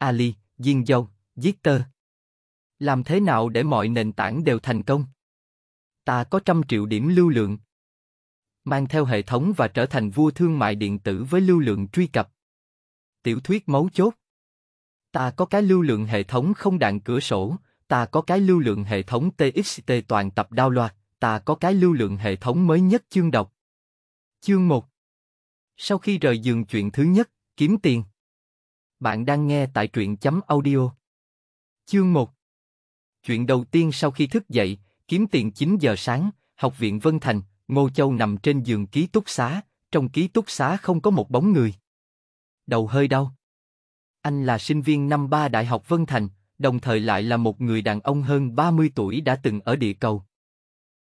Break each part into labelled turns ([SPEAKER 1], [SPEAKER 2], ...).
[SPEAKER 1] Ali, Diên Dâu, Giết Tơ. Làm thế nào để mọi nền tảng đều thành công? Ta có trăm triệu điểm lưu lượng. Mang theo hệ thống và trở thành vua thương mại điện tử với lưu lượng truy cập. Tiểu thuyết mấu chốt. Ta có cái lưu lượng hệ thống không đạn cửa sổ, ta có cái lưu lượng hệ thống TXT toàn tập download, ta có cái lưu lượng hệ thống mới nhất chương đọc. Chương 1 Sau khi rời giường chuyện thứ nhất, kiếm tiền. Bạn đang nghe tại truyện chấm audio. Chương 1 Chuyện đầu tiên sau khi thức dậy, kiếm tiền 9 giờ sáng, học viện Vân Thành, Ngô Châu nằm trên giường ký túc xá, trong ký túc xá không có một bóng người. Đầu hơi đau. Anh là sinh viên năm 3 Đại học Vân Thành, đồng thời lại là một người đàn ông hơn 30 tuổi đã từng ở địa cầu.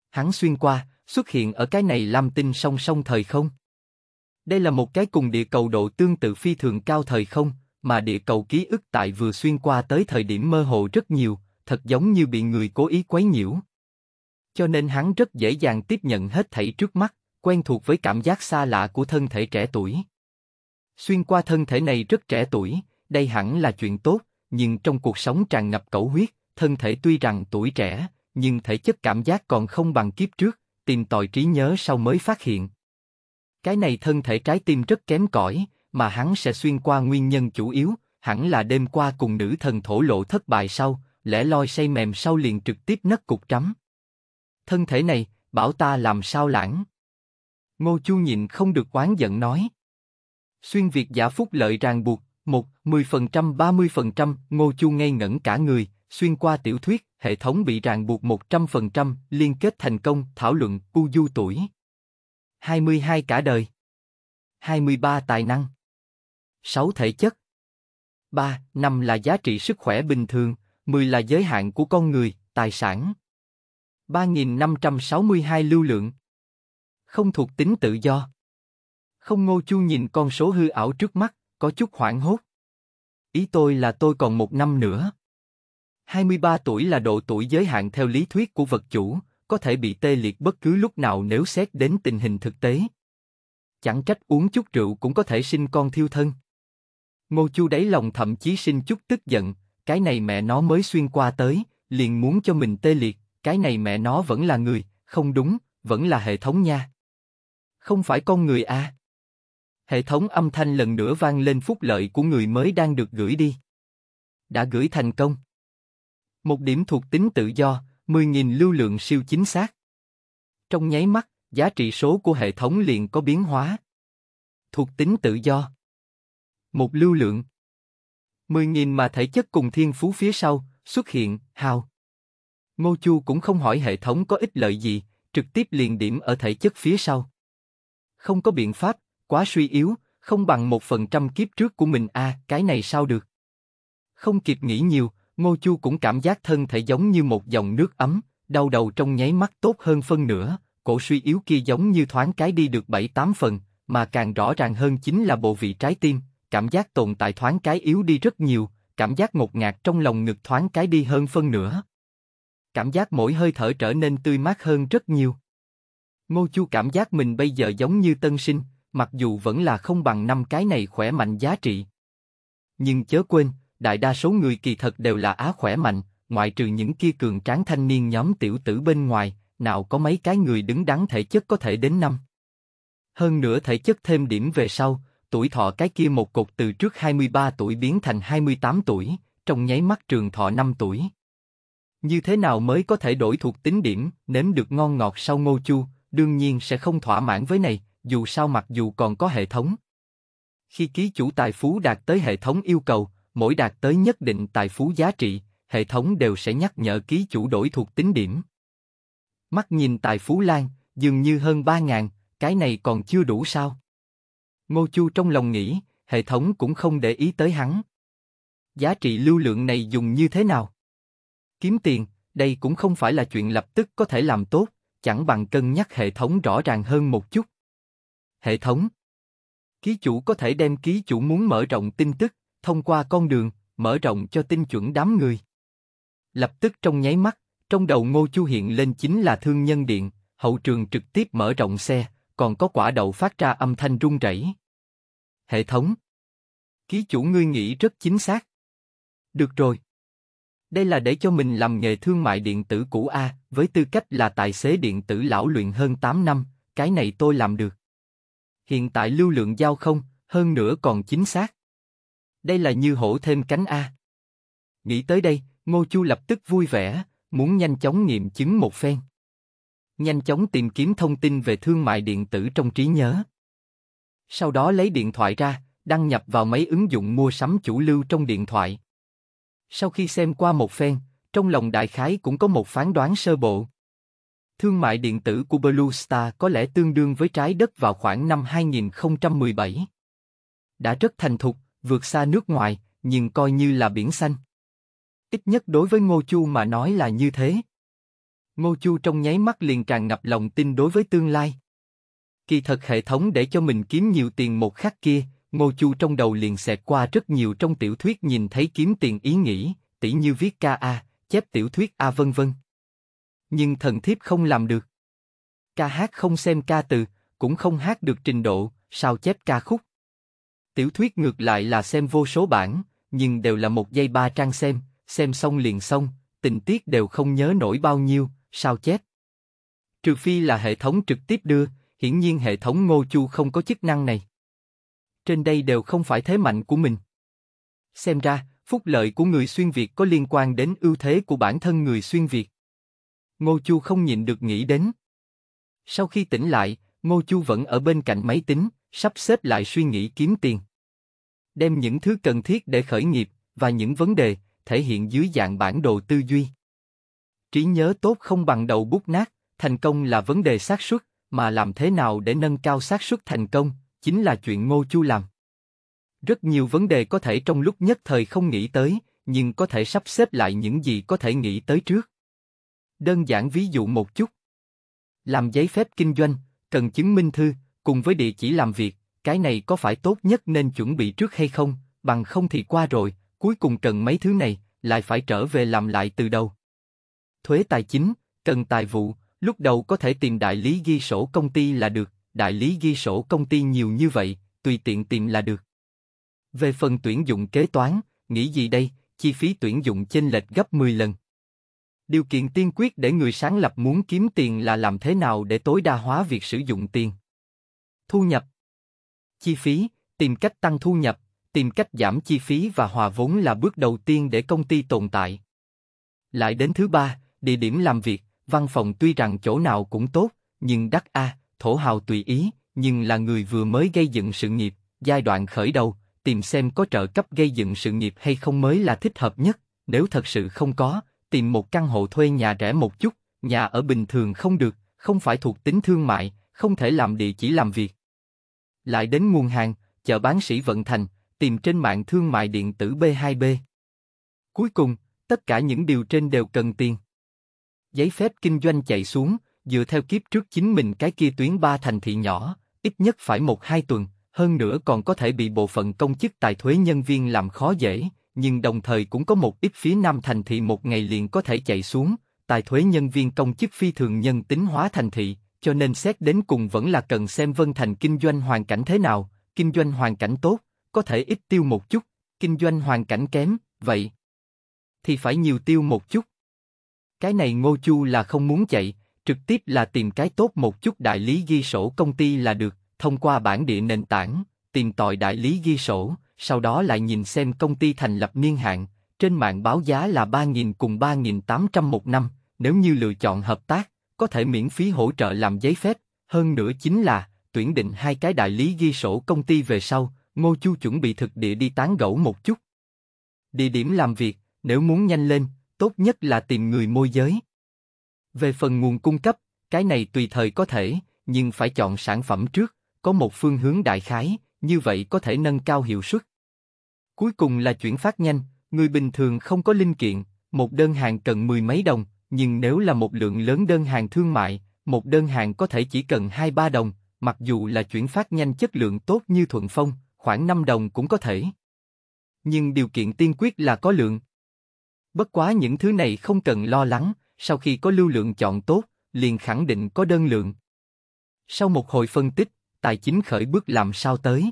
[SPEAKER 1] Hắn xuyên qua, xuất hiện ở cái này làm tinh song song thời không. Đây là một cái cùng địa cầu độ tương tự phi thường cao thời không, mà địa cầu ký ức tại vừa xuyên qua tới thời điểm mơ hồ rất nhiều, thật giống như bị người cố ý quấy nhiễu. Cho nên hắn rất dễ dàng tiếp nhận hết thảy trước mắt, quen thuộc với cảm giác xa lạ của thân thể trẻ tuổi. Xuyên qua thân thể này rất trẻ tuổi, đây hẳn là chuyện tốt, nhưng trong cuộc sống tràn ngập cẩu huyết, thân thể tuy rằng tuổi trẻ, nhưng thể chất cảm giác còn không bằng kiếp trước, tìm tòi trí nhớ sau mới phát hiện. Cái này thân thể trái tim rất kém cỏi, mà hắn sẽ xuyên qua nguyên nhân chủ yếu, hẳn là đêm qua cùng nữ thần thổ lộ thất bại sau, lẽ loi say mềm sau liền trực tiếp nấc cục trắm. Thân thể này, bảo ta làm sao lãng. Ngô Chu nhìn không được quán giận nói. Xuyên Việt giả phúc lợi ràng buộc, một mười phần trăm ba mươi phần trăm Ngô Chu ngây ngẩn cả người, xuyên qua tiểu thuyết, hệ thống bị ràng buộc một trăm phần trăm liên kết thành công, thảo luận, u du tuổi. hai mươi hai cả đời. hai mươi ba tài năng. 6. Thể chất 3. năm là giá trị sức khỏe bình thường, 10 là giới hạn của con người, tài sản. 3.562 lưu lượng Không thuộc tính tự do Không ngô chu nhìn con số hư ảo trước mắt, có chút hoảng hốt. Ý tôi là tôi còn một năm nữa. 23 tuổi là độ tuổi giới hạn theo lý thuyết của vật chủ, có thể bị tê liệt bất cứ lúc nào nếu xét đến tình hình thực tế. Chẳng trách uống chút rượu cũng có thể sinh con thiêu thân. Ngô Chu đáy lòng thậm chí sinh chút tức giận, cái này mẹ nó mới xuyên qua tới, liền muốn cho mình tê liệt, cái này mẹ nó vẫn là người, không đúng, vẫn là hệ thống nha. Không phải con người à. Hệ thống âm thanh lần nữa vang lên phúc lợi của người mới đang được gửi đi. Đã gửi thành công. Một điểm thuộc tính tự do, 10.000 lưu lượng siêu chính xác. Trong nháy mắt, giá trị số của hệ thống liền có biến hóa. Thuộc tính tự do một lưu lượng. Mười nghìn mà thể chất cùng thiên phú phía sau, xuất hiện, hào. Ngô Chu cũng không hỏi hệ thống có ích lợi gì, trực tiếp liền điểm ở thể chất phía sau. Không có biện pháp, quá suy yếu, không bằng một phần trăm kiếp trước của mình a, à, cái này sao được. Không kịp nghĩ nhiều, Ngô Chu cũng cảm giác thân thể giống như một dòng nước ấm, đau đầu trong nháy mắt tốt hơn phân nửa, cổ suy yếu kia giống như thoáng cái đi được bảy tám phần, mà càng rõ ràng hơn chính là bộ vị trái tim, cảm giác tồn tại thoáng cái yếu đi rất nhiều, cảm giác ngột ngạt trong lòng ngực thoáng cái đi hơn phân nửa. Cảm giác mỗi hơi thở trở nên tươi mát hơn rất nhiều. Ngô Chu cảm giác mình bây giờ giống như tân sinh, mặc dù vẫn là không bằng năm cái này khỏe mạnh giá trị. Nhưng chớ quên, đại đa số người kỳ thật đều là á khỏe mạnh, ngoại trừ những kia cường tráng thanh niên nhóm tiểu tử bên ngoài, nào có mấy cái người đứng đắn thể chất có thể đến năm. Hơn nữa thể chất thêm điểm về sau, tuổi thọ cái kia một cột từ trước 23 tuổi biến thành 28 tuổi, trong nháy mắt trường thọ 5 tuổi. Như thế nào mới có thể đổi thuộc tính điểm, nếm được ngon ngọt sau ngô chu, đương nhiên sẽ không thỏa mãn với này, dù sao mặc dù còn có hệ thống. Khi ký chủ tài phú đạt tới hệ thống yêu cầu, mỗi đạt tới nhất định tài phú giá trị, hệ thống đều sẽ nhắc nhở ký chủ đổi thuộc tính điểm. Mắt nhìn tài phú lan, dường như hơn 3.000, cái này còn chưa đủ sao? Ngô Chu trong lòng nghĩ, hệ thống cũng không để ý tới hắn. Giá trị lưu lượng này dùng như thế nào? Kiếm tiền, đây cũng không phải là chuyện lập tức có thể làm tốt, chẳng bằng cân nhắc hệ thống rõ ràng hơn một chút. Hệ thống Ký chủ có thể đem ký chủ muốn mở rộng tin tức, thông qua con đường, mở rộng cho tinh chuẩn đám người. Lập tức trong nháy mắt, trong đầu Ngô Chu hiện lên chính là thương nhân điện, hậu trường trực tiếp mở rộng xe, còn có quả đậu phát ra âm thanh rung rẩy. Hệ thống. Ký chủ ngươi nghĩ rất chính xác. Được rồi. Đây là để cho mình làm nghề thương mại điện tử cũ A, với tư cách là tài xế điện tử lão luyện hơn 8 năm, cái này tôi làm được. Hiện tại lưu lượng giao không, hơn nữa còn chính xác. Đây là như hổ thêm cánh A. Nghĩ tới đây, Ngô Chu lập tức vui vẻ, muốn nhanh chóng nghiệm chứng một phen nhanh chóng tìm kiếm thông tin về thương mại điện tử trong trí nhớ. Sau đó lấy điện thoại ra, đăng nhập vào mấy ứng dụng mua sắm chủ lưu trong điện thoại. Sau khi xem qua một phen, trong lòng đại khái cũng có một phán đoán sơ bộ. Thương mại điện tử của Blue Star có lẽ tương đương với trái đất vào khoảng năm 2017. Đã rất thành thục, vượt xa nước ngoài, nhưng coi như là biển xanh. Ít nhất đối với Ngô Chu mà nói là như thế. Ngô Chu trong nháy mắt liền tràn ngập lòng tin đối với tương lai. Kỳ thật hệ thống để cho mình kiếm nhiều tiền một khắc kia, Ngô Chu trong đầu liền xẹt qua rất nhiều trong tiểu thuyết nhìn thấy kiếm tiền ý nghĩ, tỷ như viết ca a, chép tiểu thuyết a vân vân. Nhưng thần thiếp không làm được. Ca hát không xem ca từ, cũng không hát được trình độ, sao chép ca khúc. Tiểu thuyết ngược lại là xem vô số bản, nhưng đều là một giây ba trang xem, xem xong liền xong, tình tiết đều không nhớ nổi bao nhiêu, sao chép. Trừ phi là hệ thống trực tiếp đưa, hiển nhiên hệ thống Ngô Chu không có chức năng này. Trên đây đều không phải thế mạnh của mình. Xem ra, phúc lợi của người xuyên Việt có liên quan đến ưu thế của bản thân người xuyên Việt. Ngô Chu không nhịn được nghĩ đến. Sau khi tỉnh lại, Ngô Chu vẫn ở bên cạnh máy tính, sắp xếp lại suy nghĩ kiếm tiền. Đem những thứ cần thiết để khởi nghiệp và những vấn đề thể hiện dưới dạng bản đồ tư duy trí nhớ tốt không bằng đầu bút nát, thành công là vấn đề xác suất, mà làm thế nào để nâng cao xác suất thành công, chính là chuyện Ngô Chu làm. Rất nhiều vấn đề có thể trong lúc nhất thời không nghĩ tới, nhưng có thể sắp xếp lại những gì có thể nghĩ tới trước. Đơn giản ví dụ một chút. Làm giấy phép kinh doanh, cần chứng minh thư, cùng với địa chỉ làm việc, cái này có phải tốt nhất nên chuẩn bị trước hay không, bằng không thì qua rồi, cuối cùng cần mấy thứ này, lại phải trở về làm lại từ đầu thuế tài chính, cần tài vụ, lúc đầu có thể tìm đại lý ghi sổ công ty là được, đại lý ghi sổ công ty nhiều như vậy, tùy tiện tìm là được. Về phần tuyển dụng kế toán, nghĩ gì đây, chi phí tuyển dụng chênh lệch gấp 10 lần. Điều kiện tiên quyết để người sáng lập muốn kiếm tiền là làm thế nào để tối đa hóa việc sử dụng tiền. Thu nhập Chi phí, tìm cách tăng thu nhập, tìm cách giảm chi phí và hòa vốn là bước đầu tiên để công ty tồn tại. Lại đến thứ ba, địa điểm làm việc, văn phòng tuy rằng chỗ nào cũng tốt, nhưng đắc a, thổ hào tùy ý, nhưng là người vừa mới gây dựng sự nghiệp, giai đoạn khởi đầu, tìm xem có trợ cấp gây dựng sự nghiệp hay không mới là thích hợp nhất, nếu thật sự không có, tìm một căn hộ thuê nhà rẻ một chút, nhà ở bình thường không được, không phải thuộc tính thương mại, không thể làm địa chỉ làm việc. Lại đến nguồn hàng, chợ bán sĩ vận thành, tìm trên mạng thương mại điện tử B2B. Cuối cùng, tất cả những điều trên đều cần tiền giấy phép kinh doanh chạy xuống, dựa theo kiếp trước chính mình cái kia tuyến ba thành thị nhỏ, ít nhất phải một hai tuần, hơn nữa còn có thể bị bộ phận công chức tài thuế nhân viên làm khó dễ, nhưng đồng thời cũng có một ít phía nam thành thị một ngày liền có thể chạy xuống, tài thuế nhân viên công chức phi thường nhân tính hóa thành thị, cho nên xét đến cùng vẫn là cần xem Vân Thành kinh doanh hoàn cảnh thế nào, kinh doanh hoàn cảnh tốt, có thể ít tiêu một chút, kinh doanh hoàn cảnh kém, vậy thì phải nhiều tiêu một chút. Cái này Ngô Chu là không muốn chạy, trực tiếp là tìm cái tốt một chút đại lý ghi sổ công ty là được, thông qua bản địa nền tảng, tìm tòi đại lý ghi sổ, sau đó lại nhìn xem công ty thành lập niên hạn, trên mạng báo giá là 3.000 cùng 3.800 một năm, nếu như lựa chọn hợp tác, có thể miễn phí hỗ trợ làm giấy phép, hơn nữa chính là tuyển định hai cái đại lý ghi sổ công ty về sau, Ngô Chu chuẩn bị thực địa đi tán gẫu một chút. Địa điểm làm việc, nếu muốn nhanh lên, tốt nhất là tìm người môi giới. Về phần nguồn cung cấp, cái này tùy thời có thể, nhưng phải chọn sản phẩm trước, có một phương hướng đại khái, như vậy có thể nâng cao hiệu suất. Cuối cùng là chuyển phát nhanh, người bình thường không có linh kiện, một đơn hàng cần mười mấy đồng, nhưng nếu là một lượng lớn đơn hàng thương mại, một đơn hàng có thể chỉ cần hai ba đồng, mặc dù là chuyển phát nhanh chất lượng tốt như thuận phong, khoảng 5 đồng cũng có thể. Nhưng điều kiện tiên quyết là có lượng, Bất quá những thứ này không cần lo lắng, sau khi có lưu lượng chọn tốt, liền khẳng định có đơn lượng. Sau một hồi phân tích, tài chính khởi bước làm sao tới.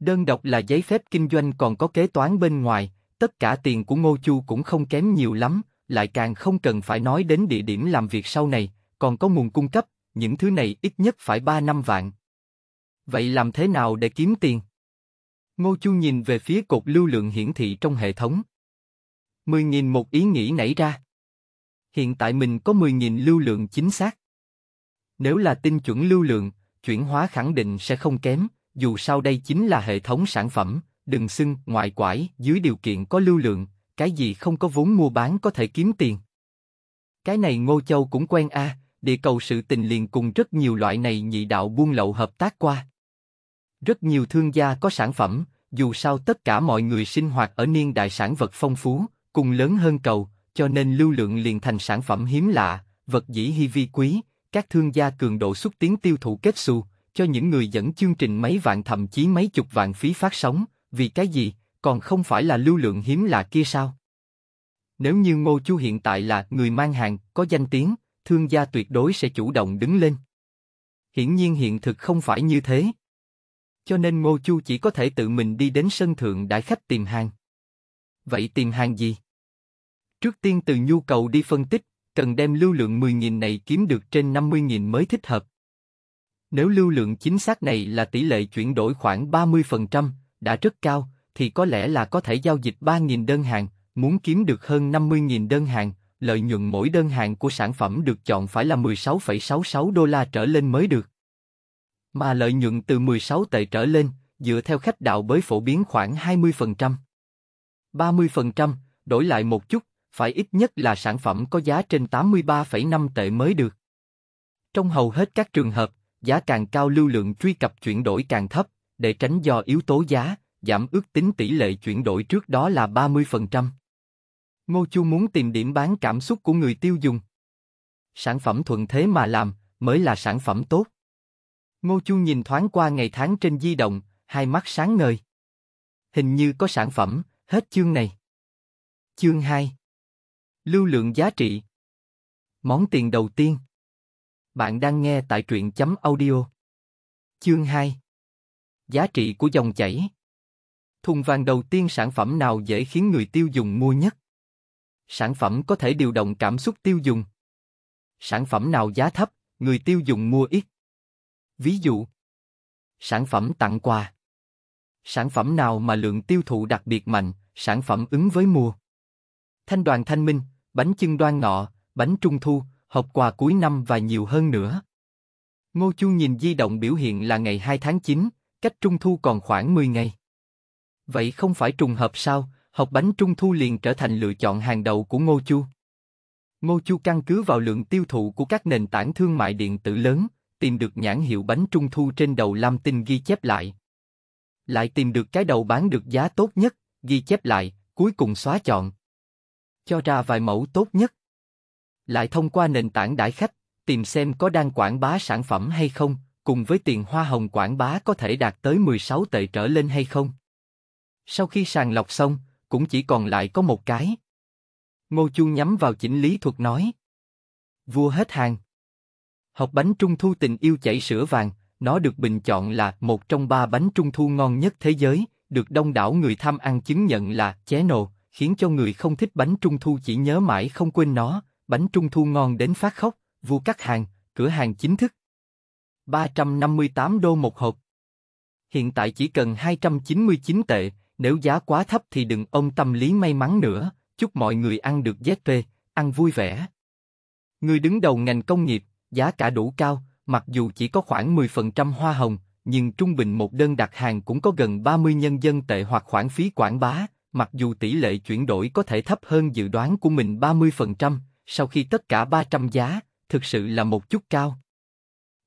[SPEAKER 1] Đơn độc là giấy phép kinh doanh còn có kế toán bên ngoài, tất cả tiền của Ngô Chu cũng không kém nhiều lắm, lại càng không cần phải nói đến địa điểm làm việc sau này, còn có nguồn cung cấp, những thứ này ít nhất phải 3 năm vạn. Vậy làm thế nào để kiếm tiền? Ngô Chu nhìn về phía cột lưu lượng hiển thị trong hệ thống, 10.000 một ý nghĩ nảy ra. Hiện tại mình có 10.000 lưu lượng chính xác. Nếu là tinh chuẩn lưu lượng, chuyển hóa khẳng định sẽ không kém, dù sau đây chính là hệ thống sản phẩm, đừng xưng ngoại quải, dưới điều kiện có lưu lượng, cái gì không có vốn mua bán có thể kiếm tiền. Cái này Ngô Châu cũng quen a, à, địa cầu sự tình liền cùng rất nhiều loại này nhị đạo buôn lậu hợp tác qua. Rất nhiều thương gia có sản phẩm, dù sao tất cả mọi người sinh hoạt ở niên đại sản vật phong phú, cùng lớn hơn cầu, cho nên lưu lượng liền thành sản phẩm hiếm lạ, vật dĩ hy vi quý, các thương gia cường độ xúc tiến tiêu thụ kết xu, cho những người dẫn chương trình mấy vạn thậm chí mấy chục vạn phí phát sóng, vì cái gì, còn không phải là lưu lượng hiếm lạ kia sao? Nếu như Ngô Chu hiện tại là người mang hàng, có danh tiếng, thương gia tuyệt đối sẽ chủ động đứng lên. Hiển nhiên hiện thực không phải như thế. Cho nên Ngô Chu chỉ có thể tự mình đi đến sân thượng đại khách tìm hàng. Vậy tiền hàng gì? Trước tiên từ nhu cầu đi phân tích, cần đem lưu lượng 10.000 này kiếm được trên 50.000 mới thích hợp. Nếu lưu lượng chính xác này là tỷ lệ chuyển đổi khoảng 30%, đã rất cao, thì có lẽ là có thể giao dịch 3.000 đơn hàng, muốn kiếm được hơn 50.000 đơn hàng, lợi nhuận mỗi đơn hàng của sản phẩm được chọn phải là 16,66 đô la trở lên mới được. Mà lợi nhuận từ 16 tệ trở lên, dựa theo khách đạo bới phổ biến khoảng 20%. 30%, đổi lại một chút, phải ít nhất là sản phẩm có giá trên 83,5 tệ mới được. Trong hầu hết các trường hợp, giá càng cao lưu lượng truy cập chuyển đổi càng thấp, để tránh do yếu tố giá, giảm ước tính tỷ lệ chuyển đổi trước đó là 30%. Ngô Chu muốn tìm điểm bán cảm xúc của người tiêu dùng. Sản phẩm thuận thế mà làm, mới là sản phẩm tốt. Ngô Chu nhìn thoáng qua ngày tháng trên di động, hai mắt sáng ngời. Hình như có sản phẩm, Hết chương này. Chương 2. Lưu lượng giá trị. Món tiền đầu tiên. Bạn đang nghe tại truyện chấm audio. Chương 2. Giá trị của dòng chảy. Thùng vàng đầu tiên sản phẩm nào dễ khiến người tiêu dùng mua nhất? Sản phẩm có thể điều động cảm xúc tiêu dùng. Sản phẩm nào giá thấp, người tiêu dùng mua ít? Ví dụ, sản phẩm tặng quà sản phẩm nào mà lượng tiêu thụ đặc biệt mạnh, sản phẩm ứng với mùa. Thanh đoàn thanh minh, bánh chưng đoan ngọ, bánh trung thu, hộp quà cuối năm và nhiều hơn nữa. Ngô Chu nhìn di động biểu hiện là ngày 2 tháng 9, cách trung thu còn khoảng 10 ngày. Vậy không phải trùng hợp sao, hộp bánh trung thu liền trở thành lựa chọn hàng đầu của Ngô Chu. Ngô Chu căn cứ vào lượng tiêu thụ của các nền tảng thương mại điện tử lớn, tìm được nhãn hiệu bánh trung thu trên đầu Lam Tinh ghi chép lại, lại tìm được cái đầu bán được giá tốt nhất, ghi chép lại, cuối cùng xóa chọn. Cho ra vài mẫu tốt nhất. Lại thông qua nền tảng đãi khách, tìm xem có đang quảng bá sản phẩm hay không, cùng với tiền hoa hồng quảng bá có thể đạt tới 16 tệ trở lên hay không. Sau khi sàng lọc xong, cũng chỉ còn lại có một cái. Ngô Chu nhắm vào chỉnh lý thuật nói. Vua hết hàng. Học bánh trung thu tình yêu chảy sữa vàng, nó được bình chọn là một trong ba bánh trung thu ngon nhất thế giới, được đông đảo người tham ăn chứng nhận là ché nồ, khiến cho người không thích bánh trung thu chỉ nhớ mãi không quên nó, bánh trung thu ngon đến phát khóc, vua cắt hàng, cửa hàng chính thức. 358 đô một hộp. Hiện tại chỉ cần 299 tệ, nếu giá quá thấp thì đừng ôm tâm lý may mắn nữa, chúc mọi người ăn được ZP, ăn vui vẻ. Người đứng đầu ngành công nghiệp, giá cả đủ cao, mặc dù chỉ có khoảng 10% hoa hồng, nhưng trung bình một đơn đặt hàng cũng có gần 30 nhân dân tệ hoặc khoản phí quảng bá, mặc dù tỷ lệ chuyển đổi có thể thấp hơn dự đoán của mình 30%, sau khi tất cả 300 giá, thực sự là một chút cao.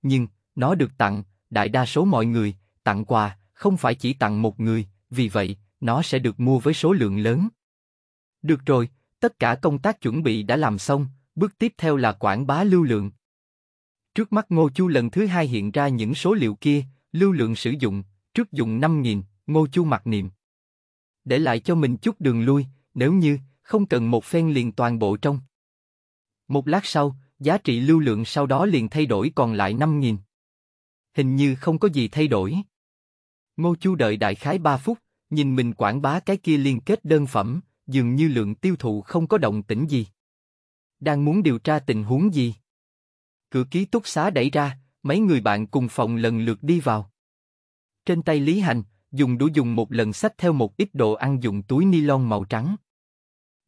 [SPEAKER 1] Nhưng, nó được tặng, đại đa số mọi người, tặng quà, không phải chỉ tặng một người, vì vậy, nó sẽ được mua với số lượng lớn. Được rồi, tất cả công tác chuẩn bị đã làm xong, bước tiếp theo là quảng bá lưu lượng. Trước mắt Ngô Chu lần thứ hai hiện ra những số liệu kia, lưu lượng sử dụng, trước dùng 5.000, Ngô Chu mặc niệm. Để lại cho mình chút đường lui, nếu như, không cần một phen liền toàn bộ trong. Một lát sau, giá trị lưu lượng sau đó liền thay đổi còn lại 5.000. Hình như không có gì thay đổi. Ngô Chu đợi đại khái 3 phút, nhìn mình quảng bá cái kia liên kết đơn phẩm, dường như lượng tiêu thụ không có động tĩnh gì. Đang muốn điều tra tình huống gì? Cửa ký túc xá đẩy ra, mấy người bạn cùng phòng lần lượt đi vào. Trên tay Lý Hành, dùng đũa dùng một lần sách theo một ít đồ ăn dùng túi ni lông màu trắng.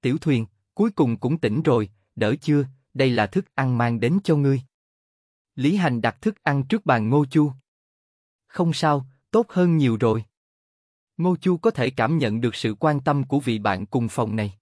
[SPEAKER 1] Tiểu thuyền, cuối cùng cũng tỉnh rồi, đỡ chưa, đây là thức ăn mang đến cho ngươi. Lý Hành đặt thức ăn trước bàn Ngô Chu. Không sao, tốt hơn nhiều rồi. Ngô Chu có thể cảm nhận được sự quan tâm của vị bạn cùng phòng này.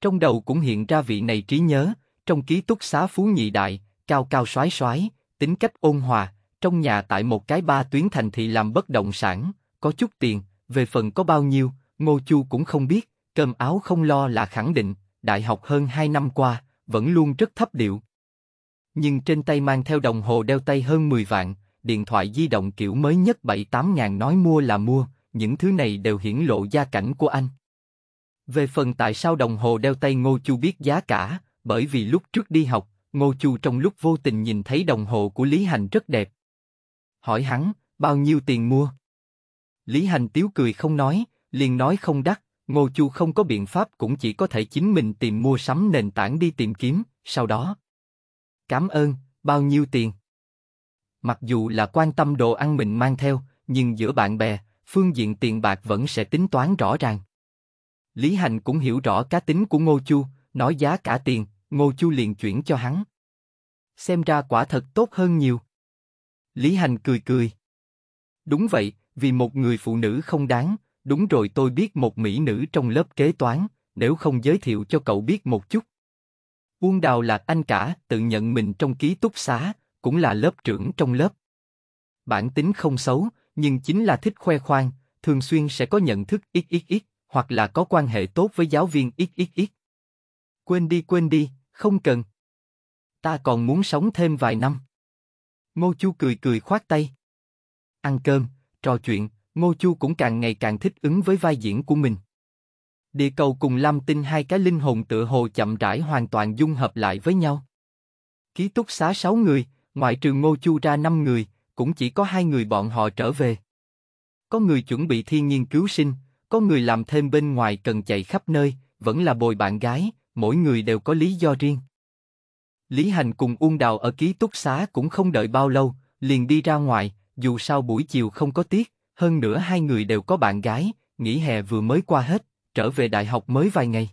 [SPEAKER 1] Trong đầu cũng hiện ra vị này trí nhớ, trong ký túc xá Phú Nhị Đại, cao cao xoái xoái, tính cách ôn hòa, trong nhà tại một cái ba tuyến thành thị làm bất động sản, có chút tiền, về phần có bao nhiêu, Ngô Chu cũng không biết, cơm áo không lo là khẳng định, đại học hơn 2 năm qua, vẫn luôn rất thấp điệu. Nhưng trên tay mang theo đồng hồ đeo tay hơn 10 vạn, điện thoại di động kiểu mới nhất 7-8 ngàn nói mua là mua, những thứ này đều hiển lộ gia cảnh của anh. Về phần tại sao đồng hồ đeo tay Ngô Chu biết giá cả, bởi vì lúc trước đi học, Ngô Chu trong lúc vô tình nhìn thấy đồng hồ của Lý Hành rất đẹp. Hỏi hắn, bao nhiêu tiền mua? Lý Hành tiếu cười không nói, liền nói không đắt, Ngô Chu không có biện pháp cũng chỉ có thể chính mình tìm mua sắm nền tảng đi tìm kiếm, sau đó. Cảm ơn, bao nhiêu tiền? Mặc dù là quan tâm đồ ăn mình mang theo, nhưng giữa bạn bè, phương diện tiền bạc vẫn sẽ tính toán rõ ràng. Lý Hành cũng hiểu rõ cá tính của Ngô Chu, nói giá cả tiền, Ngô Chu liền chuyển cho hắn. Xem ra quả thật tốt hơn nhiều. Lý Hành cười cười. Đúng vậy, vì một người phụ nữ không đáng, đúng rồi tôi biết một mỹ nữ trong lớp kế toán, nếu không giới thiệu cho cậu biết một chút. Uông Đào là anh cả, tự nhận mình trong ký túc xá, cũng là lớp trưởng trong lớp. Bản tính không xấu, nhưng chính là thích khoe khoang, thường xuyên sẽ có nhận thức ít ít ít, hoặc là có quan hệ tốt với giáo viên ít ít ít. Quên đi quên đi, không cần. Ta còn muốn sống thêm vài năm. Ngô Chu cười cười khoát tay. Ăn cơm, trò chuyện, Ngô Chu cũng càng ngày càng thích ứng với vai diễn của mình. Địa cầu cùng Lam Tinh hai cái linh hồn tựa hồ chậm rãi hoàn toàn dung hợp lại với nhau. Ký túc xá sáu người, ngoại trừ Ngô Chu ra năm người, cũng chỉ có hai người bọn họ trở về. Có người chuẩn bị thiên nghiên cứu sinh, có người làm thêm bên ngoài cần chạy khắp nơi, vẫn là bồi bạn gái, mỗi người đều có lý do riêng. Lý Hành cùng Uông Đào ở ký túc xá cũng không đợi bao lâu, liền đi ra ngoài, dù sao buổi chiều không có tiết, hơn nữa hai người đều có bạn gái, nghỉ hè vừa mới qua hết, trở về đại học mới vài ngày.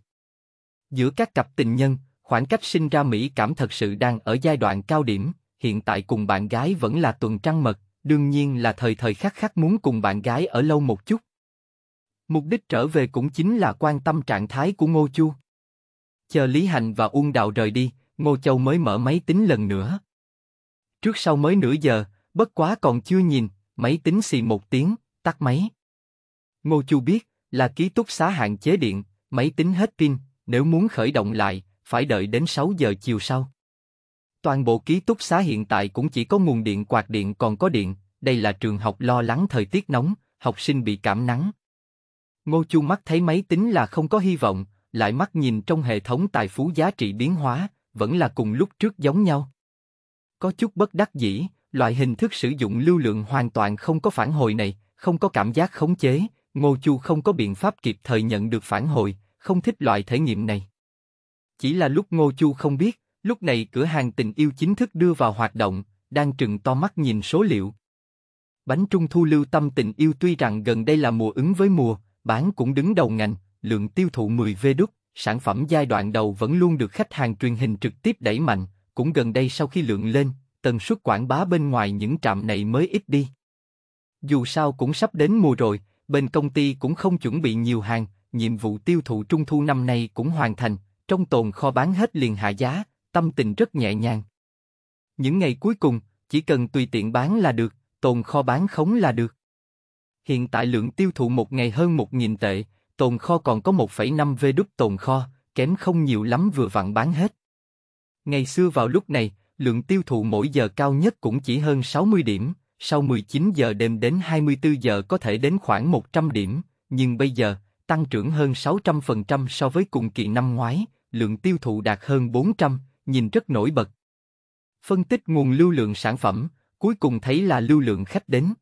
[SPEAKER 1] Giữa các cặp tình nhân, khoảng cách sinh ra Mỹ cảm thật sự đang ở giai đoạn cao điểm, hiện tại cùng bạn gái vẫn là tuần trăng mật, đương nhiên là thời thời khắc khắc muốn cùng bạn gái ở lâu một chút. Mục đích trở về cũng chính là quan tâm trạng thái của Ngô Chu chờ Lý Hành và Uông Đạo rời đi, Ngô Châu mới mở máy tính lần nữa. Trước sau mới nửa giờ, bất quá còn chưa nhìn, máy tính xì một tiếng, tắt máy. Ngô Chu biết, là ký túc xá hạn chế điện, máy tính hết pin, nếu muốn khởi động lại, phải đợi đến 6 giờ chiều sau. Toàn bộ ký túc xá hiện tại cũng chỉ có nguồn điện quạt điện còn có điện, đây là trường học lo lắng thời tiết nóng, học sinh bị cảm nắng. Ngô Chu mắt thấy máy tính là không có hy vọng, lại mắt nhìn trong hệ thống tài phú giá trị biến hóa, vẫn là cùng lúc trước giống nhau. Có chút bất đắc dĩ, loại hình thức sử dụng lưu lượng hoàn toàn không có phản hồi này, không có cảm giác khống chế, Ngô Chu không có biện pháp kịp thời nhận được phản hồi, không thích loại thể nghiệm này. Chỉ là lúc Ngô Chu không biết, lúc này cửa hàng tình yêu chính thức đưa vào hoạt động, đang trừng to mắt nhìn số liệu. Bánh trung thu lưu tâm tình yêu tuy rằng gần đây là mùa ứng với mùa, bán cũng đứng đầu ngành, lượng tiêu thụ 10 V đúc, sản phẩm giai đoạn đầu vẫn luôn được khách hàng truyền hình trực tiếp đẩy mạnh, cũng gần đây sau khi lượng lên, tần suất quảng bá bên ngoài những trạm này mới ít đi. Dù sao cũng sắp đến mùa rồi, bên công ty cũng không chuẩn bị nhiều hàng, nhiệm vụ tiêu thụ trung thu năm nay cũng hoàn thành, trong tồn kho bán hết liền hạ giá, tâm tình rất nhẹ nhàng. Những ngày cuối cùng, chỉ cần tùy tiện bán là được, tồn kho bán khống là được. Hiện tại lượng tiêu thụ một ngày hơn 1.000 tệ, tồn kho còn có 1,5 V đúc tồn kho, kém không nhiều lắm vừa vặn bán hết. Ngày xưa vào lúc này, lượng tiêu thụ mỗi giờ cao nhất cũng chỉ hơn 60 điểm, sau 19 giờ đêm đến 24 giờ có thể đến khoảng 100 điểm, nhưng bây giờ, tăng trưởng hơn 600% so với cùng kỳ năm ngoái, lượng tiêu thụ đạt hơn 400, nhìn rất nổi bật. Phân tích nguồn lưu lượng sản phẩm, cuối cùng thấy là lưu lượng khách đến.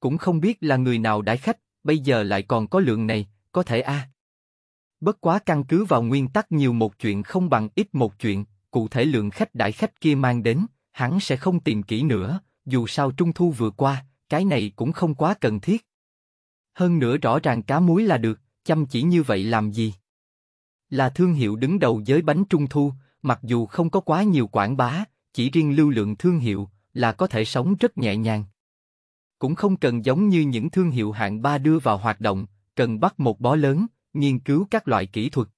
[SPEAKER 1] Cũng không biết là người nào đãi khách, bây giờ lại còn có lượng này, có thể a. Bất quá căn cứ vào nguyên tắc nhiều một chuyện không bằng ít một chuyện, cụ thể lượng khách đại khách kia mang đến, hắn sẽ không tìm kỹ nữa, dù sao trung thu vừa qua, cái này cũng không quá cần thiết. Hơn nữa rõ ràng cá muối là được, chăm chỉ như vậy làm gì? Là thương hiệu đứng đầu giới bánh trung thu, mặc dù không có quá nhiều quảng bá, chỉ riêng lưu lượng thương hiệu là có thể sống rất nhẹ nhàng. Cũng không cần giống như những thương hiệu hạng ba đưa vào hoạt động, cần bắt một bó lớn, nghiên cứu các loại kỹ thuật.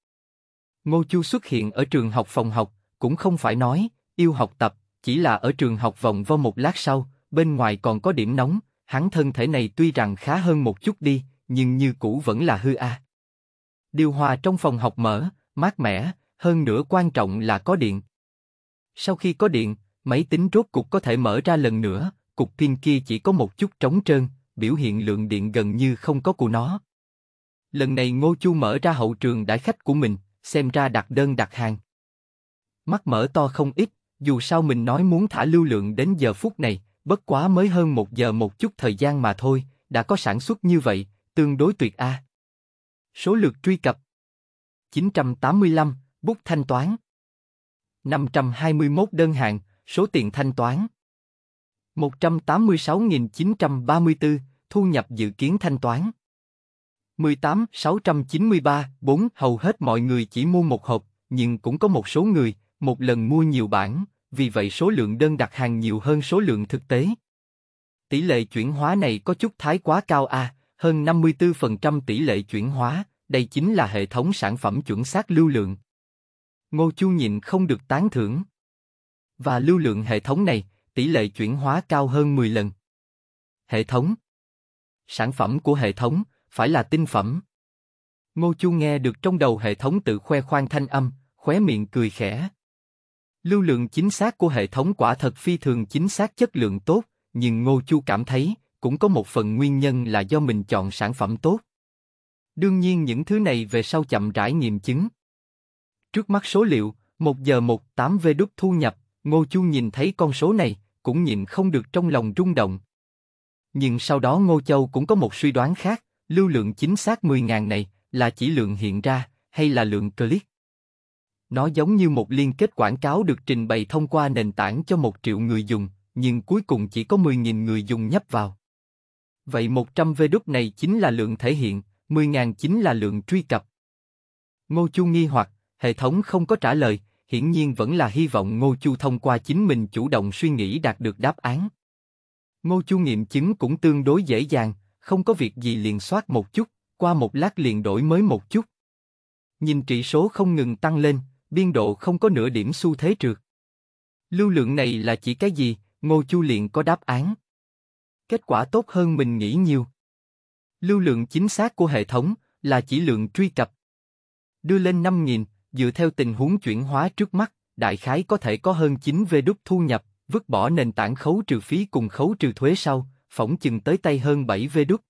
[SPEAKER 1] Ngô Chu xuất hiện ở trường học phòng học, cũng không phải nói, yêu học tập, chỉ là ở trường học vòng vo một lát sau, bên ngoài còn có điểm nóng, hắn thân thể này tuy rằng khá hơn một chút đi, nhưng như cũ vẫn là hư a. À. Điều hòa trong phòng học mở, mát mẻ, hơn nữa quan trọng là có điện. Sau khi có điện, máy tính rốt cục có thể mở ra lần nữa, cục pin kia chỉ có một chút trống trơn, biểu hiện lượng điện gần như không có của nó. Lần này Ngô Chu mở ra hậu trường đại khách của mình, xem ra đặt đơn đặt hàng. Mắt mở to không ít, dù sao mình nói muốn thả lưu lượng đến giờ phút này, bất quá mới hơn một giờ một chút thời gian mà thôi, đã có sản xuất như vậy, tương đối tuyệt a. Số lượt truy cập 985, bút thanh toán 521 đơn hàng, số tiền thanh toán 186.934, thu nhập dự kiến thanh toán 18, 693, 4, hầu hết mọi người chỉ mua một hộp, nhưng cũng có một số người, một lần mua nhiều bản, vì vậy số lượng đơn đặt hàng nhiều hơn số lượng thực tế. Tỷ lệ chuyển hóa này có chút thái quá cao a, à, hơn 54% tỷ lệ chuyển hóa, đây chính là hệ thống sản phẩm chuẩn xác lưu lượng. Ngô Chu nhịn không được tán thưởng. Và lưu lượng hệ thống này, tỷ lệ chuyển hóa cao hơn 10 lần. Hệ thống Sản phẩm của hệ thống, phải là tinh phẩm. Ngô Chu nghe được trong đầu hệ thống tự khoe khoang thanh âm, khóe miệng cười khẽ. Lưu lượng chính xác của hệ thống quả thật phi thường chính xác chất lượng tốt, nhưng Ngô Chu cảm thấy cũng có một phần nguyên nhân là do mình chọn sản phẩm tốt. Đương nhiên những thứ này về sau chậm rãi nghiệm chứng. Trước mắt số liệu, 1 giờ 18 về đúc thu nhập, Ngô Chu nhìn thấy con số này, cũng nhìn không được trong lòng rung động. Nhưng sau đó Ngô Châu cũng có một suy đoán khác, Lưu lượng chính xác 10.000 này là chỉ lượng hiện ra hay là lượng click? Nó giống như một liên kết quảng cáo được trình bày thông qua nền tảng cho một triệu người dùng, nhưng cuối cùng chỉ có 10.000 người dùng nhấp vào. Vậy 100 V đúc này chính là lượng thể hiện, 10.000 chính là lượng truy cập. Ngô Chu nghi hoặc, hệ thống không có trả lời, hiển nhiên vẫn là hy vọng Ngô Chu thông qua chính mình chủ động suy nghĩ đạt được đáp án. Ngô Chu nghiệm chứng cũng tương đối dễ dàng, không có việc gì liền soát một chút, qua một lát liền đổi mới một chút. Nhìn trị số không ngừng tăng lên, biên độ không có nửa điểm xu thế trượt. Lưu lượng này là chỉ cái gì, Ngô Chu liền có đáp án. Kết quả tốt hơn mình nghĩ nhiều. Lưu lượng chính xác của hệ thống là chỉ lượng truy cập. Đưa lên 5.000, dựa theo tình huống chuyển hóa trước mắt, đại khái có thể có hơn 9 về đúc thu nhập, vứt bỏ nền tảng khấu trừ phí cùng khấu trừ thuế sau, phỏng chừng tới tay hơn 7 vê đúc.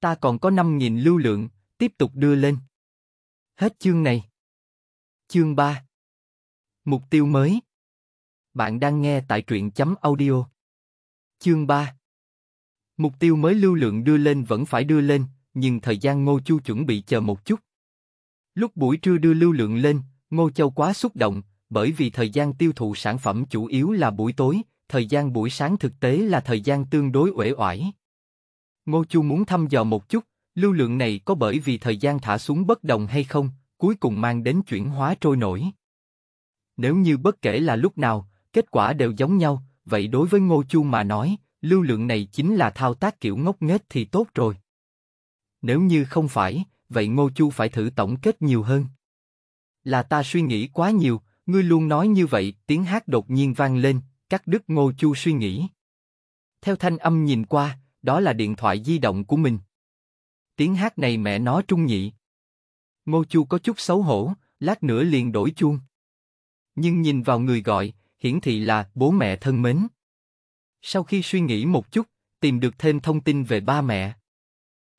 [SPEAKER 1] Ta còn có 5.000 lưu lượng, tiếp tục đưa lên. Hết chương này. Chương 3 Mục tiêu mới Bạn đang nghe tại truyện chấm audio. Chương 3 Mục tiêu mới lưu lượng đưa lên vẫn phải đưa lên, nhưng thời gian Ngô Chu chuẩn bị chờ một chút. Lúc buổi trưa đưa lưu lượng lên, Ngô Châu quá xúc động, bởi vì thời gian tiêu thụ sản phẩm chủ yếu là buổi tối, thời gian buổi sáng thực tế là thời gian tương đối uể oải. Ngô Chu muốn thăm dò một chút, lưu lượng này có bởi vì thời gian thả xuống bất đồng hay không, cuối cùng mang đến chuyển hóa trôi nổi. Nếu như bất kể là lúc nào, kết quả đều giống nhau, vậy đối với Ngô Chu mà nói, lưu lượng này chính là thao tác kiểu ngốc nghếch thì tốt rồi. Nếu như không phải, vậy Ngô Chu phải thử tổng kết nhiều hơn. Là ta suy nghĩ quá nhiều, ngươi luôn nói như vậy, tiếng hát đột nhiên vang lên, cắt đứt Ngô Chu suy nghĩ. Theo thanh âm nhìn qua, đó là điện thoại di động của mình. Tiếng hát này mẹ nó trung nhị. Ngô Chu có chút xấu hổ, lát nữa liền đổi chuông. Nhưng nhìn vào người gọi, hiển thị là bố mẹ thân mến. Sau khi suy nghĩ một chút, tìm được thêm thông tin về ba mẹ.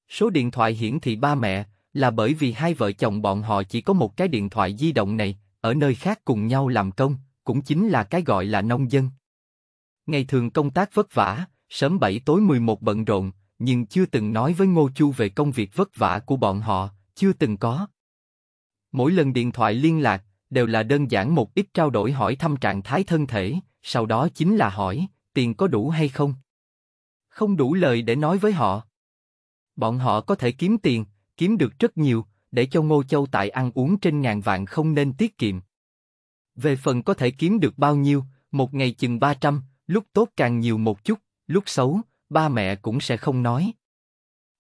[SPEAKER 1] Số điện thoại hiển thị ba mẹ là bởi vì hai vợ chồng bọn họ chỉ có một cái điện thoại di động này, ở nơi khác cùng nhau làm công, cũng chính là cái gọi là nông dân. Ngày thường công tác vất vả, sớm 7 tối 11 bận rộn, nhưng chưa từng nói với Ngô Chu về công việc vất vả của bọn họ, chưa từng có. Mỗi lần điện thoại liên lạc, đều là đơn giản một ít trao đổi hỏi thăm trạng thái thân thể, sau đó chính là hỏi, tiền có đủ hay không? Không đủ lời để nói với họ. Bọn họ có thể kiếm tiền, kiếm được rất nhiều, để cho Ngô Châu tại ăn uống trên ngàn vạn không nên tiết kiệm, về phần có thể kiếm được bao nhiêu, một ngày chừng 300, lúc tốt càng nhiều một chút, lúc xấu, ba mẹ cũng sẽ không nói.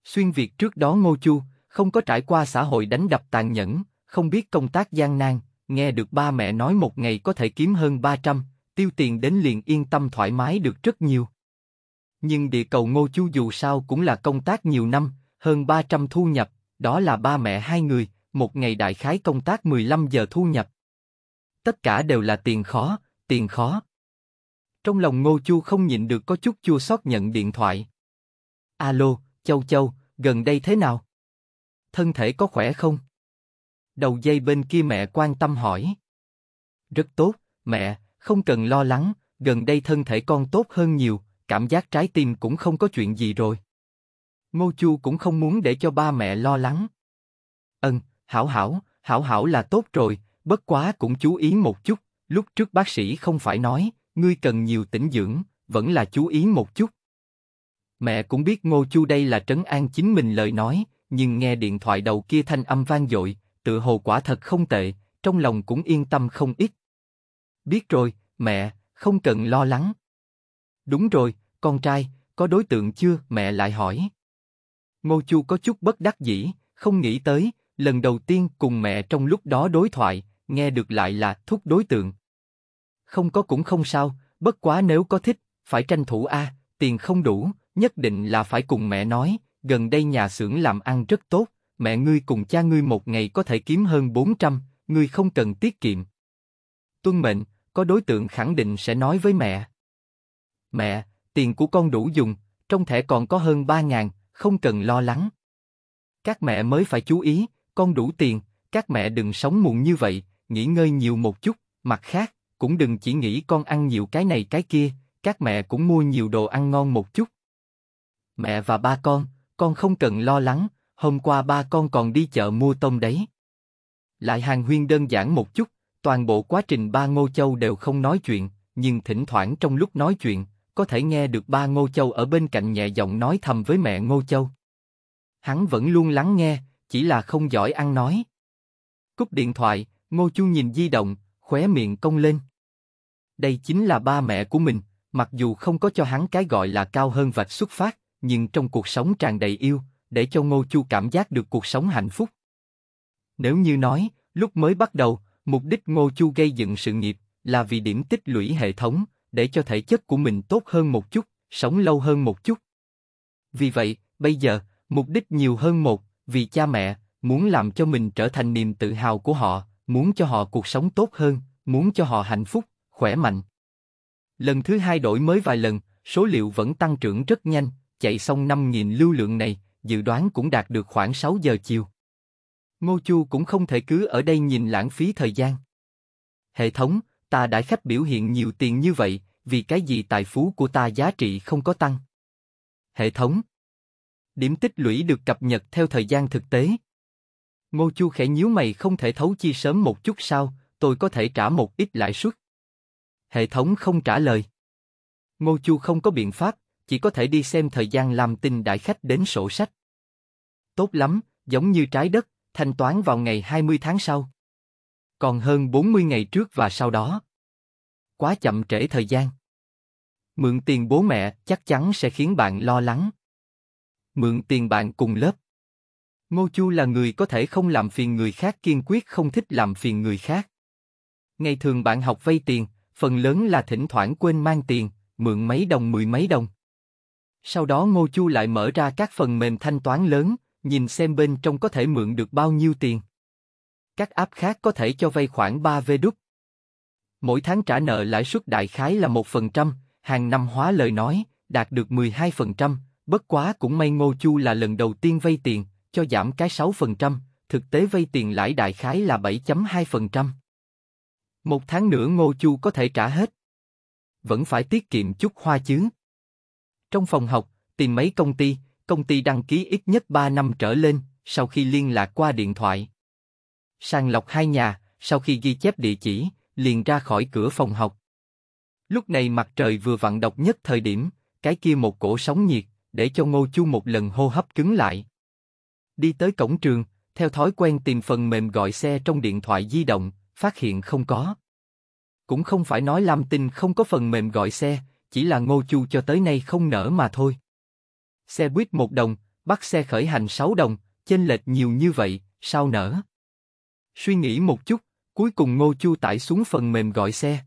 [SPEAKER 1] Xuyên Việt trước đó Ngô Chu, không có trải qua xã hội đánh đập tàn nhẫn, không biết công tác gian nan, nghe được ba mẹ nói một ngày có thể kiếm hơn 300, tiêu tiền đến liền yên tâm thoải mái được rất nhiều. Nhưng địa cầu Ngô Chu dù sao cũng là công tác nhiều năm, hơn 300 thu nhập, đó là ba mẹ hai người, một ngày đại khái công tác 15 giờ thu nhập tất cả đều là tiền khó, tiền khó. Trong lòng Ngô Chu không nhịn được có chút chua xót nhận điện thoại. Alo, Châu Châu, gần đây thế nào? Thân thể có khỏe không? Đầu dây bên kia mẹ quan tâm hỏi. Rất tốt, mẹ, không cần lo lắng, gần đây thân thể con tốt hơn nhiều, cảm giác trái tim cũng không có chuyện gì rồi. Ngô Chu cũng không muốn để cho ba mẹ lo lắng. Ân, ừ, hảo hảo, hảo hảo là tốt rồi, Bất quá cũng chú ý một chút, lúc trước bác sĩ không phải nói, ngươi cần nhiều tĩnh dưỡng, vẫn là chú ý một chút. Mẹ cũng biết Ngô Chu đây là trấn an chính mình lời nói, nhưng nghe điện thoại đầu kia thanh âm vang dội, tự hồ quả thật không tệ, trong lòng cũng yên tâm không ít. Biết rồi, mẹ, không cần lo lắng. Đúng rồi, con trai, có đối tượng chưa? Mẹ lại hỏi. Ngô Chu có chút bất đắc dĩ, không nghĩ tới, lần đầu tiên cùng mẹ trong lúc đó đối thoại, nghe được lại là thúc đối tượng. Không có cũng không sao, bất quá nếu có thích, phải tranh thủ a, tiền không đủ, nhất định là phải cùng mẹ nói, gần đây nhà xưởng làm ăn rất tốt, mẹ ngươi cùng cha ngươi một ngày có thể kiếm hơn 400, ngươi không cần tiết kiệm. Tuân mệnh, có đối tượng khẳng định sẽ nói với mẹ. Mẹ, tiền của con đủ dùng, trong thẻ còn có hơn 3.000, không cần lo lắng. Các mẹ mới phải chú ý, con đủ tiền, các mẹ đừng sống muộn như vậy, nghỉ ngơi nhiều một chút, mặt khác, cũng đừng chỉ nghĩ con ăn nhiều cái này cái kia, các mẹ cũng mua nhiều đồ ăn ngon một chút. Mẹ và ba con, con không cần lo lắng, hôm qua ba con còn đi chợ mua tôm đấy. Lại hàng huyên đơn giản một chút, toàn bộ quá trình ba Ngô Châu đều không nói chuyện, nhưng thỉnh thoảng trong lúc nói chuyện, có thể nghe được ba Ngô Châu ở bên cạnh nhẹ giọng nói thầm với mẹ Ngô Châu. Hắn vẫn luôn lắng nghe, chỉ là không giỏi ăn nói. Cúp điện thoại, Ngô Chu nhìn di động, khóe miệng cong lên. Đây chính là ba mẹ của mình, mặc dù không có cho hắn cái gọi là cao hơn vạch xuất phát, nhưng trong cuộc sống tràn đầy yêu, để cho Ngô Chu cảm giác được cuộc sống hạnh phúc. Nếu như nói, lúc mới bắt đầu, mục đích Ngô Chu gây dựng sự nghiệp là vì điểm tích lũy hệ thống, để cho thể chất của mình tốt hơn một chút, sống lâu hơn một chút. Vì vậy, bây giờ, mục đích nhiều hơn một, vì cha mẹ, muốn làm cho mình trở thành niềm tự hào của họ, muốn cho họ cuộc sống tốt hơn, muốn cho họ hạnh phúc, khỏe mạnh. Lần thứ hai đổi mới vài lần, số liệu vẫn tăng trưởng rất nhanh, chạy xong 5.000 lưu lượng này, dự đoán cũng đạt được khoảng 6 giờ chiều. Ngô Chu cũng không thể cứ ở đây nhìn lãng phí thời gian. Hệ thống, ta đã khách biểu hiện nhiều tiền như vậy, vì cái gì tài phú của ta giá trị không có tăng? Hệ thống Điểm tích lũy được cập nhật theo thời gian thực tế Ngô Chu khẽ nhíu mày không thể thấu chi sớm một chút sao, tôi có thể trả một ít lãi suất. Hệ thống không trả lời. Ngô Chu không có biện pháp, chỉ có thể đi xem thời gian làm tin đại khách đến sổ sách. Tốt lắm, giống như trái đất, thanh toán vào ngày 20 tháng sau. Còn hơn 40 ngày trước và sau đó. Quá chậm trễ thời gian. Mượn tiền bố mẹ chắc chắn sẽ khiến bạn lo lắng. Mượn tiền bạn cùng lớp Ngô Chu là người có thể không làm phiền người khác kiên quyết không thích làm phiền người khác. Ngày thường bạn học vay tiền, phần lớn là thỉnh thoảng quên mang tiền, mượn mấy đồng mười mấy đồng. Sau đó Ngô Chu lại mở ra các phần mềm thanh toán lớn, nhìn xem bên trong có thể mượn được bao nhiêu tiền. Các app khác có thể cho vay khoảng 3 V đúc. Mỗi tháng trả nợ lãi suất đại khái là 1%, hàng năm hóa lời nói, đạt được 12%, bất quá cũng may Ngô Chu là lần đầu tiên vay tiền, cho giảm cái 6%, thực tế vay tiền lãi đại khái là 7.2%. Một tháng nữa Ngô Chu có thể trả hết. Vẫn phải tiết kiệm chút hoa chứ. Trong phòng học, tìm mấy công ty, công ty đăng ký ít nhất 3 năm trở lên, sau khi liên lạc qua điện thoại. Sàng lọc hai nhà, sau khi ghi chép địa chỉ, liền ra khỏi cửa phòng học. Lúc này mặt trời vừa vặn độc nhất thời điểm, cái kia một cổ sóng nhiệt, để cho Ngô Chu một lần hô hấp cứng lại. Đi tới cổng trường, theo thói quen tìm phần mềm gọi xe trong điện thoại di động, phát hiện không có. Cũng không phải nói Lam Tinh không có phần mềm gọi xe, chỉ là Ngô Chu cho tới nay không nở mà thôi. Xe buýt một đồng, bắt xe khởi hành 6 đồng, chênh lệch nhiều như vậy, sao nở? Suy nghĩ một chút, cuối cùng Ngô Chu tải xuống phần mềm gọi xe.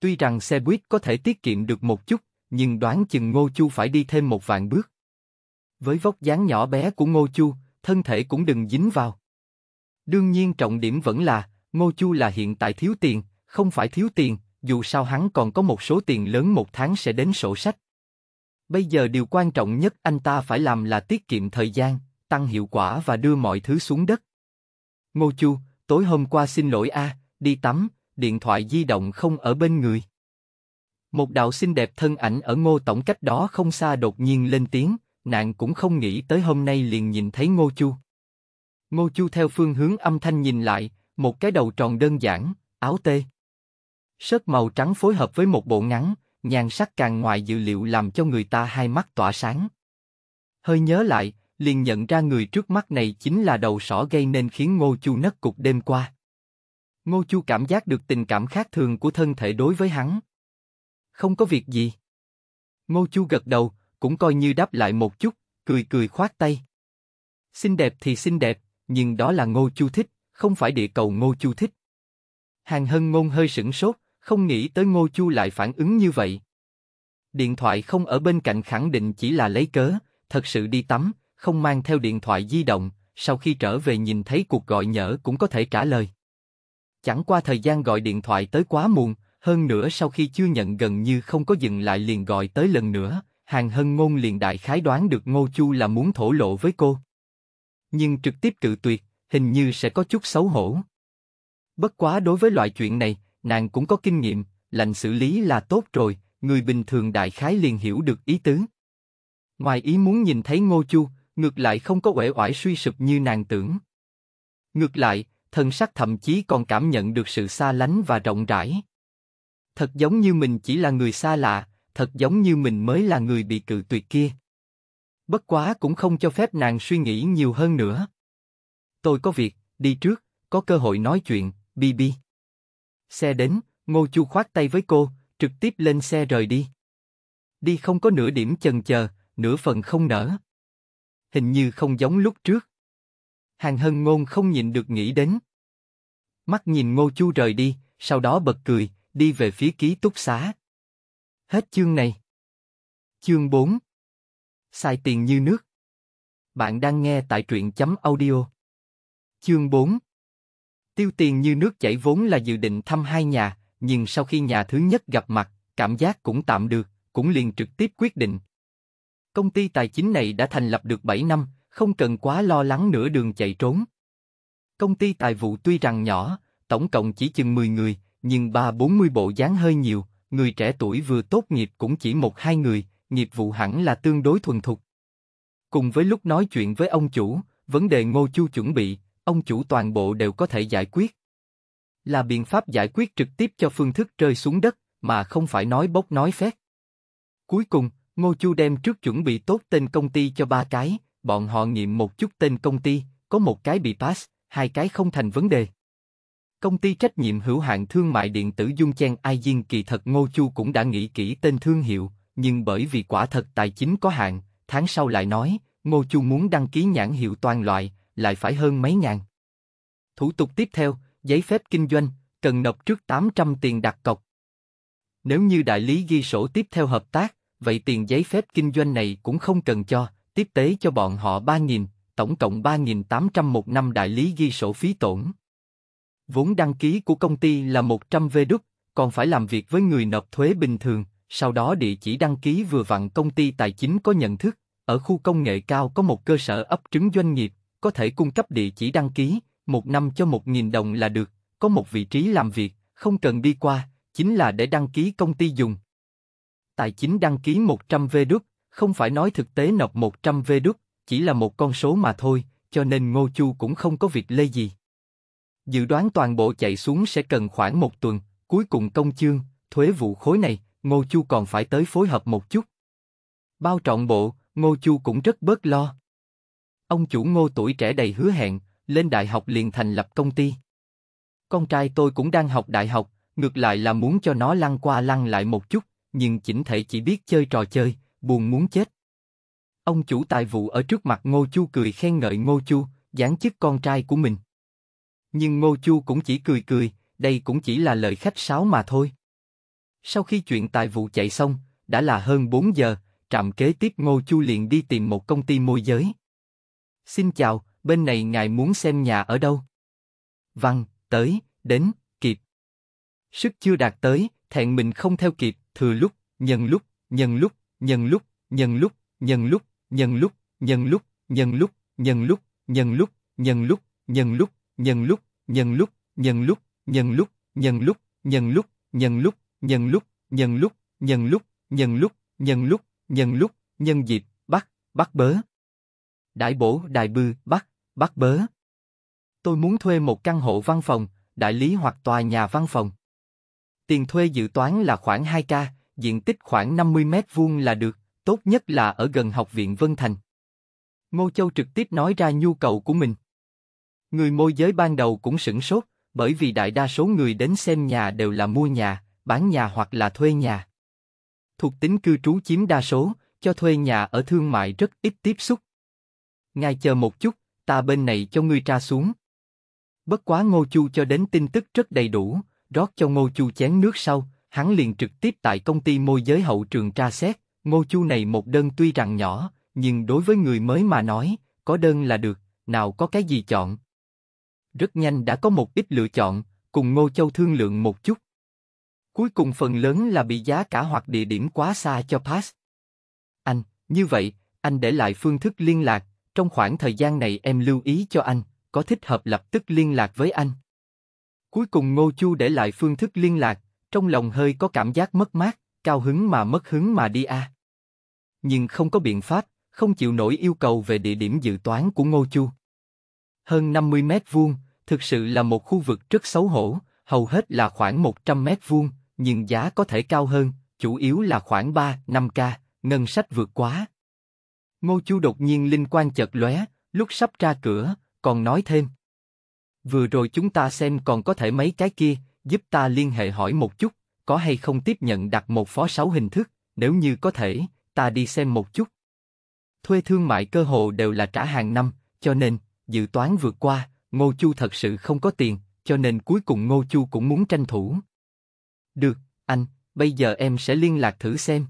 [SPEAKER 1] Tuy rằng xe buýt có thể tiết kiệm được một chút, nhưng đoán chừng Ngô Chu phải đi thêm một vạn bước. Với vóc dáng nhỏ bé của Ngô Chu, thân thể cũng đừng dính vào. Đương nhiên trọng điểm vẫn là, Ngô Chu là hiện tại thiếu tiền, không phải thiếu tiền, dù sao hắn còn có một số tiền lớn một tháng sẽ đến sổ sách. Bây giờ điều quan trọng nhất anh ta phải làm là tiết kiệm thời gian, tăng hiệu quả và đưa mọi thứ xuống đất. Ngô Chu, tối hôm qua xin lỗi a, à, đi tắm, điện thoại di động không ở bên người. Một đạo xinh đẹp thân ảnh ở ngô tổng cách đó không xa đột nhiên lên tiếng, nàng cũng không nghĩ tới hôm nay liền nhìn thấy Ngô Chu. Ngô Chu theo phương hướng âm thanh nhìn lại, một cái đầu tròn đơn giản, áo tê. Sớt màu trắng phối hợp với một bộ ngắn, nhàn sắc càng ngoài dự liệu làm cho người ta hai mắt tỏa sáng. Hơi nhớ lại, liền nhận ra người trước mắt này chính là đầu sỏ gây nên khiến Ngô Chu nấc cục đêm qua. Ngô Chu cảm giác được tình cảm khác thường của thân thể đối với hắn. Không có việc gì. Ngô Chu gật đầu, cũng coi như đáp lại một chút, cười cười khoát tay. Xinh đẹp thì xinh đẹp, nhưng đó là ngô chu thích, không phải địa cầu ngô chu thích. Hàng hân ngôn hơi sửng sốt, không nghĩ tới ngô chu lại phản ứng như vậy. Điện thoại không ở bên cạnh khẳng định chỉ là lấy cớ, thật sự đi tắm, không mang theo điện thoại di động, sau khi trở về nhìn thấy cuộc gọi nhỡ cũng có thể trả lời. Chẳng qua thời gian gọi điện thoại tới quá muộn, hơn nữa sau khi chưa nhận gần như không có dừng lại liền gọi tới lần nữa, Hàng Hân Ngôn liền đại khái đoán được Ngô Chu là muốn thổ lộ với cô. Nhưng trực tiếp cự tuyệt, hình như sẽ có chút xấu hổ. Bất quá đối với loại chuyện này, nàng cũng có kinh nghiệm, lành xử lý là tốt rồi, người bình thường đại khái liền hiểu được ý tứ. Ngoài ý muốn nhìn thấy Ngô Chu, ngược lại không có uể oải suy sụp như nàng tưởng. Ngược lại, thần sắc thậm chí còn cảm nhận được sự xa lánh và rộng rãi. Thật giống như mình chỉ là người xa lạ, thật giống như mình mới là người bị cự tuyệt kia. Bất quá cũng không cho phép nàng suy nghĩ nhiều hơn nữa. Tôi có việc, đi trước, có cơ hội nói chuyện, Bibi. Xe đến, Ngô Chu khoát tay với cô, trực tiếp lên xe rời đi. Đi không có nửa điểm chần chờ, nửa phần không nở. Hình như không giống lúc trước. Hàng Hân Ngôn không nhịn được nghĩ đến. Mắt nhìn Ngô Chu rời đi, sau đó bật cười, đi về phía ký túc xá. Hết chương này. Chương 4 Xài tiền như nước Bạn đang nghe tại truyện chấm audio Chương 4 Tiêu tiền như nước chảy vốn là dự định thăm hai nhà, nhưng sau khi nhà thứ nhất gặp mặt, cảm giác cũng tạm được, cũng liền trực tiếp quyết định. Công ty tài chính này đã thành lập được 7 năm, không cần quá lo lắng nửa đường chạy trốn. Công ty tài vụ tuy rằng nhỏ, tổng cộng chỉ chừng 10 người, nhưng ba bốn mươi bộ dáng hơi nhiều, người trẻ tuổi vừa tốt nghiệp cũng chỉ một hai người, nghiệp vụ hẳn là tương đối thuần thục. Cùng với lúc nói chuyện với ông chủ, vấn đề Ngô Chu chuẩn bị, ông chủ toàn bộ đều có thể giải quyết. Là biện pháp giải quyết trực tiếp cho phương thức rơi xuống đất, mà không phải nói bốc nói phét. Cuối cùng, Ngô Chu đem trước chuẩn bị tốt tên công ty cho ba cái, bọn họ nghiệm một chút tên công ty, có một cái bị pass, hai cái không thành vấn đề. Công ty trách nhiệm hữu hạn thương mại điện tử Dung Chen Aijin kỳ thật Ngô Chu cũng đã nghĩ kỹ tên thương hiệu, nhưng bởi vì quả thật tài chính có hạn, tháng sau lại nói, Ngô Chu muốn đăng ký nhãn hiệu toàn loại, lại phải hơn mấy ngàn. Thủ tục tiếp theo, giấy phép kinh doanh, cần nộp trước 800 tiền đặt cọc. Nếu như đại lý ghi sổ tiếp theo hợp tác, vậy tiền giấy phép kinh doanh này cũng không cần cho, tiếp tế cho bọn họ 3.000, tổng cộng 3.800 một năm đại lý ghi sổ phí tổn. Vốn đăng ký của công ty là 100 V đúc, còn phải làm việc với người nộp thuế bình thường, sau đó địa chỉ đăng ký vừa vặn công ty tài chính có nhận thức, ở khu công nghệ cao có một cơ sở ấp trứng doanh nghiệp, có thể cung cấp địa chỉ đăng ký, một năm cho 1.000 đồng là được, có một vị trí làm việc, không cần đi qua, chính là để đăng ký công ty dùng. Tài chính đăng ký 100 V đúc, không phải nói thực tế nộp 100 V đúc, chỉ là một con số mà thôi, cho nên Ngô Chu cũng không có việc lây gì. Dự đoán toàn bộ chạy xuống sẽ cần khoảng một tuần, cuối cùng công chương, thuế vụ khối này, Ngô Chu còn phải tới phối hợp một chút. Bao trọn bộ, Ngô Chu cũng rất bớt lo. Ông chủ Ngô tuổi trẻ đầy hứa hẹn, lên đại học liền thành lập công ty. Con trai tôi cũng đang học đại học, ngược lại là muốn cho nó lăn qua lăn lại một chút, nhưng chỉnh thể chỉ biết chơi trò chơi, buồn muốn chết. Ông chủ tài vụ ở trước mặt Ngô Chu cười khen ngợi Ngô Chu, giáng chức con trai của mình. Nhưng Ngô Chu cũng chỉ cười cười, đây cũng chỉ là lời khách sáo mà thôi. Sau khi chuyện tài vụ chạy xong, đã là hơn 4 giờ, trạm kế tiếp Ngô Chu liền đi tìm một công ty môi giới. Xin chào, bên này ngài muốn xem nhà ở đâu? Văn, tới, đến, kịp. Sức chưa đạt tới, thẹn mình không theo kịp, thừa lúc, nhân lúc, nhân lúc, nhân lúc, nhân lúc, nhân lúc, nhân lúc, nhân lúc, nhân lúc, nhân lúc, nhân lúc, nhân lúc, nhân lúc, nhân lúc, nhân lúc, nhân lúc, nhân lúc, nhân lúc, nhân lúc, nhân lúc, nhân lúc, nhân lúc, nhân lúc, nhân lúc, nhân lúc, nhân lúc, nhân lúc, nhân dịp, bắt, bắt bớ. Đại bổ, đại bư, bắt, bắt bớ. Tôi muốn thuê một căn hộ văn phòng, đại lý hoặc tòa nhà văn phòng. Tiền thuê dự toán là khoảng 2K, diện tích khoảng 50 mét vuông là được, tốt nhất là ở gần học viện Vân Thành. Ngô Châu trực tiếp nói ra nhu cầu của mình. Người môi giới ban đầu cũng sửng sốt, bởi vì đại đa số người đến xem nhà đều là mua nhà, bán nhà hoặc là thuê nhà. Thuộc tính cư trú chiếm đa số, cho thuê nhà ở thương mại rất ít tiếp xúc. Ngài chờ một chút, ta bên này cho ngươi tra xuống. Bất quá Ngô Chu cho đến tin tức rất đầy đủ, rót cho Ngô Chu chén nước sau, hắn liền trực tiếp tại công ty môi giới hậu trường tra xét, Ngô Chu này một đơn tuy rằng nhỏ, nhưng đối với người mới mà nói, có đơn là được, nào có cái gì chọn. Rất nhanh đã có một ít lựa chọn, cùng Ngô Châu thương lượng một chút. Cuối cùng phần lớn là bị giá cả hoặc địa điểm quá xa cho pass. Anh, như vậy, anh để lại phương thức liên lạc, trong khoảng thời gian này em lưu ý cho anh, có thích hợp lập tức liên lạc với anh. Cuối cùng Ngô Chu để lại phương thức liên lạc, trong lòng hơi có cảm giác mất mát, cao hứng mà mất hứng mà đi a. À. Nhưng không có biện pháp, không chịu nổi yêu cầu về địa điểm dự toán của Ngô Chu hơn 50 mét vuông, thực sự là một khu vực rất xấu hổ, hầu hết là khoảng 100 mét vuông, nhưng giá có thể cao hơn, chủ yếu là khoảng 3-5k, ngân sách vượt quá. Ngô Chu đột nhiên linh quan chợt lóe, lúc sắp ra cửa, còn nói thêm. Vừa rồi chúng ta xem còn có thể mấy cái kia, giúp ta liên hệ hỏi một chút, có hay không tiếp nhận đặt một phó sáu hình thức, nếu như có thể, ta đi xem một chút. Thuê thương mại cơ hồ đều là trả hàng năm, cho nên, dự toán vượt qua, Ngô Chu thật sự không có tiền, cho nên cuối cùng Ngô Chu cũng muốn tranh thủ. Được, anh, bây giờ em sẽ liên lạc thử xem.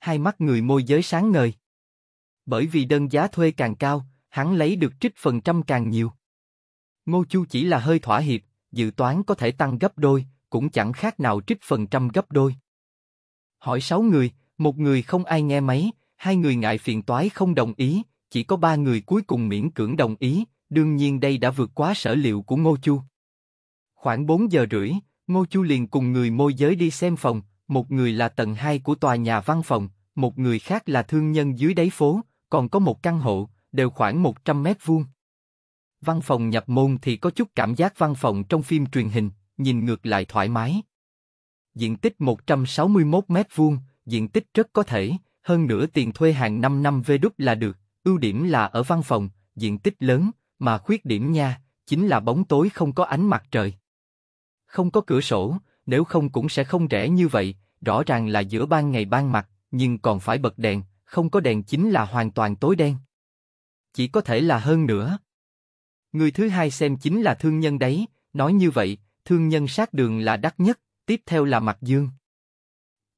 [SPEAKER 1] Hai mắt người môi giới sáng ngời. Bởi vì đơn giá thuê càng cao, hắn lấy được trích phần trăm càng nhiều. Ngô Chu chỉ là hơi thỏa hiệp, dự toán có thể tăng gấp đôi, cũng chẳng khác nào trích phần trăm gấp đôi. Hỏi sáu người, một người không ai nghe máy, hai người ngại phiền toái không đồng ý, chỉ có ba người cuối cùng miễn cưỡng đồng ý, đương nhiên đây đã vượt quá sở liệu của Ngô Chu. Khoảng 4 giờ rưỡi, Ngô Chu liền cùng người môi giới đi xem phòng, một người là tầng 2 của tòa nhà văn phòng, một người khác là thương nhân dưới đáy phố, còn có một căn hộ, đều khoảng 100 mét vuông. Văn phòng nhập môn thì có chút cảm giác văn phòng trong phim truyền hình, nhìn ngược lại thoải mái. Diện tích 161 mét vuông, diện tích rất có thể, hơn nữa tiền thuê hàng 5 năm về đúc là được, Ưu điểm là ở văn phòng, diện tích lớn, mà khuyết điểm nha, chính là bóng tối không có ánh mặt trời. Không có cửa sổ, nếu không cũng sẽ không rẻ như vậy, rõ ràng là giữa ban ngày ban mặt, nhưng còn phải bật đèn, không có đèn chính là hoàn toàn tối đen. Chỉ có thể là hơn nữa. Người thứ hai xem chính là thương nhân đấy, nói như vậy, thương nhân sát đường là đắt nhất, tiếp theo là mặt dương.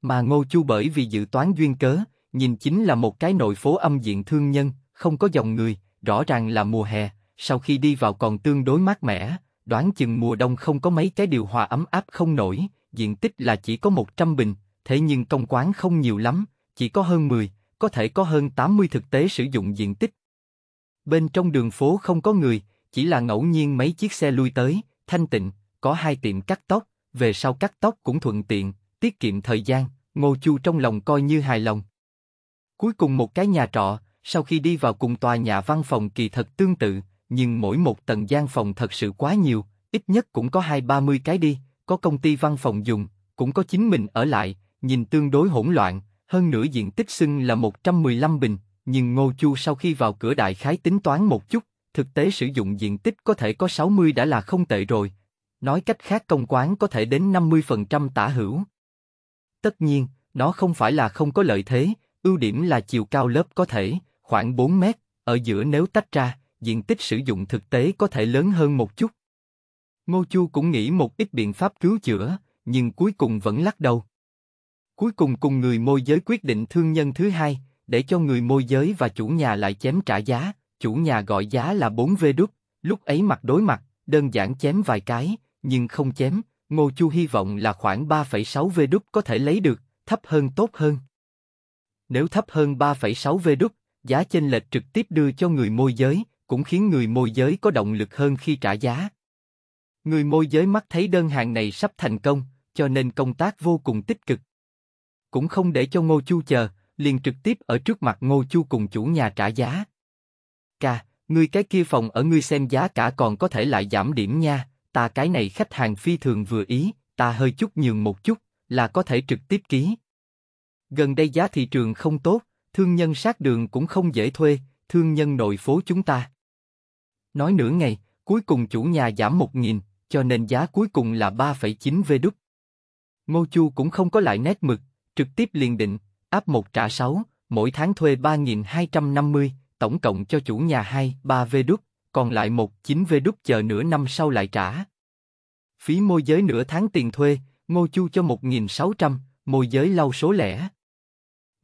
[SPEAKER 1] Mà Ngô Chu bởi vì dự toán duyên cớ, nhìn chính là một cái nội phố âm diện thương nhân, không có dòng người, rõ ràng là mùa hè, sau khi đi vào còn tương đối mát mẻ, đoán chừng mùa đông không có mấy cái điều hòa ấm áp không nổi, diện tích là chỉ có 100 bình, thế nhưng công quán không nhiều lắm, chỉ có hơn 10, có thể có hơn 80 thực tế sử dụng diện tích. Bên trong đường phố không có người, chỉ là ngẫu nhiên mấy chiếc xe lui tới, thanh tịnh, có hai tiệm cắt tóc, về sau cắt tóc cũng thuận tiện, tiết kiệm thời gian, Ngô Chu trong lòng coi như hài lòng. Cuối cùng một cái nhà trọ, sau khi đi vào cùng tòa nhà văn phòng kỳ thật tương tự, nhưng mỗi một tầng gian phòng thật sự quá nhiều, ít nhất cũng có hai ba mươi cái đi, có công ty văn phòng dùng, cũng có chính mình ở lại, nhìn tương đối hỗn loạn, hơn nửa diện tích xưng là 115 bình, nhưng Ngô Chu sau khi vào cửa đại khái tính toán một chút, thực tế sử dụng diện tích có thể có 60 đã là không tệ rồi. Nói cách khác công quán có thể đến 50% tả hữu. Tất nhiên, nó không phải là không có lợi thế, ưu điểm là chiều cao lớp có thể, khoảng 4 mét, ở giữa nếu tách ra, diện tích sử dụng thực tế có thể lớn hơn một chút. Ngô Chu cũng nghĩ một ít biện pháp cứu chữa, nhưng cuối cùng vẫn lắc đầu. Cuối cùng cùng người môi giới quyết định thương nhân thứ hai, để cho người môi giới và chủ nhà lại chém trả giá, chủ nhà gọi giá là 4 vê đúc, lúc ấy mặt đối mặt, đơn giản chém vài cái, nhưng không chém, Ngô Chu hy vọng là khoảng 3,6 vê đúc có thể lấy được, thấp hơn tốt hơn. Nếu thấp hơn 3,6 vê đúc, giá chênh lệch trực tiếp đưa cho người môi giới, cũng khiến người môi giới có động lực hơn khi trả giá. Người môi giới mắt thấy đơn hàng này sắp thành công, cho nên công tác vô cùng tích cực. Cũng không để cho Ngô Chu chờ, liền trực tiếp ở trước mặt Ngô Chu cùng chủ nhà trả giá. Ca, người cái kia phòng ở ngươi xem giá cả còn có thể lại giảm điểm nha, ta cái này khách hàng phi thường vừa ý, ta hơi chút nhường một chút, là có thể trực tiếp ký. Gần đây giá thị trường không tốt, thương nhân sát đường cũng không dễ thuê, thương nhân nội phố chúng ta. Nói nửa ngày, cuối cùng chủ nhà giảm một nghìn, cho nên giá cuối cùng là 3,9 vê đúc. Ngô Chu cũng không có lại nét mực, trực tiếp liền định, áp một trả sáu, mỗi tháng thuê 3.250, tổng cộng cho chủ nhà 2, 3 vê đúc, còn lại 1, 9 vê đúc chờ nửa năm sau lại trả. Phí môi giới nửa tháng tiền thuê, Ngô Chu cho 1.600, môi giới lau số lẻ.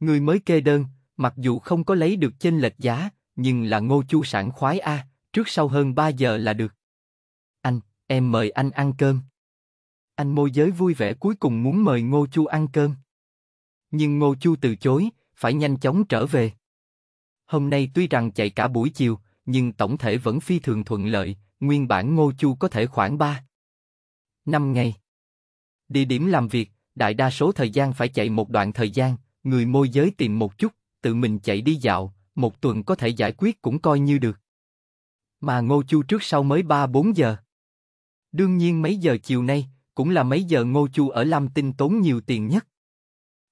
[SPEAKER 1] Người mới kê đơn, Mặc dù không có lấy được chênh lệch giá, nhưng là ngô chu sản khoái a, trước sau hơn 3 giờ là được. Anh, em mời anh ăn cơm. Anh môi giới vui vẻ cuối cùng muốn mời ngô chu ăn cơm. Nhưng ngô chu từ chối, phải nhanh chóng trở về. Hôm nay tuy rằng chạy cả buổi chiều, nhưng tổng thể vẫn phi thường thuận lợi, nguyên bản ngô chu có thể khoảng 3. 5 ngày. Địa điểm làm việc, đại đa số thời gian phải chạy một đoạn thời gian, người môi giới tìm một chút, tự mình chạy đi dạo, một tuần có thể giải quyết cũng coi như được. Mà Ngô Chu trước sau mới 3-4 giờ. Đương nhiên mấy giờ chiều nay, cũng là mấy giờ Ngô Chu ở Lam Tinh tốn nhiều tiền nhất.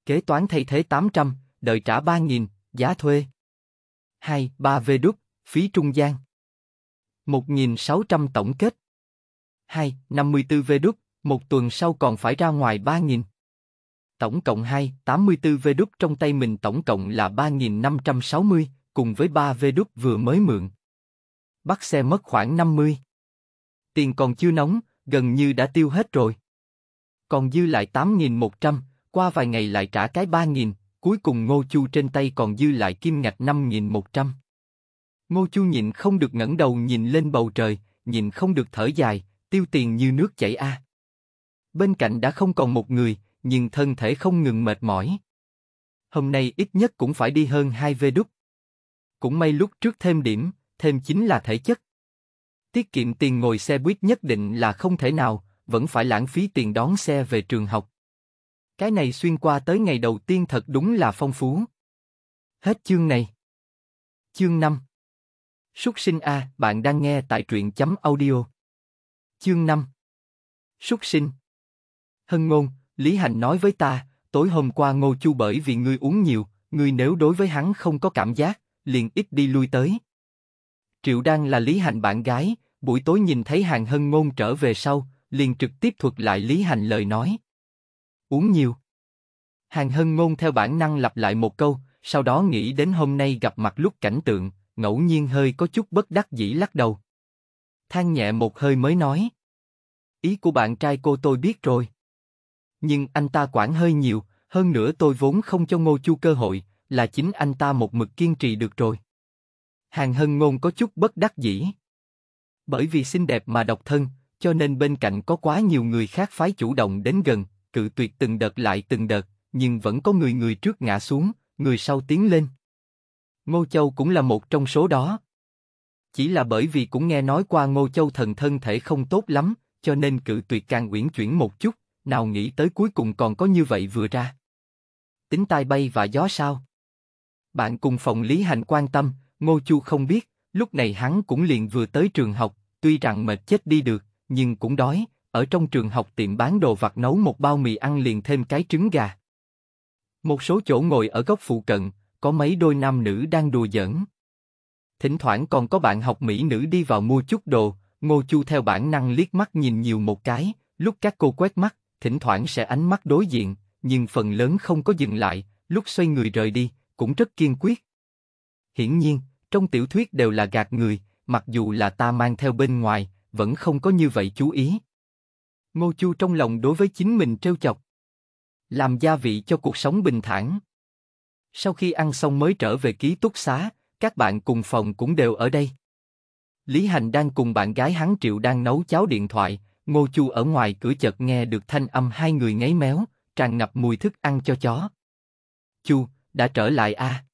[SPEAKER 1] Kế toán thay thế 800, đợi trả 3.000, giá thuê. 2, 3 V đúc, phí trung gian. 1.600 tổng kết. 2, 54 V đúc, một tuần sau còn phải ra ngoài 3.000 tổng cộng 2, 84 V đúc trong tay mình tổng cộng là 3.560, cùng với 3 V đúc vừa mới mượn. Bắt xe mất khoảng 50. Tiền còn chưa nóng, gần như đã tiêu hết rồi. Còn dư lại 8.100, qua vài ngày lại trả cái 3.000, cuối cùng Ngô Chu trên tay còn dư lại kim ngạch 5.100. Ngô Chu nhịn không được ngẩng đầu nhìn lên bầu trời, nhịn không được thở dài, tiêu tiền như nước chảy a. À. Bên cạnh đã không còn một người, nhưng thân thể không ngừng mệt mỏi. Hôm nay ít nhất cũng phải đi hơn 2 vê đúc. Cũng may lúc trước thêm điểm, thêm chính là thể chất. Tiết kiệm tiền ngồi xe buýt nhất định là không thể nào, vẫn phải lãng phí tiền đón xe về trường học. Cái này xuyên qua tới ngày đầu tiên thật đúng là phong phú. Hết chương này. Chương 5 Súc sinh A, bạn đang nghe tại truyện chấm audio. Chương 5 Súc sinh Hân ngôn, Lý Hành nói với ta, tối hôm qua Ngô Chu bởi vì ngươi uống nhiều, ngươi nếu đối với hắn không có cảm giác, liền ít đi lui tới. Triệu Đan là Lý Hành bạn gái, buổi tối nhìn thấy Hàng Hân Ngôn trở về sau, liền trực tiếp thuật lại Lý Hành lời nói. Uống nhiều. Hàng Hân Ngôn theo bản năng lặp lại một câu, sau đó nghĩ đến hôm nay gặp mặt lúc cảnh tượng, ngẫu nhiên hơi có chút bất đắc dĩ lắc đầu. Than nhẹ một hơi mới nói. Ý của bạn trai cô tôi biết rồi. Nhưng anh ta quản hơi nhiều, hơn nữa tôi vốn không cho Ngô Chu cơ hội, là chính anh ta một mực kiên trì được rồi. Hàng Hân Ngôn có chút bất đắc dĩ. Bởi vì xinh đẹp mà độc thân, cho nên bên cạnh có quá nhiều người khác phái chủ động đến gần, cự tuyệt từng đợt lại từng đợt, nhưng vẫn có người người trước ngã xuống, người sau tiến lên. Ngô Châu cũng là một trong số đó. Chỉ là bởi vì cũng nghe nói qua Ngô Châu thần thân thể không tốt lắm, cho nên cự tuyệt càng uyển chuyển một chút nào nghĩ tới cuối cùng còn có như vậy vừa ra. Tính tai bay và gió sao? Bạn cùng phòng Lý Hành quan tâm, Ngô Chu không biết, lúc này hắn cũng liền vừa tới trường học, tuy rằng mệt chết đi được, nhưng cũng đói, ở trong trường học tiệm bán đồ vặt nấu một bao mì ăn liền thêm cái trứng gà. Một số chỗ ngồi ở góc phụ cận, có mấy đôi nam nữ đang đùa giỡn. Thỉnh thoảng còn có bạn học mỹ nữ đi vào mua chút đồ, Ngô Chu theo bản năng liếc mắt nhìn nhiều một cái, lúc các cô quét mắt, thỉnh thoảng sẽ ánh mắt đối diện, nhưng phần lớn không có dừng lại, lúc xoay người rời đi, cũng rất kiên quyết. Hiển nhiên, trong tiểu thuyết đều là gạt người, mặc dù là ta mang theo bên ngoài, vẫn không có như vậy chú ý. Ngô Chu trong lòng đối với chính mình trêu chọc. Làm gia vị cho cuộc sống bình thản. Sau khi ăn xong mới trở về ký túc xá, các bạn cùng phòng cũng đều ở đây. Lý Hành đang cùng bạn gái hắn Triệu đang nấu cháo điện thoại, Ngô Chu ở ngoài cửa chợt nghe được thanh âm hai người ngáy méo, tràn ngập mùi thức ăn cho chó. Chu, đã trở lại À?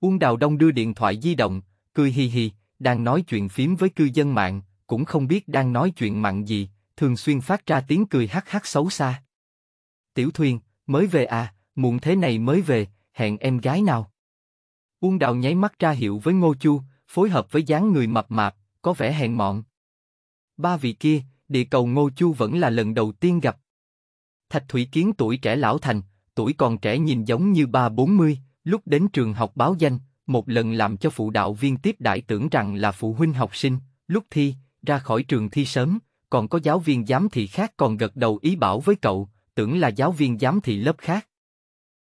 [SPEAKER 1] Uông Đào Đông đưa điện thoại di động, cười hi hi, đang nói chuyện phím với cư dân mạng, cũng không biết đang nói chuyện mặn gì, thường xuyên phát ra tiếng cười hắc hắc xấu xa. Tiểu Thuyền, mới về à, muộn thế này mới về, hẹn em gái nào. Uông Đào nháy mắt ra hiệu với Ngô Chu, phối hợp với dáng người mập mạp, có vẻ hẹn mọn. Ba vị kia, địa cầu Ngô Chu vẫn là lần đầu tiên gặp. Thạch Thủy Kiến tuổi trẻ lão thành, tuổi còn trẻ nhìn giống như ba bốn mươi, lúc đến trường học báo danh, một lần làm cho phụ đạo viên tiếp đại tưởng rằng là phụ huynh học sinh, lúc thi, ra khỏi trường thi sớm, còn có giáo viên giám thị khác còn gật đầu ý bảo với cậu, tưởng là giáo viên giám thị lớp khác.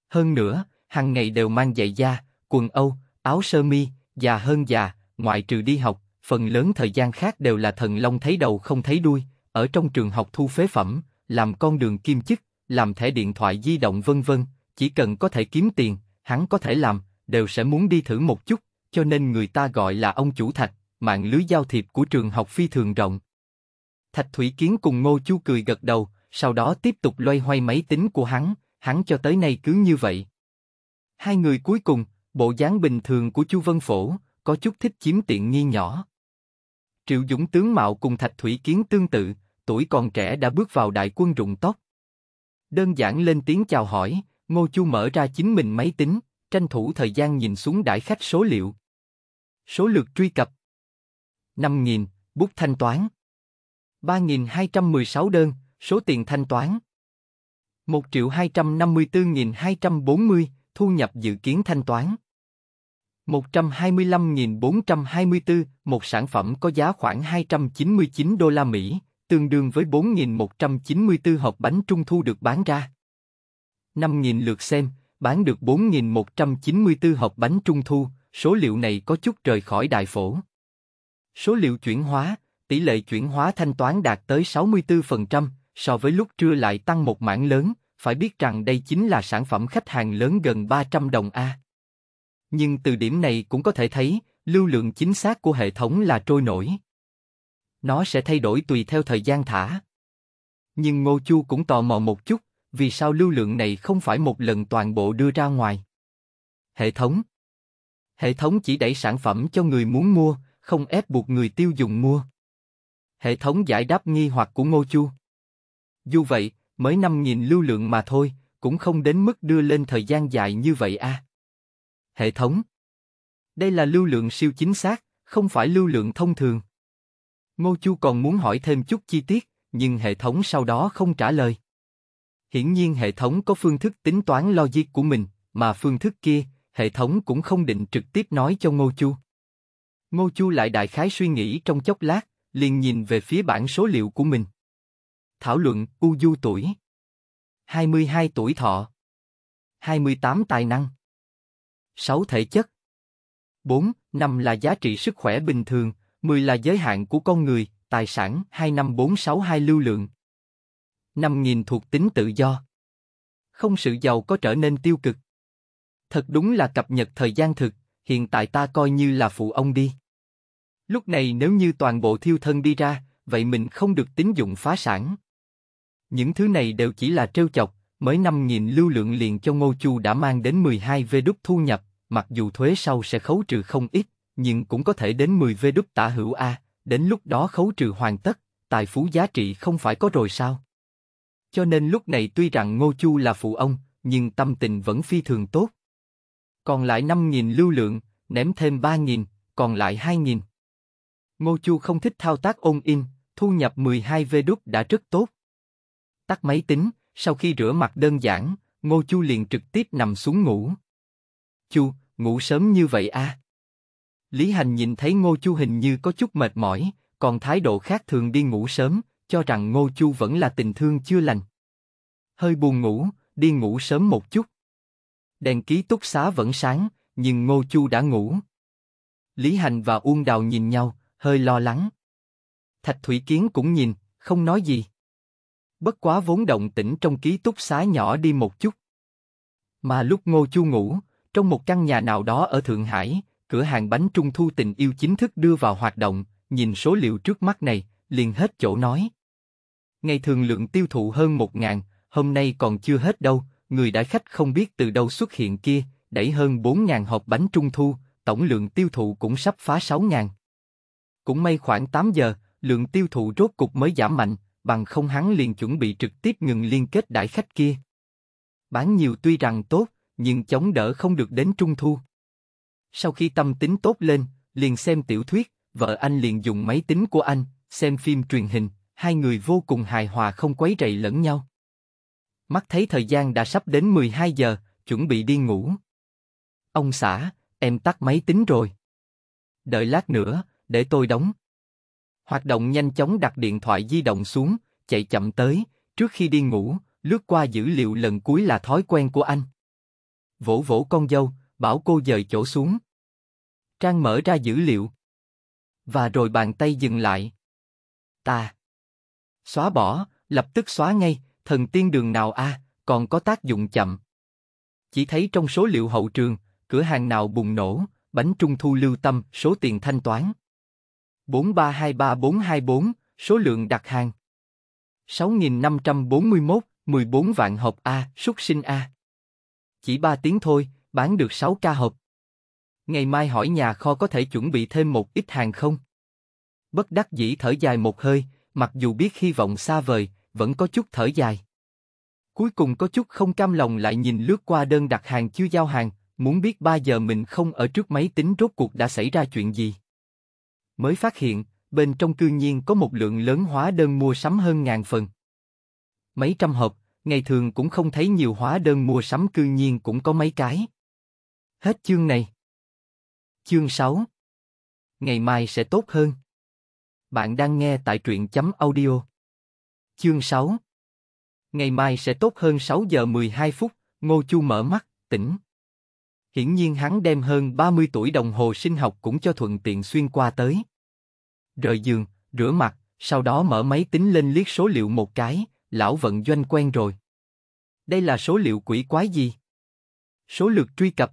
[SPEAKER 1] Hơn nữa, hàng ngày đều mang giày da, quần âu, áo sơ mi, già hơn già, ngoại trừ đi học, phần lớn thời gian khác đều là thần long thấy đầu không thấy đuôi, ở trong trường học thu phế phẩm, làm con đường kim chức, làm thẻ điện thoại di động vân vân, chỉ cần có thể kiếm tiền, hắn có thể làm, đều sẽ muốn đi thử một chút, cho nên người ta gọi là ông chủ thạch, mạng lưới giao thiệp của trường học phi thường rộng. Thạch Thủy Kiến cùng Ngô Chu cười gật đầu, sau đó tiếp tục loay hoay máy tính của hắn, hắn cho tới nay cứ như vậy. Hai người cuối cùng, bộ dáng bình thường của Chu Vân Phổ, có chút thích chiếm tiện nghi nhỏ. Triệu Dũng tướng mạo cùng Thạch Thủy Kiến tương tự, tuổi còn trẻ đã bước vào đại quân rụng tóc. Đơn giản lên tiếng chào hỏi, Ngô Chu mở ra chính mình máy tính, tranh thủ thời gian nhìn xuống đại khách số liệu. Số lượt truy cập 5.000, bút thanh toán 3.216 đơn, số tiền thanh toán 1.254.240, thu nhập dự kiến thanh toán 125.424, một sản phẩm có giá khoảng 299 đô la Mỹ, tương đương với 4.194 hộp bánh trung thu được bán ra. 5.000 lượt xem, bán được 4.194 hộp bánh trung thu, số liệu này có chút rời khỏi đại phổ. Số liệu chuyển hóa, tỷ lệ chuyển hóa thanh toán đạt tới 64%, so với lúc trưa lại tăng một mảng lớn, phải biết rằng đây chính là sản phẩm khách hàng lớn gần 300 đồng A. Nhưng từ điểm này cũng có thể thấy, lưu lượng chính xác của hệ thống là trôi nổi nó sẽ thay đổi tùy theo thời gian thả. Nhưng Ngô Chu cũng tò mò một chút, vì sao lưu lượng này không phải một lần toàn bộ đưa ra ngoài? Hệ thống Hệ thống chỉ đẩy sản phẩm cho người muốn mua, không ép buộc người tiêu dùng mua. Hệ thống giải đáp nghi hoặc của Ngô Chu. Dù vậy, mới 5.000 lưu lượng mà thôi, cũng không đến mức đưa lên thời gian dài như vậy à. Hệ thống Đây là lưu lượng siêu chính xác, không phải lưu lượng thông thường. Ngô Chu còn muốn hỏi thêm chút chi tiết, nhưng hệ thống sau đó không trả lời. Hiển nhiên hệ thống có phương thức tính toán logic của mình, mà phương thức kia, hệ thống cũng không định trực tiếp nói cho Ngô Chu. Ngô Chu lại đại khái suy nghĩ trong chốc lát, liền nhìn về phía bảng số liệu của mình. Thảo luận U Du tuổi 22 tuổi thọ 28 tài năng 6 thể chất 4. Năm là giá trị sức khỏe bình thường, 10 là giới hạn của con người, tài sản 25462 lưu lượng. 5.000 thuộc tính tự do. Không sự giàu có trở nên tiêu cực. Thật đúng là cập nhật thời gian thực, hiện tại ta coi như là phụ ông đi. Lúc này nếu như toàn bộ thiêu thân đi ra, vậy mình không được tín dụng phá sản. Những thứ này đều chỉ là trêu chọc, mới 5.000 lưu lượng liền cho Ngô Chu đã mang đến 12 vê đúc thu nhập, mặc dù thuế sau sẽ khấu trừ không ít, nhưng cũng có thể đến 10 vê đúc tả hữu A, đến lúc đó khấu trừ hoàn tất, tài phú giá trị không phải có rồi sao? Cho nên lúc này tuy rằng Ngô Chu là phụ ông, nhưng tâm tình vẫn phi thường tốt. Còn lại 5.000 lưu lượng, ném thêm 3.000, còn lại 2.000. Ngô Chu không thích thao tác ôn in, thu nhập 12 vê đúc đã rất tốt. Tắt máy tính, sau khi rửa mặt đơn giản, Ngô Chu liền trực tiếp nằm xuống ngủ. Chu, ngủ sớm như vậy à? Lý Hành nhìn thấy Ngô Chu hình như có chút mệt mỏi, còn thái độ khác thường đi ngủ sớm, cho rằng Ngô Chu vẫn là tình thương chưa lành. Hơi buồn ngủ, đi ngủ sớm một chút. Đèn ký túc xá vẫn sáng, nhưng Ngô Chu đã ngủ. Lý Hành và Uông Đào nhìn nhau, hơi lo lắng. Thạch Thủy Kiến cũng nhìn, không nói gì. Bất quá vốn động tĩnh trong ký túc xá nhỏ đi một chút. Mà lúc Ngô Chu ngủ, trong một căn nhà nào đó ở Thượng Hải, cửa hàng bánh trung thu tình yêu chính thức đưa vào hoạt động, nhìn số liệu trước mắt này, liền hết chỗ nói. Ngày thường lượng tiêu thụ hơn 1.000, hôm nay còn chưa hết đâu, người đã khách không biết từ đâu xuất hiện kia, đẩy hơn 4.000 hộp bánh trung thu, tổng lượng tiêu thụ cũng sắp phá 6.000. Cũng may khoảng 8 giờ, lượng tiêu thụ rốt cục mới giảm mạnh, bằng không hắn liền chuẩn bị trực tiếp ngừng liên kết đại khách kia. Bán nhiều tuy rằng tốt, nhưng chống đỡ không được đến trung thu. Sau khi tâm tính tốt lên, liền xem tiểu thuyết, vợ anh liền dùng máy tính của anh, xem phim truyền hình, hai người vô cùng hài hòa không quấy rầy lẫn nhau. Mắt thấy thời gian đã sắp đến 12 giờ, chuẩn bị đi ngủ. Ông xã, em tắt máy tính rồi. Đợi lát nữa, để tôi đóng. Hoạt động nhanh chóng đặt điện thoại di động xuống, chạy chậm tới, trước khi đi ngủ, lướt qua dữ liệu lần cuối là thói quen của anh. Vỗ vỗ con dâu, bảo cô dời chỗ xuống. Trang mở ra dữ liệu. Và rồi bàn tay dừng lại. Ta. Xóa bỏ, lập tức xóa ngay, thần tiên đường nào a, à, còn có tác dụng chậm. Chỉ thấy trong số liệu hậu trường, cửa hàng nào bùng nổ, bánh trung thu lưu tâm, số tiền thanh toán. 4323424, số lượng đặt hàng. 6541, 14 vạn hộp A, xuất sinh A. Chỉ 3 tiếng thôi, bán được 6 ca hộp. Ngày mai hỏi nhà kho có thể chuẩn bị thêm một ít hàng không? Bất đắc dĩ thở dài một hơi, mặc dù biết hy vọng xa vời, vẫn có chút thở dài. Cuối cùng có chút không cam lòng lại nhìn lướt qua đơn đặt hàng chưa giao hàng, muốn biết ba giờ mình không ở trước máy tính rốt cuộc đã xảy ra chuyện gì. Mới phát hiện, bên trong cư nhiên có một lượng lớn hóa đơn mua sắm hơn ngàn phần. Mấy trăm hộp, ngày thường cũng không thấy nhiều hóa đơn mua sắm cư nhiên cũng có mấy cái. Hết chương này. Chương 6 Ngày mai sẽ tốt hơn. Bạn đang nghe tại truyện chấm audio. Chương 6 Ngày mai sẽ tốt hơn 6 giờ 12 phút, Ngô Chu mở mắt, tỉnh. Hiển nhiên hắn đem hơn 30 tuổi đồng hồ sinh học cũng cho thuận tiện xuyên qua tới. Rời giường, rửa mặt, sau đó mở máy tính lên liếc số liệu một cái, lão vận doanh quen rồi. Đây là số liệu quỷ quái gì? Số lượt truy cập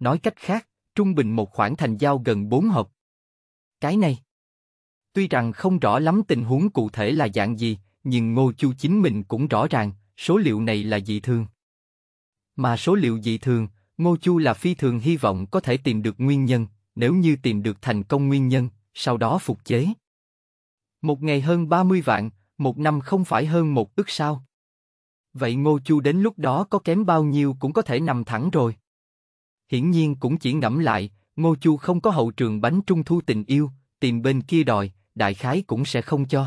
[SPEAKER 1] Nói cách khác, trung bình một khoảng thành giao gần 4 hộp. Cái này, tuy rằng không rõ lắm tình huống cụ thể là dạng gì, nhưng Ngô Chu chính mình cũng rõ ràng, số liệu này là dị thường. Mà số liệu dị thường, Ngô Chu là phi thường hy vọng có thể tìm được nguyên nhân, nếu như tìm được thành công nguyên nhân, sau đó phục chế. Một ngày hơn 30 vạn, một năm không phải hơn một ức sao. Vậy Ngô Chu đến lúc đó có kém bao nhiêu cũng có thể nằm thẳng rồi hiển nhiên cũng chỉ ngẫm lại, Ngô Chu không có hậu trường bánh trung thu tình yêu, tìm bên kia đòi, đại khái cũng sẽ không cho.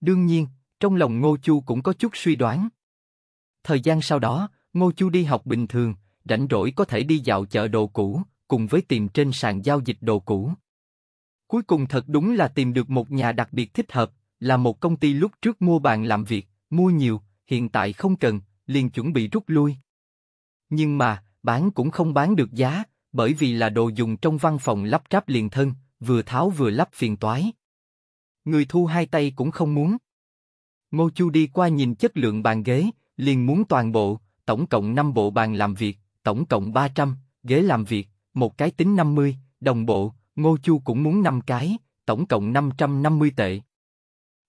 [SPEAKER 1] Đương nhiên, trong lòng Ngô Chu cũng có chút suy đoán. Thời gian sau đó, Ngô Chu đi học bình thường, rảnh rỗi có thể đi dạo chợ đồ cũ, cùng với tìm trên sàn giao dịch đồ cũ. Cuối cùng thật đúng là tìm được một nhà đặc biệt thích hợp, là một công ty lúc trước mua bàn làm việc, mua nhiều, hiện tại không cần, liền chuẩn bị rút lui. Nhưng mà, bán cũng không bán được giá, bởi vì là đồ dùng trong văn phòng lắp ráp liền thân, vừa tháo vừa lắp phiền toái. Người thu hai tay cũng không muốn. Ngô Chu đi qua nhìn chất lượng bàn ghế, liền muốn toàn bộ, tổng cộng 5 bộ bàn làm việc, tổng cộng 300, ghế làm việc, một cái tính 50, đồng bộ, Ngô Chu cũng muốn 5 cái, tổng cộng 550 tệ.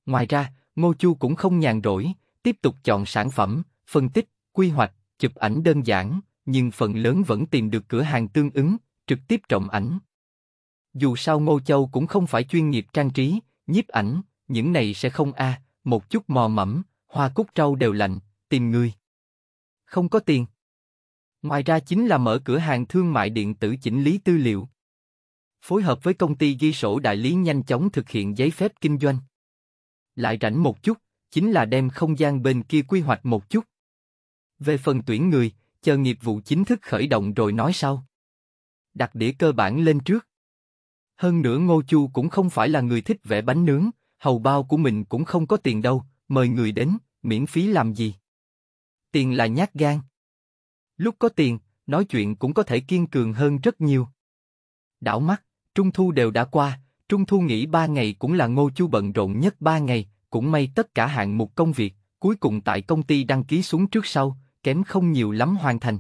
[SPEAKER 1] Ngoài ra, Ngô Chu cũng không nhàn rỗi, tiếp tục chọn sản phẩm, phân tích, quy hoạch, chụp ảnh đơn giản, nhưng phần lớn vẫn tìm được cửa hàng tương ứng, trực tiếp trọng ảnh. Dù sao Ngô Châu cũng không phải chuyên nghiệp trang trí, nhiếp ảnh, những này sẽ không a, à, một chút mò mẫm, hoa cúc trâu đều lạnh, tìm người. Không có tiền. Ngoài ra chính là mở cửa hàng thương mại điện tử chỉnh lý tư liệu. Phối hợp với công ty ghi sổ đại lý nhanh chóng thực hiện giấy phép kinh doanh. Lại rảnh một chút, chính là đem không gian bên kia quy hoạch một chút. Về phần tuyển người, chờ nghiệp vụ chính thức khởi động rồi nói sau. Đặt đĩa cơ bản lên trước. Hơn nữa Ngô Chu cũng không phải là người thích vẽ bánh nướng, hầu bao của mình cũng không có tiền đâu, mời người đến, miễn phí làm gì. Tiền là nhát gan. Lúc có tiền, nói chuyện cũng có thể kiên cường hơn rất nhiều. Đảo mắt, Trung Thu đều đã qua, Trung Thu nghỉ ba ngày cũng là Ngô Chu bận rộn nhất ba ngày, cũng may tất cả hạng mục công việc, cuối cùng tại công ty đăng ký xuống trước sau, kém không nhiều lắm hoàn thành.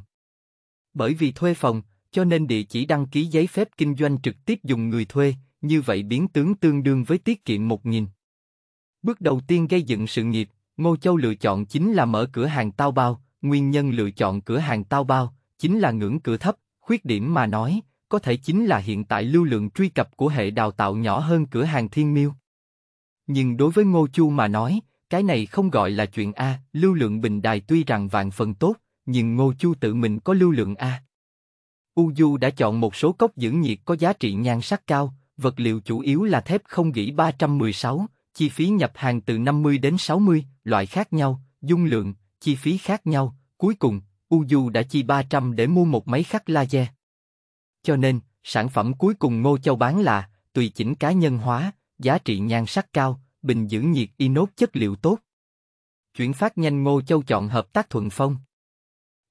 [SPEAKER 1] Bởi vì thuê phòng, cho nên địa chỉ đăng ký giấy phép kinh doanh trực tiếp dùng người thuê, như vậy biến tướng tương đương với tiết kiệm 1.000. Bước đầu tiên gây dựng sự nghiệp, Ngô Châu lựa chọn chính là mở cửa hàng Tao Bao, nguyên nhân lựa chọn cửa hàng Tao Bao chính là ngưỡng cửa thấp, khuyết điểm mà nói, có thể chính là hiện tại lưu lượng truy cập của hệ đào tạo nhỏ hơn cửa hàng Thiên Miêu. Nhưng đối với Ngô Chu mà nói, cái này không gọi là chuyện A, lưu lượng bình đài tuy rằng vạn phần tốt, nhưng Ngô Chu tự mình có lưu lượng A. u du đã chọn một số cốc giữ nhiệt có giá trị nhan sắc cao, vật liệu chủ yếu là thép không gỉ 316, chi phí nhập hàng từ 50 đến 60, loại khác nhau, dung lượng, chi phí khác nhau, cuối cùng, u du đã chi 300 để mua một máy khắc laser. Cho nên, sản phẩm cuối cùng Ngô Châu bán là tùy chỉnh cá nhân hóa, giá trị nhan sắc cao, bình giữ nhiệt inox chất liệu tốt. Chuyển phát nhanh Ngô Châu chọn hợp tác Thuận Phong.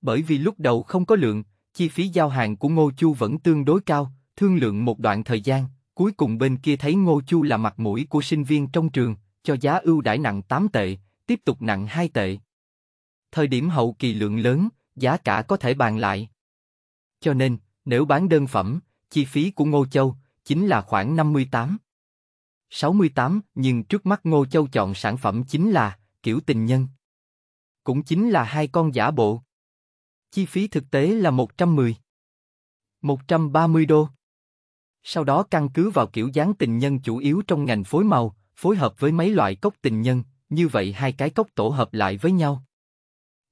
[SPEAKER 1] Bởi vì lúc đầu không có lượng, chi phí giao hàng của Ngô Chu vẫn tương đối cao, thương lượng một đoạn thời gian, cuối cùng bên kia thấy Ngô Chu là mặt mũi của sinh viên trong trường, cho giá ưu đãi nặng 8 tệ, tiếp tục nặng 2 tệ. Thời điểm hậu kỳ lượng lớn, giá cả có thể bàn lại. Cho nên, nếu bán đơn phẩm, chi phí của Ngô Châu chính là khoảng 58, 68, nhưng trước mắt Ngô Châu chọn sản phẩm chính là kiểu tình nhân. Cũng chính là hai con giả bộ. Chi phí thực tế là 110. 130 đô. Sau đó căn cứ vào kiểu dáng tình nhân chủ yếu trong ngành phối màu, phối hợp với mấy loại cốc tình nhân, như vậy hai cái cốc tổ hợp lại với nhau.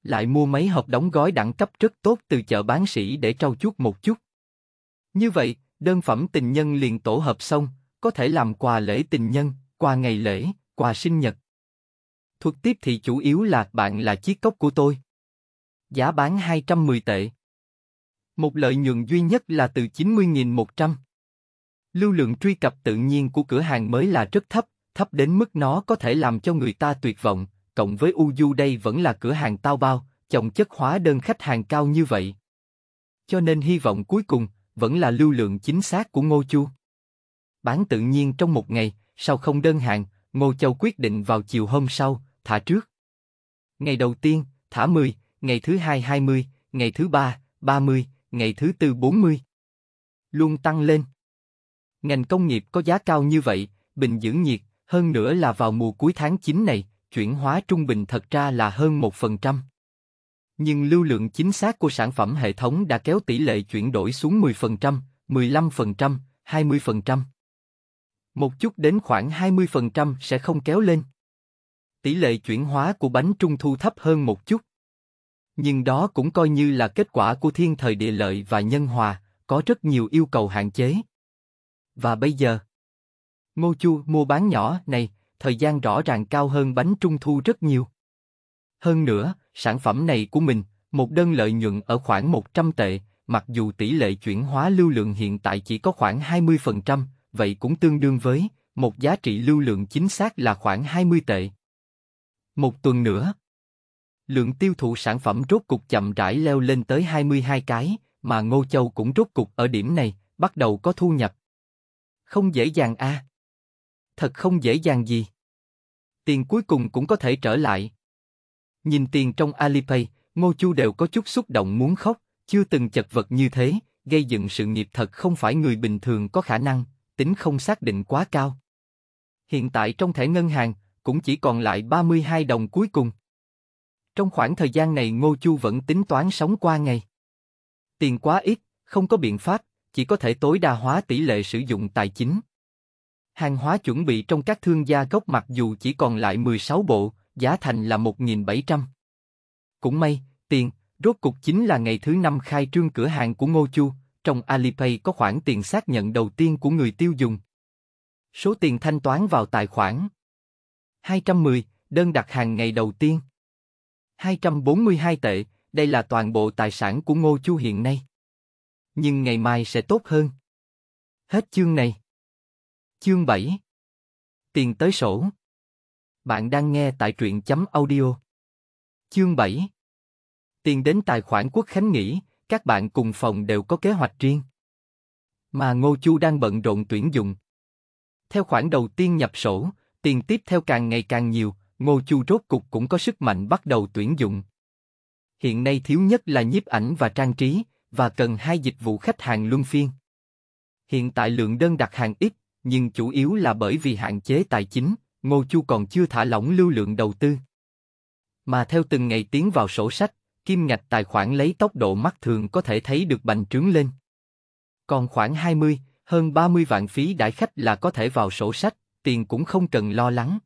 [SPEAKER 1] Lại mua mấy hộp đóng gói đẳng cấp rất tốt từ chợ bán sĩ để trau chuốt một chút. Như vậy, đơn phẩm tình nhân liền tổ hợp xong, có thể làm quà lễ tình nhân, quà ngày lễ, quà sinh nhật. Thuật tiếp thị chủ yếu là bạn là chiếc cốc của tôi. Giá bán 210 tệ. Một lợi nhuận duy nhất là từ 90.100. Lưu lượng truy cập tự nhiên của cửa hàng mới là rất thấp, thấp đến mức nó có thể làm cho người ta tuyệt vọng, cộng với Uju đây vẫn là cửa hàng tao bao, chồng chất hóa đơn khách hàng cao như vậy. Cho nên hy vọng cuối cùng vẫn là lưu lượng chính xác của Ngô Chu bán tự nhiên trong một ngày, sau không đơn hàng, Ngô Châu quyết định vào chiều hôm sau, thả trước. Ngày đầu tiên, thả 10, ngày thứ hai 20, ngày thứ ba 30, ngày thứ tư 40. Luôn tăng lên. Ngành công nghiệp có giá cao như vậy, bình giữ nhiệt, hơn nữa là vào mùa cuối tháng 9 này, chuyển hóa trung bình thật ra là hơn 1%. Nhưng lưu lượng chính xác của sản phẩm hệ thống đã kéo tỷ lệ chuyển đổi xuống 10%, 15%, 20% một chút đến khoảng 20% sẽ không kéo lên. Tỷ lệ chuyển hóa của bánh trung thu thấp hơn một chút. Nhưng đó cũng coi như là kết quả của thiên thời địa lợi và nhân hòa, có rất nhiều yêu cầu hạn chế. Và bây giờ, Ngô Chu mua bán nhỏ này, thời gian rõ ràng cao hơn bánh trung thu rất nhiều. Hơn nữa, sản phẩm này của mình, một đơn lợi nhuận ở khoảng 100 tệ, mặc dù tỷ lệ chuyển hóa lưu lượng hiện tại chỉ có khoảng 20%, vậy cũng tương đương với một giá trị lưu lượng chính xác là khoảng 20 tệ. Một tuần nữa, lượng tiêu thụ sản phẩm rốt cục chậm rãi leo lên tới 22 cái, mà Ngô Châu cũng rốt cục ở điểm này, bắt đầu có thu nhập. Không dễ dàng a. À. Thật không dễ dàng gì. Tiền cuối cùng cũng có thể trở lại. Nhìn tiền trong Alipay, Ngô Chu đều có chút xúc động muốn khóc, chưa từng chật vật như thế, gây dựng sự nghiệp thật không phải người bình thường có khả năng, tính không xác định quá cao. Hiện tại trong thẻ ngân hàng, cũng chỉ còn lại 32 đồng cuối cùng. Trong khoảng thời gian này Ngô Chu vẫn tính toán sống qua ngày. Tiền quá ít, không có biện pháp, chỉ có thể tối đa hóa tỷ lệ sử dụng tài chính. Hàng hóa chuẩn bị trong các thương gia gốc mặc dù chỉ còn lại 16 bộ, giá thành là 1.700. Cũng may, tiền, rốt cục chính là ngày thứ năm khai trương cửa hàng của Ngô Chu, trong Alipay có khoản tiền xác nhận đầu tiên của người tiêu dùng. Số tiền thanh toán vào tài khoản 210, đơn đặt hàng ngày đầu tiên 242 tệ, đây là toàn bộ tài sản của Ngô Chu hiện nay. Nhưng ngày mai sẽ tốt hơn. Hết chương này. Chương 7 Tiền tới sổ Bạn đang nghe tại truyện chấm audio Chương 7 Tiền đến tài khoản quốc khánh nghỉ các bạn cùng phòng đều có kế hoạch riêng. Mà Ngô Chu đang bận rộn tuyển dụng. Theo khoản đầu tiên nhập sổ, tiền tiếp theo càng ngày càng nhiều, Ngô Chu rốt cục cũng có sức mạnh bắt đầu tuyển dụng. Hiện nay thiếu nhất là nhiếp ảnh và trang trí, và cần hai dịch vụ khách hàng luân phiên. Hiện tại lượng đơn đặt hàng ít, nhưng chủ yếu là bởi vì hạn chế tài chính, Ngô Chu còn chưa thả lỏng lưu lượng đầu tư. Mà theo từng ngày tiến vào sổ sách, kim ngạch tài khoản lấy tốc độ mắt thường có thể thấy được bành trướng lên. Còn khoảng 20, hơn 30 vạn phí đãi khách là có thể vào sổ sách, tiền cũng không cần lo lắng.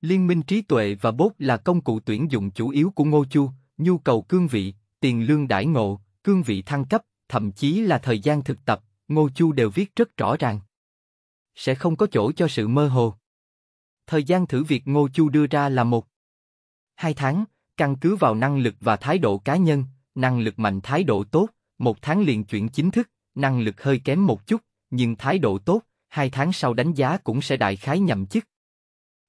[SPEAKER 1] Liên minh trí tuệ và bốt là công cụ tuyển dụng chủ yếu của Ngô Chu, nhu cầu cương vị, tiền lương đãi ngộ, cương vị thăng cấp, thậm chí là thời gian thực tập, Ngô Chu đều viết rất rõ ràng. Sẽ không có chỗ cho sự mơ hồ. Thời gian thử việc Ngô Chu đưa ra là một, hai tháng, căn cứ vào năng lực và thái độ cá nhân, năng lực mạnh thái độ tốt, một tháng liền chuyển chính thức, năng lực hơi kém một chút, nhưng thái độ tốt, hai tháng sau đánh giá cũng sẽ đại khái nhậm chức.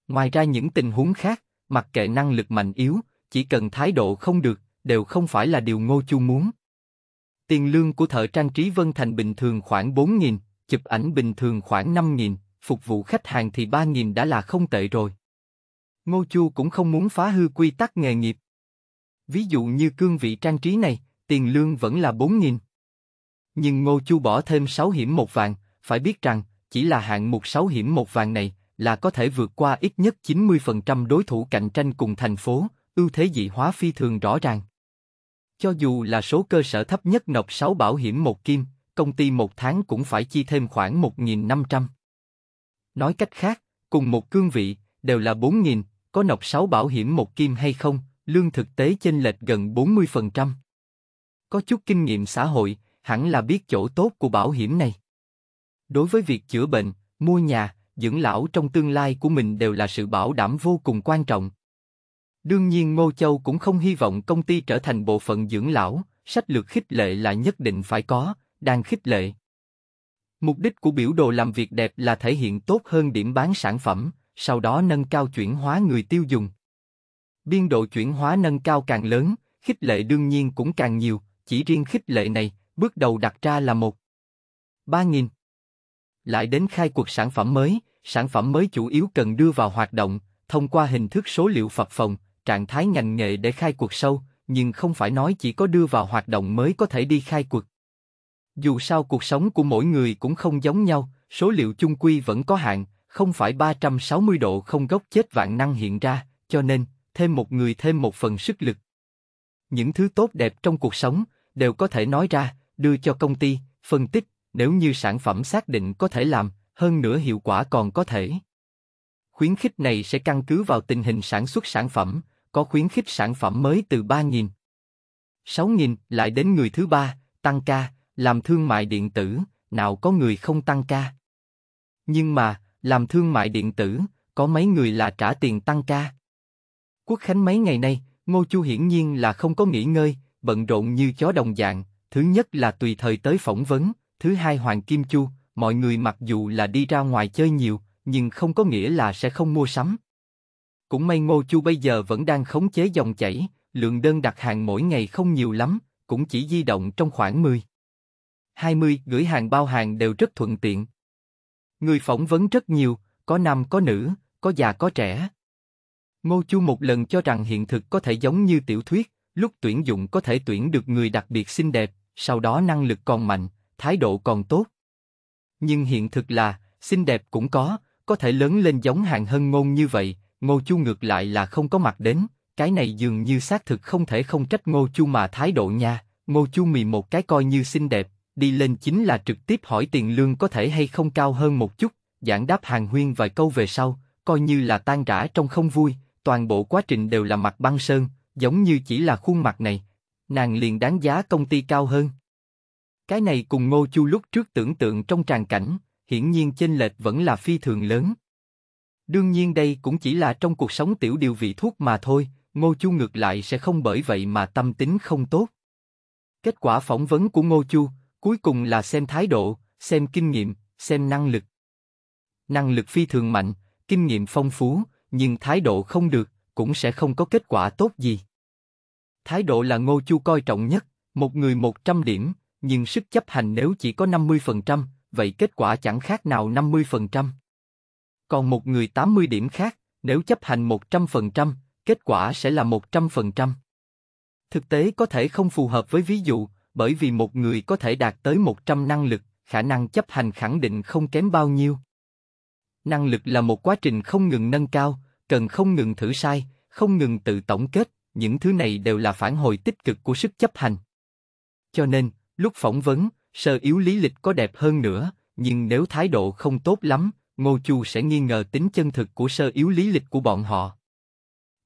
[SPEAKER 1] Ngoài ra những tình huống khác, mặc kệ năng lực mạnh yếu, chỉ cần thái độ không được, đều không phải là điều Ngô Chu muốn. Tiền lương của thợ trang trí Vân Thành bình thường khoảng 4.000, chụp ảnh bình thường khoảng 5.000, phục vụ khách hàng thì 3.000 đã là không tệ rồi. Ngô Chu cũng không muốn phá hư quy tắc nghề nghiệp. Ví dụ như cương vị trang trí này, tiền lương vẫn là 4.000. Nhưng Ngô Chu bỏ thêm 6 hiểm một vàng, phải biết rằng, chỉ là hạng mục 6 hiểm một vàng này là có thể vượt qua ít nhất 90% đối thủ cạnh tranh cùng thành phố, ưu thế dị hóa phi thường rõ ràng. Cho dù là số cơ sở thấp nhất nộp 6 bảo hiểm một kim, công ty một tháng cũng phải chi thêm khoảng 1.500. Nói cách khác, cùng một cương vị, đều là 4.000, có nộp 6 bảo hiểm một kim hay không, lương thực tế chênh lệch gần 40%. Có chút kinh nghiệm xã hội, hẳn là biết chỗ tốt của bảo hiểm này. Đối với việc chữa bệnh, mua nhà, dưỡng lão trong tương lai của mình đều là sự bảo đảm vô cùng quan trọng. Đương nhiên Ngô Châu cũng không hy vọng công ty trở thành bộ phận dưỡng lão, sách lược khích lệ là nhất định phải có, đang khích lệ. Mục đích của biểu đồ làm việc đẹp là thể hiện tốt hơn điểm bán sản phẩm, sau đó nâng cao chuyển hóa người tiêu dùng. Biên độ chuyển hóa nâng cao càng lớn, khích lệ đương nhiên cũng càng nhiều, chỉ riêng khích lệ này, bước đầu đặt ra là một. 3.000 Lại đến khai cuộc sản phẩm mới, sản phẩm mới chủ yếu cần đưa vào hoạt động, thông qua hình thức số liệu phập phồng, trạng thái ngành nghề để khai cuộc sâu, nhưng không phải nói chỉ có đưa vào hoạt động mới có thể đi khai cuộc. Dù sao cuộc sống của mỗi người cũng không giống nhau, số liệu chung quy vẫn có hạn, không phải 360 độ không gốc chết vạn năng hiện ra, cho nên, thêm một người thêm một phần sức lực. Những thứ tốt đẹp trong cuộc sống, đều có thể nói ra, đưa cho công ty, phân tích, nếu như sản phẩm xác định có thể làm, hơn nữa hiệu quả còn có thể. Khuyến khích này sẽ căn cứ vào tình hình sản xuất sản phẩm, có khuyến khích sản phẩm mới từ 3.000, 6.000 lại đến người thứ ba, tăng ca, làm thương mại điện tử, nào có người không tăng ca. Nhưng mà, làm thương mại điện tử, có mấy người là trả tiền tăng ca. Quốc Khánh mấy ngày nay, Ngô Chu hiển nhiên là không có nghỉ ngơi, bận rộn như chó đồng dạng. Thứ nhất là tùy thời tới phỏng vấn, thứ hai Hoàng Kim Chu, mọi người mặc dù là đi ra ngoài chơi nhiều, nhưng không có nghĩa là sẽ không mua sắm. Cũng may Ngô Chu bây giờ vẫn đang khống chế dòng chảy, lượng đơn đặt hàng mỗi ngày không nhiều lắm, cũng chỉ di động trong khoảng 10. 20 gửi hàng bao hàng đều rất thuận tiện. Người phỏng vấn rất nhiều, có nam có nữ, có già có trẻ. Ngô Chu một lần cho rằng hiện thực có thể giống như tiểu thuyết, lúc tuyển dụng có thể tuyển được người đặc biệt xinh đẹp, sau đó năng lực còn mạnh, thái độ còn tốt. Nhưng hiện thực là, xinh đẹp cũng có, có thể lớn lên giống hàng hân ngôn như vậy, Ngô Chu ngược lại là không có mặt đến, cái này dường như xác thực không thể không trách Ngô Chu mà thái độ nha, Ngô Chu mì một cái coi như xinh đẹp, đi lên chính là trực tiếp hỏi tiền lương có thể hay không cao hơn một chút, giảng đáp hàng huyên vài câu về sau, coi như là tan rã trong không vui, toàn bộ quá trình đều là mặt băng sơn, giống như chỉ là khuôn mặt này, nàng liền đáng giá công ty cao hơn. Cái này cùng Ngô Chu lúc trước tưởng tượng trong tràng cảnh, hiển nhiên chênh lệch vẫn là phi thường lớn. Đương nhiên đây cũng chỉ là trong cuộc sống tiểu điều vị thuốc mà thôi, Ngô Chu ngược lại sẽ không bởi vậy mà tâm tính không tốt. Kết quả phỏng vấn của Ngô Chu, Cuối cùng là xem thái độ, xem kinh nghiệm, xem năng lực. Năng lực phi thường mạnh, kinh nghiệm phong phú, nhưng thái độ không được, cũng sẽ không có kết quả tốt gì. Thái độ là Ngô Chu coi trọng nhất, một người 100 điểm, nhưng sức chấp hành nếu chỉ có 50%, vậy kết quả chẳng khác nào 50%. Còn một người 80 điểm khác, nếu chấp hành 100%, kết quả sẽ là 100%. Thực tế có thể không phù hợp với ví dụ, bởi vì một người có thể đạt tới 100 năng lực, khả năng chấp hành khẳng định không kém bao nhiêu. Năng lực là một quá trình không ngừng nâng cao, cần không ngừng thử sai, không ngừng tự tổng kết, những thứ này đều là phản hồi tích cực của sức chấp hành. Cho nên, lúc phỏng vấn, sơ yếu lý lịch có đẹp hơn nữa, nhưng nếu thái độ không tốt lắm, Ngô Chu sẽ nghi ngờ tính chân thực của sơ yếu lý lịch của bọn họ.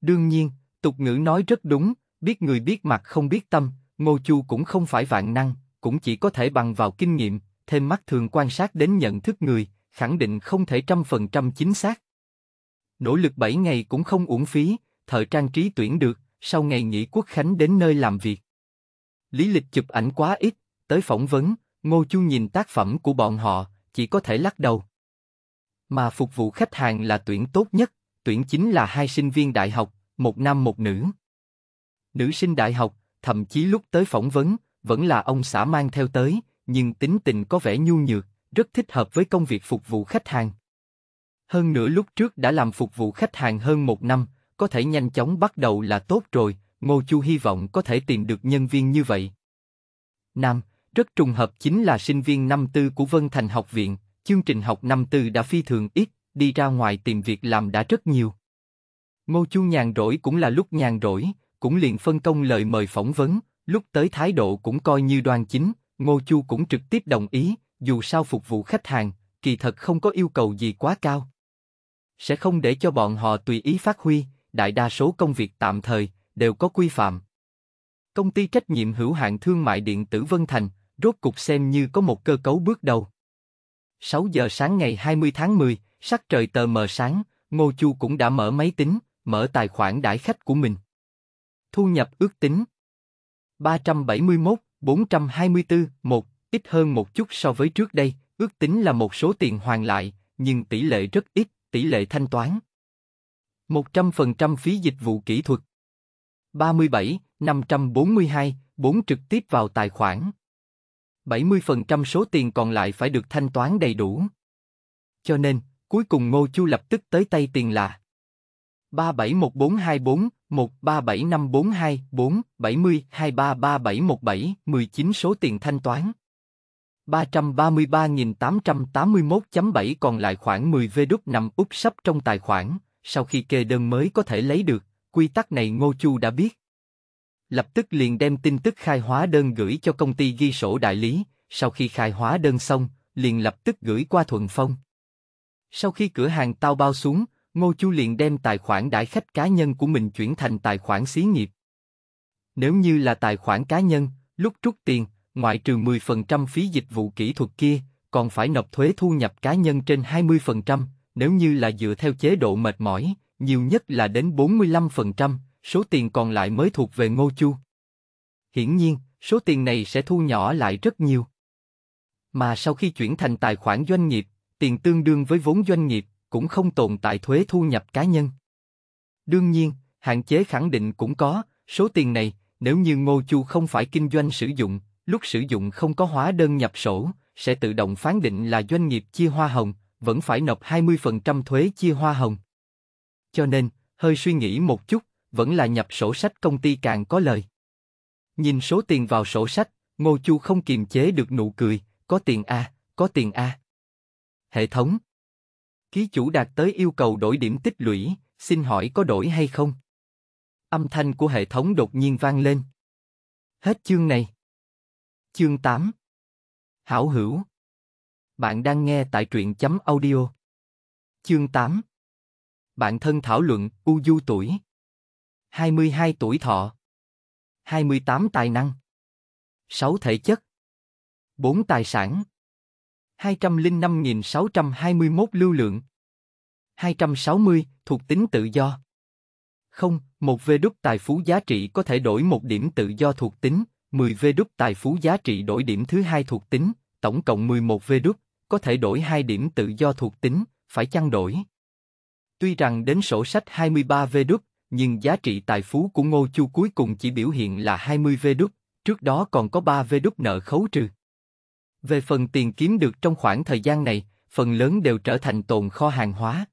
[SPEAKER 1] Đương nhiên, tục ngữ nói rất đúng, biết người biết mặt không biết tâm, Ngô Chu cũng không phải vạn năng, cũng chỉ có thể bằng vào kinh nghiệm, thêm mắt thường quan sát đến nhận thức người, khẳng định không thể trăm phần trăm chính xác. Nỗ lực 7 ngày cũng không uổng phí, thợ trang trí tuyển được, sau ngày nghỉ quốc khánh đến nơi làm việc. Lý lịch chụp ảnh quá ít, tới phỏng vấn, Ngô Chu nhìn tác phẩm của bọn họ, chỉ có thể lắc đầu. Mà phục vụ khách hàng là tuyển tốt nhất, tuyển chính là hai sinh viên đại học, một nam một nữ. Nữ sinh đại học, thậm chí lúc tới phỏng vấn, vẫn là ông xã mang theo tới, nhưng tính tình có vẻ nhu nhược, rất thích hợp với công việc phục vụ khách hàng. Hơn nữa lúc trước đã làm phục vụ khách hàng hơn một năm, có thể nhanh chóng bắt đầu là tốt rồi, Ngô Chu hy vọng có thể tìm được nhân viên như vậy. Nam, rất trùng hợp chính là sinh viên năm tư của Vân Thành Học Viện, chương trình học năm tư đã phi thường ít, đi ra ngoài tìm việc làm đã rất nhiều. Ngô Chu nhàn rỗi cũng là lúc nhàn rỗi, cũng liền phân công lời mời phỏng vấn, lúc tới thái độ cũng coi như đoan chính, Ngô Chu cũng trực tiếp đồng ý, dù sao phục vụ khách hàng, kỳ thật không có yêu cầu gì quá cao. Sẽ không để cho bọn họ tùy ý phát huy, đại đa số công việc tạm thời, đều có quy phạm. Công ty trách nhiệm hữu hạn thương mại điện tử Vân Thành, rốt cục xem như có một cơ cấu bước đầu. 6 giờ sáng ngày 20 tháng 10, sắc trời tờ mờ sáng, Ngô Chu cũng đã mở máy tính, mở tài khoản đãi khách của mình thu nhập ước tính 371, 424, 1, ít hơn một chút so với trước đây, ước tính là một số tiền hoàn lại, nhưng tỷ lệ rất ít, tỷ lệ thanh toán. 100% phí dịch vụ kỹ thuật. 37, 542, 4 trực tiếp vào tài khoản. 70% số tiền còn lại phải được thanh toán đầy đủ. Cho nên, cuối cùng Ngô Chu lập tức tới tay tiền là 371424, 13754247023371719 số tiền thanh toán 333.881.7 còn lại khoảng 10 V đúc nằm úp sắp trong tài khoản, sau khi kê đơn mới có thể lấy được, quy tắc này Ngô Chu đã biết. Lập tức liền đem tin tức khai hóa đơn gửi cho công ty ghi sổ đại lý, sau khi khai hóa đơn xong, liền lập tức gửi qua Thuận Phong. Sau khi cửa hàng tao bao xuống, Ngô Chu liền đem tài khoản đại khách cá nhân của mình chuyển thành tài khoản xí nghiệp. Nếu như là tài khoản cá nhân, lúc rút tiền, ngoại trừ 10% phí dịch vụ kỹ thuật kia, còn phải nộp thuế thu nhập cá nhân trên 20%, nếu như là dựa theo chế độ mệt mỏi, nhiều nhất là đến 45%, số tiền còn lại mới thuộc về Ngô Chu. Hiển nhiên, số tiền này sẽ thu nhỏ lại rất nhiều. Mà sau khi chuyển thành tài khoản doanh nghiệp, tiền tương đương với vốn doanh nghiệp, cũng không tồn tại thuế thu nhập cá nhân. Đương nhiên, hạn chế khẳng định cũng có, số tiền này, nếu như Ngô Chu không phải kinh doanh sử dụng, lúc sử dụng không có hóa đơn nhập sổ, sẽ tự động phán định là doanh nghiệp chia hoa hồng, vẫn phải nộp 20% thuế chia hoa hồng. Cho nên, hơi suy nghĩ một chút, vẫn là nhập sổ sách công ty càng có lời. Nhìn số tiền vào sổ sách, Ngô Chu không kiềm chế được nụ cười, có tiền a, có tiền a. Hệ thống Ký chủ đạt tới yêu cầu đổi điểm tích lũy, xin hỏi có đổi hay không? Âm thanh của hệ thống đột nhiên vang lên. Hết chương này. Chương 8 Hảo hữu Bạn đang nghe tại truyện chấm audio. Chương 8 Bạn thân thảo luận, u du tuổi. 22 tuổi thọ. 28 tài năng. 6 thể chất. 4 tài sản. 205.621 lưu lượng. 260, thuộc tính tự do. Không, một vê đúc tài phú giá trị có thể đổi một điểm tự do thuộc tính, 10 vê đúc tài phú giá trị đổi điểm thứ hai thuộc tính, tổng cộng 11 vê đúc, có thể đổi hai điểm tự do thuộc tính, phải chăng đổi? Tuy rằng đến sổ sách 23 vê đúc, nhưng giá trị tài phú của Ngô Chu cuối cùng chỉ biểu hiện là 20 vê đúc, trước đó còn có 3 vê đúc nợ khấu trừ. Về phần tiền kiếm được trong khoảng thời gian này, phần lớn đều trở thành tồn kho hàng hóa.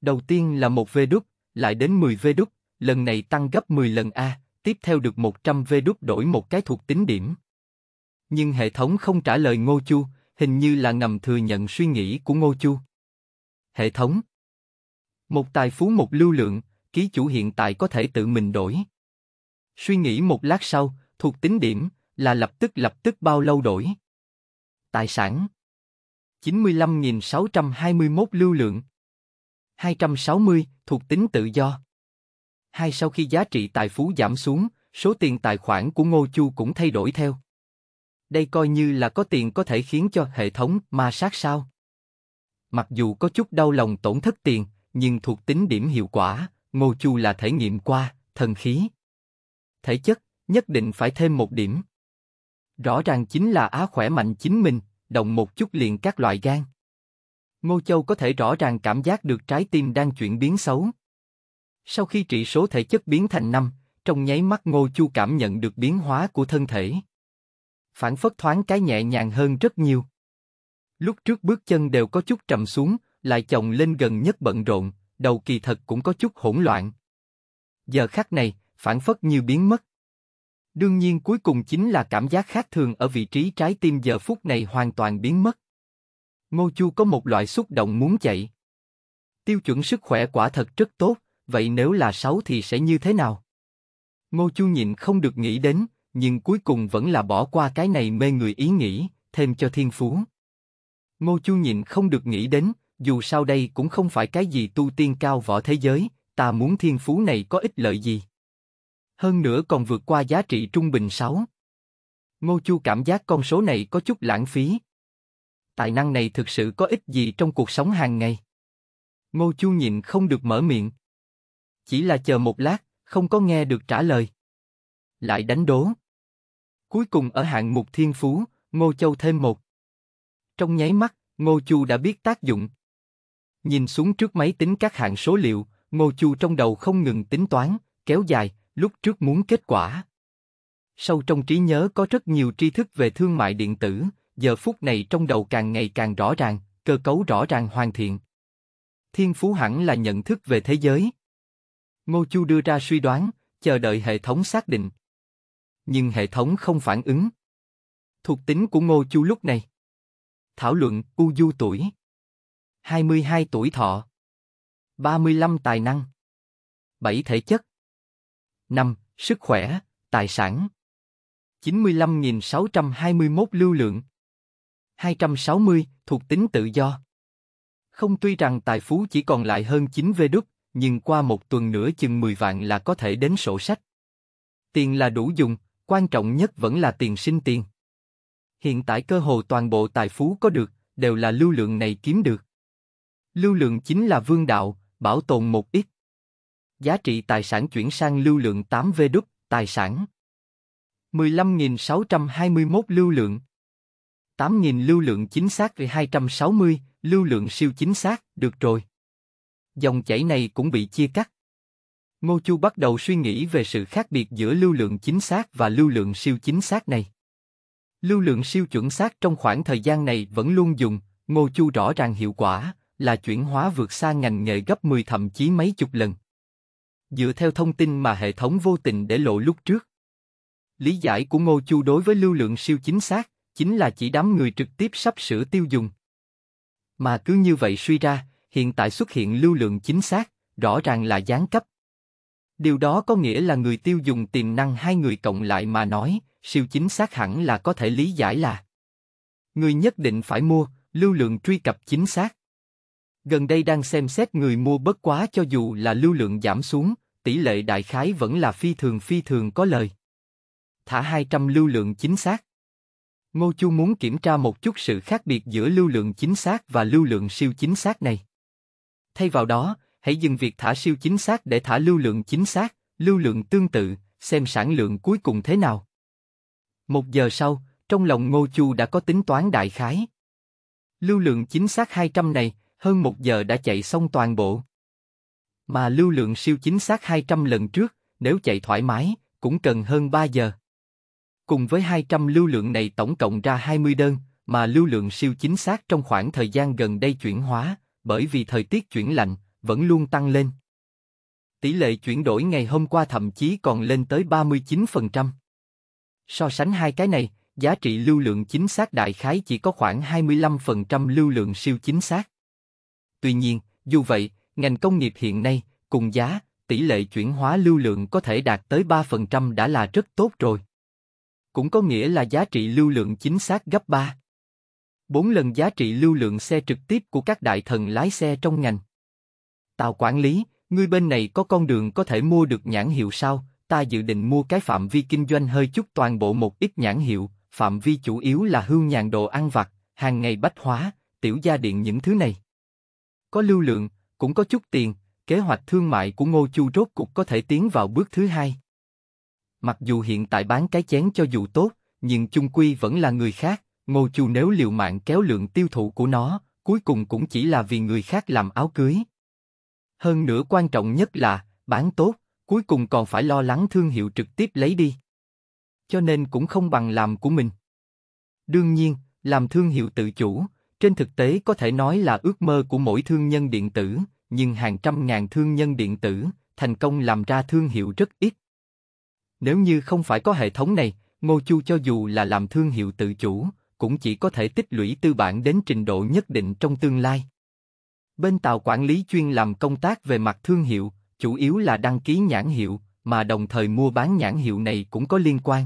[SPEAKER 1] Đầu tiên là một vê đúc, lại đến 10 vê đúc, lần này tăng gấp 10 lần A, tiếp theo được 100 vê đúc đổi một cái thuộc tính điểm. Nhưng hệ thống không trả lời Ngô Chu, hình như là ngầm thừa nhận suy nghĩ của Ngô Chu. Hệ thống Một tài phú một lưu lượng, ký chủ hiện tại có thể tự mình đổi. Suy nghĩ một lát sau, thuộc tính điểm là lập tức lập tức bao lâu đổi. Tài sản 95.621 lưu lượng 260, thuộc tính tự do Hai Sau khi giá trị tài phú giảm xuống, số tiền tài khoản của Ngô Chu cũng thay đổi theo. Đây coi như là có tiền có thể khiến cho hệ thống ma sát sao. Mặc dù có chút đau lòng tổn thất tiền, nhưng thuộc tính điểm hiệu quả, Ngô Chu là thể nghiệm qua, thần khí. Thể chất, nhất định phải thêm một điểm. Rõ ràng chính là á khỏe mạnh chính mình, động một chút liền các loại gan. Ngô Châu có thể rõ ràng cảm giác được trái tim đang chuyển biến xấu. Sau khi trị số thể chất biến thành năm, trong nháy mắt Ngô Chu cảm nhận được biến hóa của thân thể. Phản phất thoáng cái nhẹ nhàng hơn rất nhiều. Lúc trước bước chân đều có chút trầm xuống, lại chồng lên gần nhất bận rộn, đầu kỳ thật cũng có chút hỗn loạn. Giờ khắc này, phản phất như biến mất, Đương nhiên cuối cùng chính là cảm giác khác thường ở vị trí trái tim giờ phút này hoàn toàn biến mất. Ngô Chu có một loại xúc động muốn chạy. Tiêu chuẩn sức khỏe quả thật rất tốt, vậy nếu là 6 thì sẽ như thế nào? Ngô Chu nhịn không được nghĩ đến, nhưng cuối cùng vẫn là bỏ qua cái này mê người ý nghĩ, thêm cho thiên phú. Ngô Chu nhịn không được nghĩ đến, dù sao đây cũng không phải cái gì tu tiên cao võ thế giới, ta muốn thiên phú này có ích lợi gì hơn nữa còn vượt qua giá trị trung bình 6. Ngô Chu cảm giác con số này có chút lãng phí. Tài năng này thực sự có ích gì trong cuộc sống hàng ngày? Ngô Chu nhịn không được mở miệng. Chỉ là chờ một lát, không có nghe được trả lời. Lại đánh đố. Cuối cùng ở hạng mục thiên phú, Ngô Châu thêm một. Trong nháy mắt, Ngô Chu đã biết tác dụng. Nhìn xuống trước máy tính các hạng số liệu, Ngô Chu trong đầu không ngừng tính toán, kéo dài, lúc trước muốn kết quả. Sâu trong trí nhớ có rất nhiều tri thức về thương mại điện tử, giờ phút này trong đầu càng ngày càng rõ ràng, cơ cấu rõ ràng hoàn thiện. Thiên phú hẳn là nhận thức về thế giới. Ngô Chu đưa ra suy đoán, chờ đợi hệ thống xác định. Nhưng hệ thống không phản ứng. Thuộc tính của Ngô Chu lúc này. Thảo luận, U Du tuổi. 22 tuổi thọ. 35 tài năng. 7 thể chất năm Sức khỏe, tài sản 95.621 lưu lượng 260, thuộc tính tự do Không tuy rằng tài phú chỉ còn lại hơn 9 v đúc, nhưng qua một tuần nữa chừng 10 vạn là có thể đến sổ sách. Tiền là đủ dùng, quan trọng nhất vẫn là tiền sinh tiền. Hiện tại cơ hồ toàn bộ tài phú có được, đều là lưu lượng này kiếm được. Lưu lượng chính là vương đạo, bảo tồn một ít giá trị tài sản chuyển sang lưu lượng 8 V đúc, tài sản 15.621 lưu lượng 8.000 lưu lượng chính xác về 260, lưu lượng siêu chính xác, được rồi. Dòng chảy này cũng bị chia cắt. Ngô Chu bắt đầu suy nghĩ về sự khác biệt giữa lưu lượng chính xác và lưu lượng siêu chính xác này. Lưu lượng siêu chuẩn xác trong khoảng thời gian này vẫn luôn dùng, Ngô Chu rõ ràng hiệu quả, là chuyển hóa vượt xa ngành nghề gấp 10 thậm chí mấy chục lần dựa theo thông tin mà hệ thống vô tình để lộ lúc trước. Lý giải của Ngô Chu đối với lưu lượng siêu chính xác, chính là chỉ đám người trực tiếp sắp sửa tiêu dùng. Mà cứ như vậy suy ra, hiện tại xuất hiện lưu lượng chính xác, rõ ràng là gián cấp. Điều đó có nghĩa là người tiêu dùng tiềm năng hai người cộng lại mà nói, siêu chính xác hẳn là có thể lý giải là Người nhất định phải mua, lưu lượng truy cập chính xác gần đây đang xem xét người mua bất quá cho dù là lưu lượng giảm xuống, tỷ lệ đại khái vẫn là phi thường phi thường có lời. Thả 200 lưu lượng chính xác. Ngô Chu muốn kiểm tra một chút sự khác biệt giữa lưu lượng chính xác và lưu lượng siêu chính xác này. Thay vào đó, hãy dừng việc thả siêu chính xác để thả lưu lượng chính xác, lưu lượng tương tự, xem sản lượng cuối cùng thế nào. Một giờ sau, trong lòng Ngô Chu đã có tính toán đại khái. Lưu lượng chính xác 200 này, hơn một giờ đã chạy xong toàn bộ. Mà lưu lượng siêu chính xác 200 lần trước, nếu chạy thoải mái, cũng cần hơn 3 giờ. Cùng với 200 lưu lượng này tổng cộng ra 20 đơn, mà lưu lượng siêu chính xác trong khoảng thời gian gần đây chuyển hóa, bởi vì thời tiết chuyển lạnh, vẫn luôn tăng lên. Tỷ lệ chuyển đổi ngày hôm qua thậm chí còn lên tới 39%. So sánh hai cái này, giá trị lưu lượng chính xác đại khái chỉ có khoảng 25% lưu lượng siêu chính xác. Tuy nhiên, dù vậy, ngành công nghiệp hiện nay, cùng giá, tỷ lệ chuyển hóa lưu lượng có thể đạt tới 3% đã là rất tốt rồi. Cũng có nghĩa là giá trị lưu lượng chính xác gấp 3. 4 lần giá trị lưu lượng xe trực tiếp của các đại thần lái xe trong ngành. Tào quản lý, ngươi bên này có con đường có thể mua được nhãn hiệu sao? Ta dự định mua cái phạm vi kinh doanh hơi chút toàn bộ một ít nhãn hiệu, phạm vi chủ yếu là hương nhàn đồ ăn vặt, hàng ngày bách hóa, tiểu gia điện những thứ này có lưu lượng, cũng có chút tiền, kế hoạch thương mại của Ngô Chu rốt cục có thể tiến vào bước thứ hai. Mặc dù hiện tại bán cái chén cho dù tốt, nhưng chung quy vẫn là người khác, Ngô Chu nếu liều mạng kéo lượng tiêu thụ của nó, cuối cùng cũng chỉ là vì người khác làm áo cưới. Hơn nữa quan trọng nhất là, bán tốt, cuối cùng còn phải lo lắng thương hiệu trực tiếp lấy đi. Cho nên cũng không bằng làm của mình. Đương nhiên, làm thương hiệu tự chủ, trên thực tế có thể nói là ước mơ của mỗi thương nhân điện tử, nhưng hàng trăm ngàn thương nhân điện tử, thành công làm ra thương hiệu rất ít. Nếu như không phải có hệ thống này, Ngô Chu cho dù là làm thương hiệu tự chủ, cũng chỉ có thể tích lũy tư bản đến trình độ nhất định trong tương lai. Bên tàu quản lý chuyên làm công tác về mặt thương hiệu, chủ yếu là đăng ký nhãn hiệu, mà đồng thời mua bán nhãn hiệu này cũng có liên quan.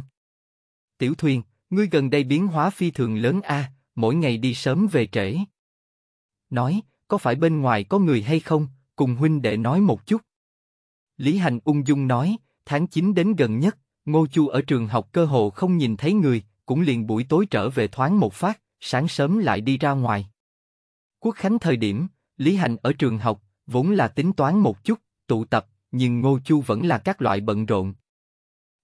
[SPEAKER 1] Tiểu Thuyền, ngươi gần đây biến hóa phi thường lớn a, à, mỗi ngày đi sớm về trễ. Nói, có phải bên ngoài có người hay không, cùng huynh đệ nói một chút. Lý Hành ung dung nói, tháng 9 đến gần nhất, Ngô Chu ở trường học cơ hồ không nhìn thấy người, cũng liền buổi tối trở về thoáng một phát, sáng sớm lại đi ra ngoài. Quốc khánh thời điểm, Lý Hành ở trường học, vốn là tính toán một chút, tụ tập, nhưng Ngô Chu vẫn là các loại bận rộn.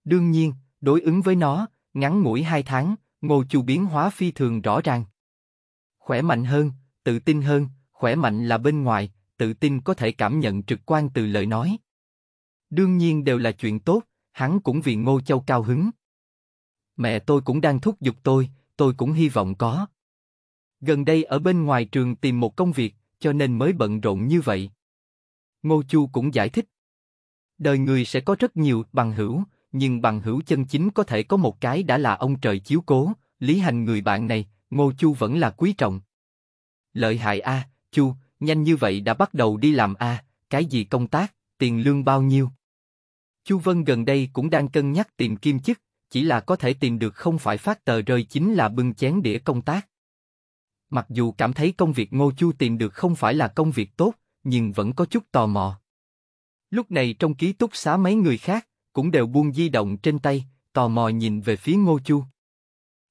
[SPEAKER 1] Đương nhiên, đối ứng với nó, ngắn ngủi hai tháng, Ngô Chu biến hóa phi thường rõ ràng. Khỏe mạnh hơn, tự tin hơn, khỏe mạnh là bên ngoài, tự tin có thể cảm nhận trực quan từ lời nói. Đương nhiên đều là chuyện tốt, hắn cũng vì Ngô Châu cao hứng. Mẹ tôi cũng đang thúc giục tôi, tôi cũng hy vọng có. Gần đây ở bên ngoài trường tìm một công việc, cho nên mới bận rộn như vậy. Ngô Chu cũng giải thích. Đời người sẽ có rất nhiều bằng hữu, nhưng bằng hữu chân chính có thể có một cái đã là ông trời chiếu cố, Lý Hành người bạn này, Ngô Chu vẫn là quý trọng. Lợi hại a, Chu, nhanh như vậy đã bắt đầu đi làm a, cái gì công tác, tiền lương bao nhiêu? Chu Vân gần đây cũng đang cân nhắc tìm kim chức, chỉ là có thể tìm được không phải phát tờ rơi chính là bưng chén đĩa công tác. Mặc dù cảm thấy công việc Ngô Chu tìm được không phải là công việc tốt, nhưng vẫn có chút tò mò. Lúc này trong ký túc xá mấy người khác, cũng đều buông di động trên tay, tò mò nhìn về phía Ngô Chu.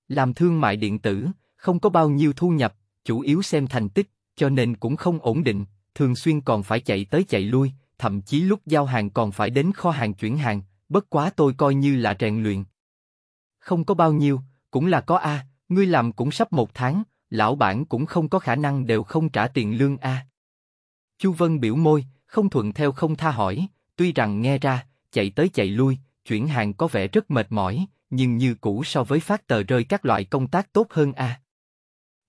[SPEAKER 1] Làm thương mại điện tử, không có bao nhiêu thu nhập, chủ yếu xem thành tích, cho nên cũng không ổn định, thường xuyên còn phải chạy tới chạy lui, thậm chí lúc giao hàng còn phải đến kho hàng chuyển hàng, bất quá tôi coi như là rèn luyện. Không có bao nhiêu, cũng là có a, ngươi làm cũng sắp một tháng, lão bản cũng không có khả năng đều không trả tiền lương a. Chu Vân biểu môi, không thuận theo không tha hỏi, tuy rằng nghe ra, chạy tới chạy lui, chuyển hàng có vẻ rất mệt mỏi, nhưng như cũ so với phát tờ rơi các loại công tác tốt hơn à.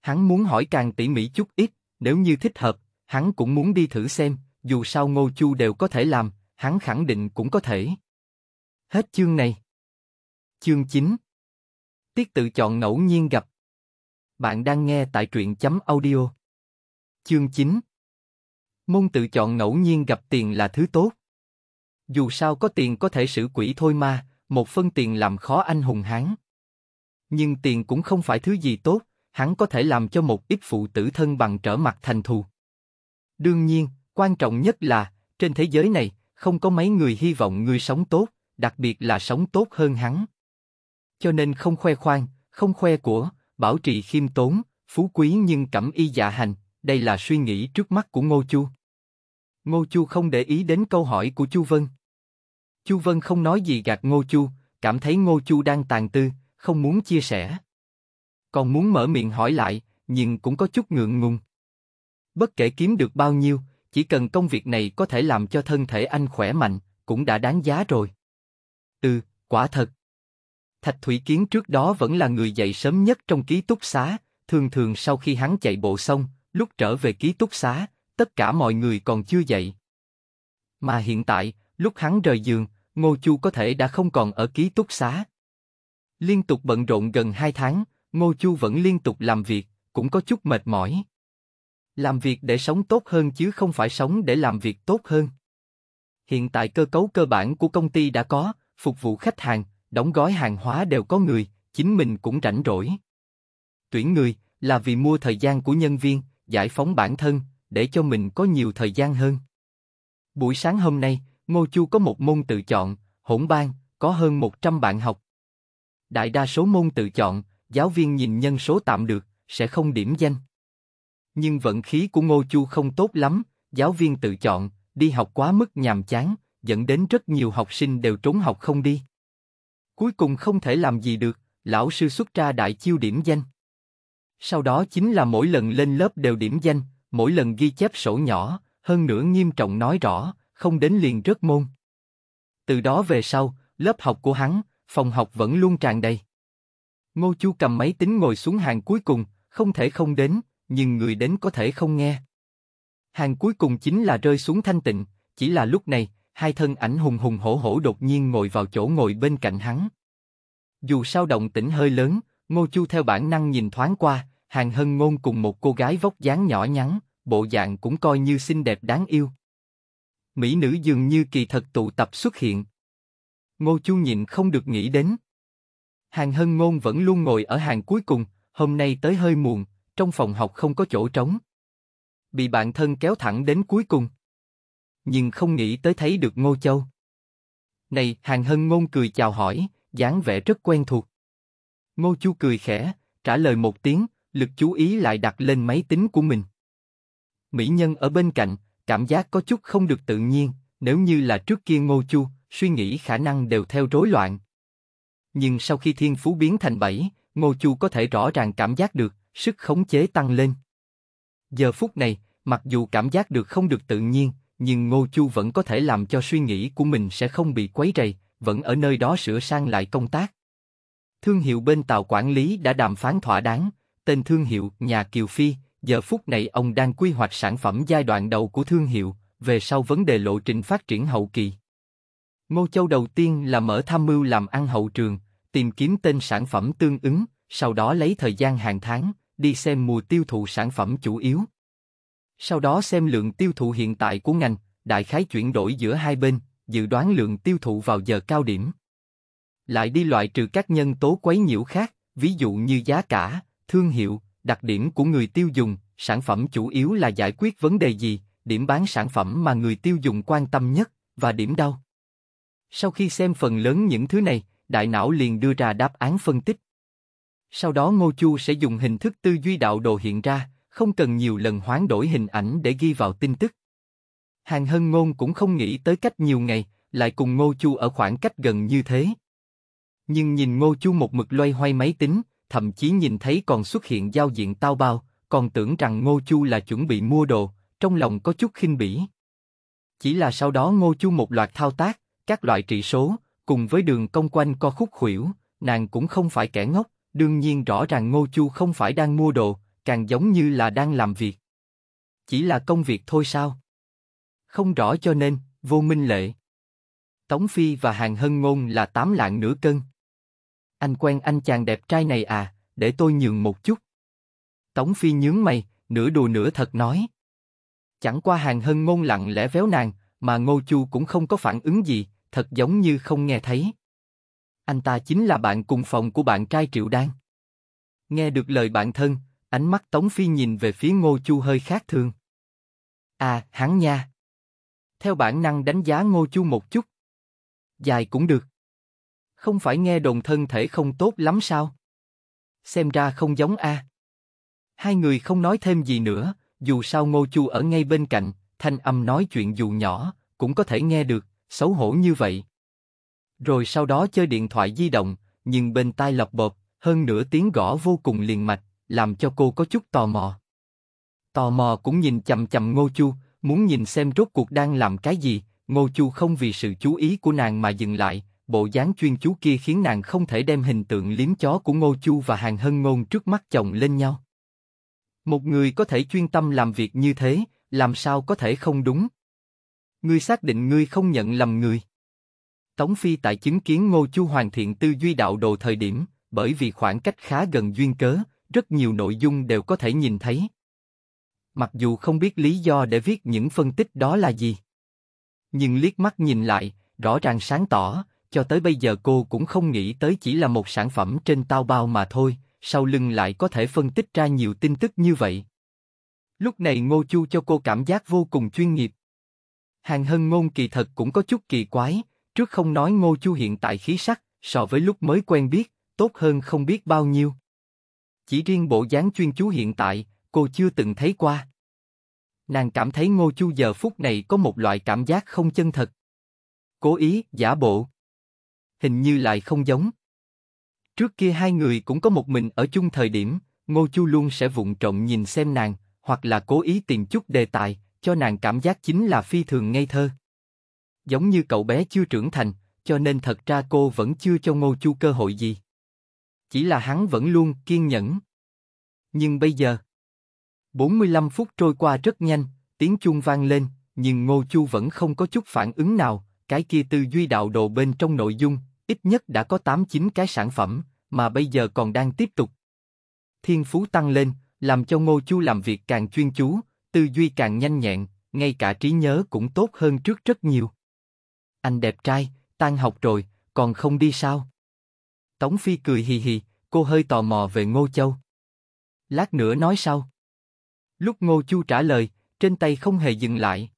[SPEAKER 1] Hắn muốn hỏi càng tỉ mỉ chút ít, nếu như thích hợp, hắn cũng muốn đi thử xem, dù sao Ngô Chu đều có thể làm, hắn khẳng định cũng có thể. Hết chương này. Chương 9 Tiết tự chọn ngẫu nhiên gặp. Bạn đang nghe tại truyện chấm audio. Chương 9 Môn tự chọn ngẫu nhiên gặp tiền là thứ tốt. Dù sao có tiền có thể xử quỷ thôi mà, một phân tiền làm khó anh hùng hắn. Nhưng tiền cũng không phải thứ gì tốt, hắn có thể làm cho một ít phụ tử thân bằng trở mặt thành thù. Đương nhiên, quan trọng nhất là, trên thế giới này, không có mấy người hy vọng người sống tốt, đặc biệt là sống tốt hơn hắn. Cho nên không khoe khoang, không khoe của, bảo trì khiêm tốn, phú quý nhưng cẩm y dạ hành, đây là suy nghĩ trước mắt của Ngô Chu. Ngô Chu không để ý đến câu hỏi của Chu Vân. Chu Vân không nói gì gạt Ngô Chu, cảm thấy Ngô Chu đang tàn tư, không muốn chia sẻ. Còn muốn mở miệng hỏi lại, nhưng cũng có chút ngượng ngùng. Bất kể kiếm được bao nhiêu, chỉ cần công việc này có thể làm cho thân thể anh khỏe mạnh, cũng đã đáng giá rồi. Ừ, quả thật. Thạch Thủy Kiến trước đó vẫn là người dậy sớm nhất trong ký túc xá, thường thường sau khi hắn chạy bộ xong, lúc trở về ký túc xá, tất cả mọi người còn chưa dậy. Mà hiện tại, lúc hắn rời giường, Ngô Chu có thể đã không còn ở ký túc xá. Liên tục bận rộn gần hai tháng, Ngô Chu vẫn liên tục làm việc, cũng có chút mệt mỏi. Làm việc để sống tốt hơn chứ không phải sống để làm việc tốt hơn. Hiện tại cơ cấu cơ bản của công ty đã có, phục vụ khách hàng, đóng gói hàng hóa đều có người, chính mình cũng rảnh rỗi. Tuyển người là vì mua thời gian của nhân viên, giải phóng bản thân, để cho mình có nhiều thời gian hơn. Buổi sáng hôm nay, Ngô Chu có một môn tự chọn, hỗn ban, có hơn 100 bạn học. Đại đa số môn tự chọn, giáo viên nhìn nhân số tạm được, sẽ không điểm danh. Nhưng vận khí của Ngô Chu không tốt lắm, giáo viên tự chọn, đi học quá mức nhàm chán, dẫn đến rất nhiều học sinh đều trốn học không đi. Cuối cùng không thể làm gì được, lão sư xuất ra đại chiêu điểm danh. Sau đó chính là mỗi lần lên lớp đều điểm danh, mỗi lần ghi chép sổ nhỏ, hơn nữa nghiêm trọng nói rõ, không đến liền rớt môn. Từ đó về sau, lớp học của hắn, phòng học vẫn luôn tràn đầy. Ngô Chu cầm máy tính ngồi xuống hàng cuối cùng, không thể không đến, nhưng người đến có thể không nghe. Hàng cuối cùng chính là rơi xuống thanh tịnh, chỉ là lúc này, hai thân ảnh hùng hùng hổ hổ đột nhiên ngồi vào chỗ ngồi bên cạnh hắn. Dù sao động tĩnh hơi lớn, Ngô Chu theo bản năng nhìn thoáng qua, hàng hân ngôn cùng một cô gái vóc dáng nhỏ nhắn, bộ dạng cũng coi như xinh đẹp đáng yêu. Mỹ nữ dường như kỳ thật tụ tập xuất hiện. Ngô Chu nhịn không được nghĩ đến. Hàng Hân Ngôn vẫn luôn ngồi ở hàng cuối cùng, hôm nay tới hơi muộn, trong phòng học không có chỗ trống. Bị bạn thân kéo thẳng đến cuối cùng. Nhưng không nghĩ tới thấy được Ngô Châu. Này, Hàng Hân Ngôn cười chào hỏi, dáng vẻ rất quen thuộc. Ngô Chu cười khẽ, trả lời một tiếng, lực chú ý lại đặt lên máy tính của mình mỹ nhân ở bên cạnh, cảm giác có chút không được tự nhiên, nếu như là trước kia Ngô Chu, suy nghĩ khả năng đều theo rối loạn. Nhưng sau khi thiên phú biến thành bảy, Ngô Chu có thể rõ ràng cảm giác được, sức khống chế tăng lên. Giờ phút này, mặc dù cảm giác được không được tự nhiên, nhưng Ngô Chu vẫn có thể làm cho suy nghĩ của mình sẽ không bị quấy rầy, vẫn ở nơi đó sửa sang lại công tác. Thương hiệu bên tàu quản lý đã đàm phán thỏa đáng, tên thương hiệu Nhà Kiều Phi, Giờ phút này ông đang quy hoạch sản phẩm giai đoạn đầu của thương hiệu, về sau vấn đề lộ trình phát triển hậu kỳ. Ngô Châu đầu tiên là mở tham mưu làm ăn hậu trường, tìm kiếm tên sản phẩm tương ứng, sau đó lấy thời gian hàng tháng, đi xem mùa tiêu thụ sản phẩm chủ yếu. Sau đó xem lượng tiêu thụ hiện tại của ngành, đại khái chuyển đổi giữa hai bên, dự đoán lượng tiêu thụ vào giờ cao điểm. Lại đi loại trừ các nhân tố quấy nhiễu khác, ví dụ như giá cả, thương hiệu, Đặc điểm của người tiêu dùng, sản phẩm chủ yếu là giải quyết vấn đề gì, điểm bán sản phẩm mà người tiêu dùng quan tâm nhất và điểm đau. Sau khi xem phần lớn những thứ này, đại não liền đưa ra đáp án phân tích. Sau đó Ngô Chu sẽ dùng hình thức tư duy đạo đồ hiện ra, không cần nhiều lần hoán đổi hình ảnh để ghi vào tin tức. Hàng Hân Ngôn cũng không nghĩ tới cách nhiều ngày, lại cùng Ngô Chu ở khoảng cách gần như thế. Nhưng nhìn Ngô Chu một mực loay hoay máy tính, thậm chí nhìn thấy còn xuất hiện giao diện tao bao, còn tưởng rằng Ngô Chu là chuẩn bị mua đồ, trong lòng có chút khinh bỉ. Chỉ là sau đó Ngô Chu một loạt thao tác, các loại trị số, cùng với đường cong quanh co khúc khuỷu, nàng cũng không phải kẻ ngốc, đương nhiên rõ ràng Ngô Chu không phải đang mua đồ, càng giống như là đang làm việc. Chỉ là công việc thôi sao? Không rõ cho nên, vô minh lệ. Tống Phi và Hàng Hân Ngôn là tám lạng nửa cân anh quen anh chàng đẹp trai này à, để tôi nhường một chút. Tống Phi nhướng mày, nửa đùa nửa thật nói. Chẳng qua hàng hân ngôn lặng lẽ véo nàng, mà Ngô Chu cũng không có phản ứng gì, thật giống như không nghe thấy. Anh ta chính là bạn cùng phòng của bạn trai Triệu Đan. Nghe được lời bạn thân, ánh mắt Tống Phi nhìn về phía Ngô Chu hơi khác thường. À, hắn nha. Theo bản năng đánh giá Ngô Chu một chút. Dài cũng được không phải nghe đồn thân thể không tốt lắm sao? Xem ra không giống a. Hai người không nói thêm gì nữa, dù sao Ngô Chu ở ngay bên cạnh, thanh âm nói chuyện dù nhỏ, cũng có thể nghe được, xấu hổ như vậy. Rồi sau đó chơi điện thoại di động, nhưng bên tai lập bộp, hơn nửa tiếng gõ vô cùng liền mạch, làm cho cô có chút tò mò. Tò mò cũng nhìn chầm chầm Ngô Chu, muốn nhìn xem rốt cuộc đang làm cái gì, Ngô Chu không vì sự chú ý của nàng mà dừng lại, bộ dáng chuyên chú kia khiến nàng không thể đem hình tượng liếm chó của Ngô Chu và Hàng Hân Ngôn trước mắt chồng lên nhau. Một người có thể chuyên tâm làm việc như thế, làm sao có thể không đúng? Ngươi xác định ngươi không nhận lầm người. Tống Phi tại chứng kiến Ngô Chu hoàn thiện tư duy đạo đồ thời điểm, bởi vì khoảng cách khá gần duyên cớ, rất nhiều nội dung đều có thể nhìn thấy. Mặc dù không biết lý do để viết những phân tích đó là gì, nhưng liếc mắt nhìn lại, rõ ràng sáng tỏ, cho tới bây giờ cô cũng không nghĩ tới chỉ là một sản phẩm trên tao bao mà thôi, sau lưng lại có thể phân tích ra nhiều tin tức như vậy. Lúc này Ngô Chu cho cô cảm giác vô cùng chuyên nghiệp. Hàng Hân Ngôn kỳ thật cũng có chút kỳ quái, trước không nói Ngô Chu hiện tại khí sắc, so với lúc mới quen biết, tốt hơn không biết bao nhiêu. Chỉ riêng bộ dáng chuyên chú hiện tại, cô chưa từng thấy qua. Nàng cảm thấy Ngô Chu giờ phút này có một loại cảm giác không chân thật. Cố ý, giả bộ hình như lại không giống. Trước kia hai người cũng có một mình ở chung thời điểm, Ngô Chu luôn sẽ vụng trộm nhìn xem nàng, hoặc là cố ý tìm chút đề tài, cho nàng cảm giác chính là phi thường ngây thơ. Giống như cậu bé chưa trưởng thành, cho nên thật ra cô vẫn chưa cho Ngô Chu cơ hội gì. Chỉ là hắn vẫn luôn kiên nhẫn. Nhưng bây giờ, 45 phút trôi qua rất nhanh, tiếng chuông vang lên, nhưng Ngô Chu vẫn không có chút phản ứng nào, cái kia tư duy đạo đồ bên trong nội dung, ít nhất đã có 8-9 cái sản phẩm, mà bây giờ còn đang tiếp tục. Thiên phú tăng lên, làm cho Ngô Chu làm việc càng chuyên chú, tư duy càng nhanh nhẹn, ngay cả trí nhớ cũng tốt hơn trước rất nhiều. Anh đẹp trai, tan học rồi, còn không đi sao? Tống Phi cười hì hì, cô hơi tò mò về Ngô Châu. Lát nữa nói sau. Lúc Ngô Chu trả lời, trên tay không hề dừng lại,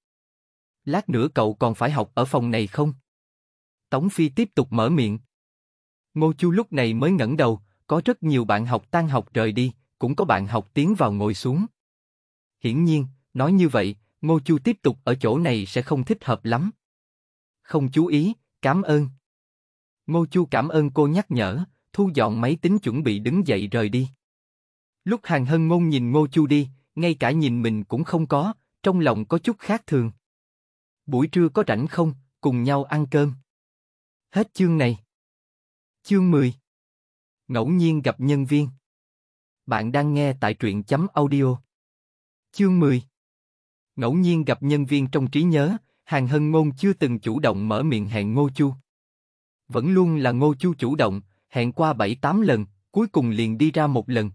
[SPEAKER 1] Lát nữa cậu còn phải học ở phòng này không? Tống Phi tiếp tục mở miệng. Ngô Chu lúc này mới ngẩng đầu, có rất nhiều bạn học tan học rời đi, cũng có bạn học tiến vào ngồi xuống. Hiển nhiên, nói như vậy, Ngô Chu tiếp tục ở chỗ này sẽ không thích hợp lắm. Không chú ý, cảm ơn. Ngô Chu cảm ơn cô nhắc nhở, thu dọn máy tính chuẩn bị đứng dậy rời đi. Lúc Hàng Hân Ngôn nhìn Ngô Chu đi, ngay cả nhìn mình cũng không có, trong lòng có chút khác thường buổi trưa có rảnh không, cùng nhau ăn cơm. Hết chương này. Chương 10 Ngẫu nhiên gặp nhân viên Bạn đang nghe tại truyện chấm audio. Chương 10 Ngẫu nhiên gặp nhân viên trong trí nhớ, Hàng Hân Ngôn chưa từng chủ động mở miệng hẹn Ngô Chu. Vẫn luôn là Ngô Chu chủ động, hẹn qua 7-8 lần, cuối cùng liền đi ra một lần.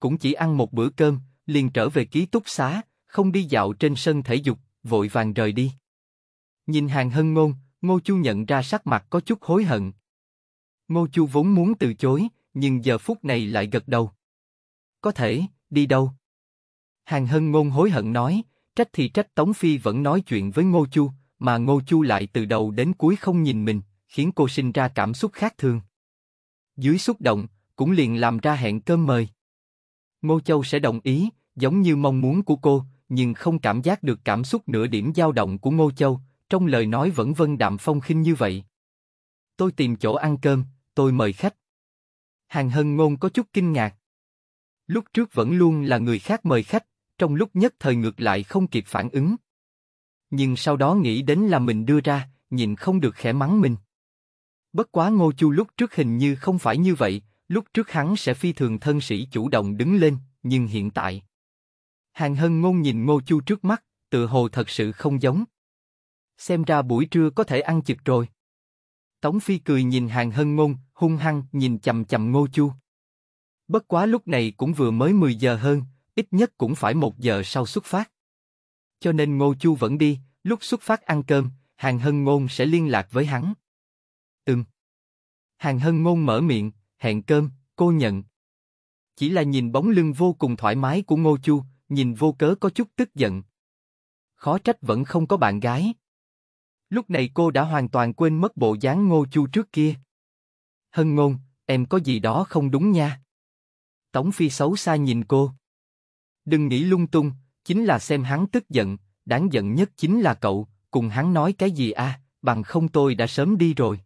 [SPEAKER 1] Cũng chỉ ăn một bữa cơm, liền trở về ký túc xá, không đi dạo trên sân thể dục, vội vàng rời đi. Nhìn hàng hân ngôn, Ngô Chu nhận ra sắc mặt có chút hối hận. Ngô Chu vốn muốn từ chối, nhưng giờ phút này lại gật đầu. Có thể, đi đâu? Hàng hân ngôn hối hận nói, trách thì trách Tống Phi vẫn nói chuyện với Ngô Chu, mà Ngô Chu lại từ đầu đến cuối không nhìn mình, khiến cô sinh ra cảm xúc khác thường. Dưới xúc động, cũng liền làm ra hẹn cơm mời. Ngô Châu sẽ đồng ý, giống như mong muốn của cô, nhưng không cảm giác được cảm xúc nửa điểm dao động của Ngô Châu, trong lời nói vẫn vân đạm phong khinh như vậy. Tôi tìm chỗ ăn cơm, tôi mời khách. Hàng Hân Ngôn có chút kinh ngạc. Lúc trước vẫn luôn là người khác mời khách, trong lúc nhất thời ngược lại không kịp phản ứng. Nhưng sau đó nghĩ đến là mình đưa ra, nhìn không được khẽ mắng mình. Bất quá Ngô Chu lúc trước hình như không phải như vậy, lúc trước hắn sẽ phi thường thân sĩ chủ động đứng lên, nhưng hiện tại Hàng Hân Ngôn nhìn Ngô Chu trước mắt, tự hồ thật sự không giống. Xem ra buổi trưa có thể ăn chực rồi. Tống Phi cười nhìn Hàng Hân Ngôn, hung hăng nhìn chầm chầm Ngô Chu. Bất quá lúc này cũng vừa mới 10 giờ hơn, ít nhất cũng phải một giờ sau xuất phát. Cho nên Ngô Chu vẫn đi, lúc xuất phát ăn cơm, Hàng Hân Ngôn sẽ liên lạc với hắn. Ừm. Hàng Hân Ngôn mở miệng, hẹn cơm, cô nhận. Chỉ là nhìn bóng lưng vô cùng thoải mái của Ngô Chu, nhìn vô cớ có chút tức giận. Khó trách vẫn không có bạn gái. Lúc này cô đã hoàn toàn quên mất bộ dáng ngô chu trước kia. Hân ngôn, em có gì đó không đúng nha. Tống Phi xấu xa nhìn cô. Đừng nghĩ lung tung, chính là xem hắn tức giận, đáng giận nhất chính là cậu, cùng hắn nói cái gì a? À, bằng không tôi đã sớm đi rồi.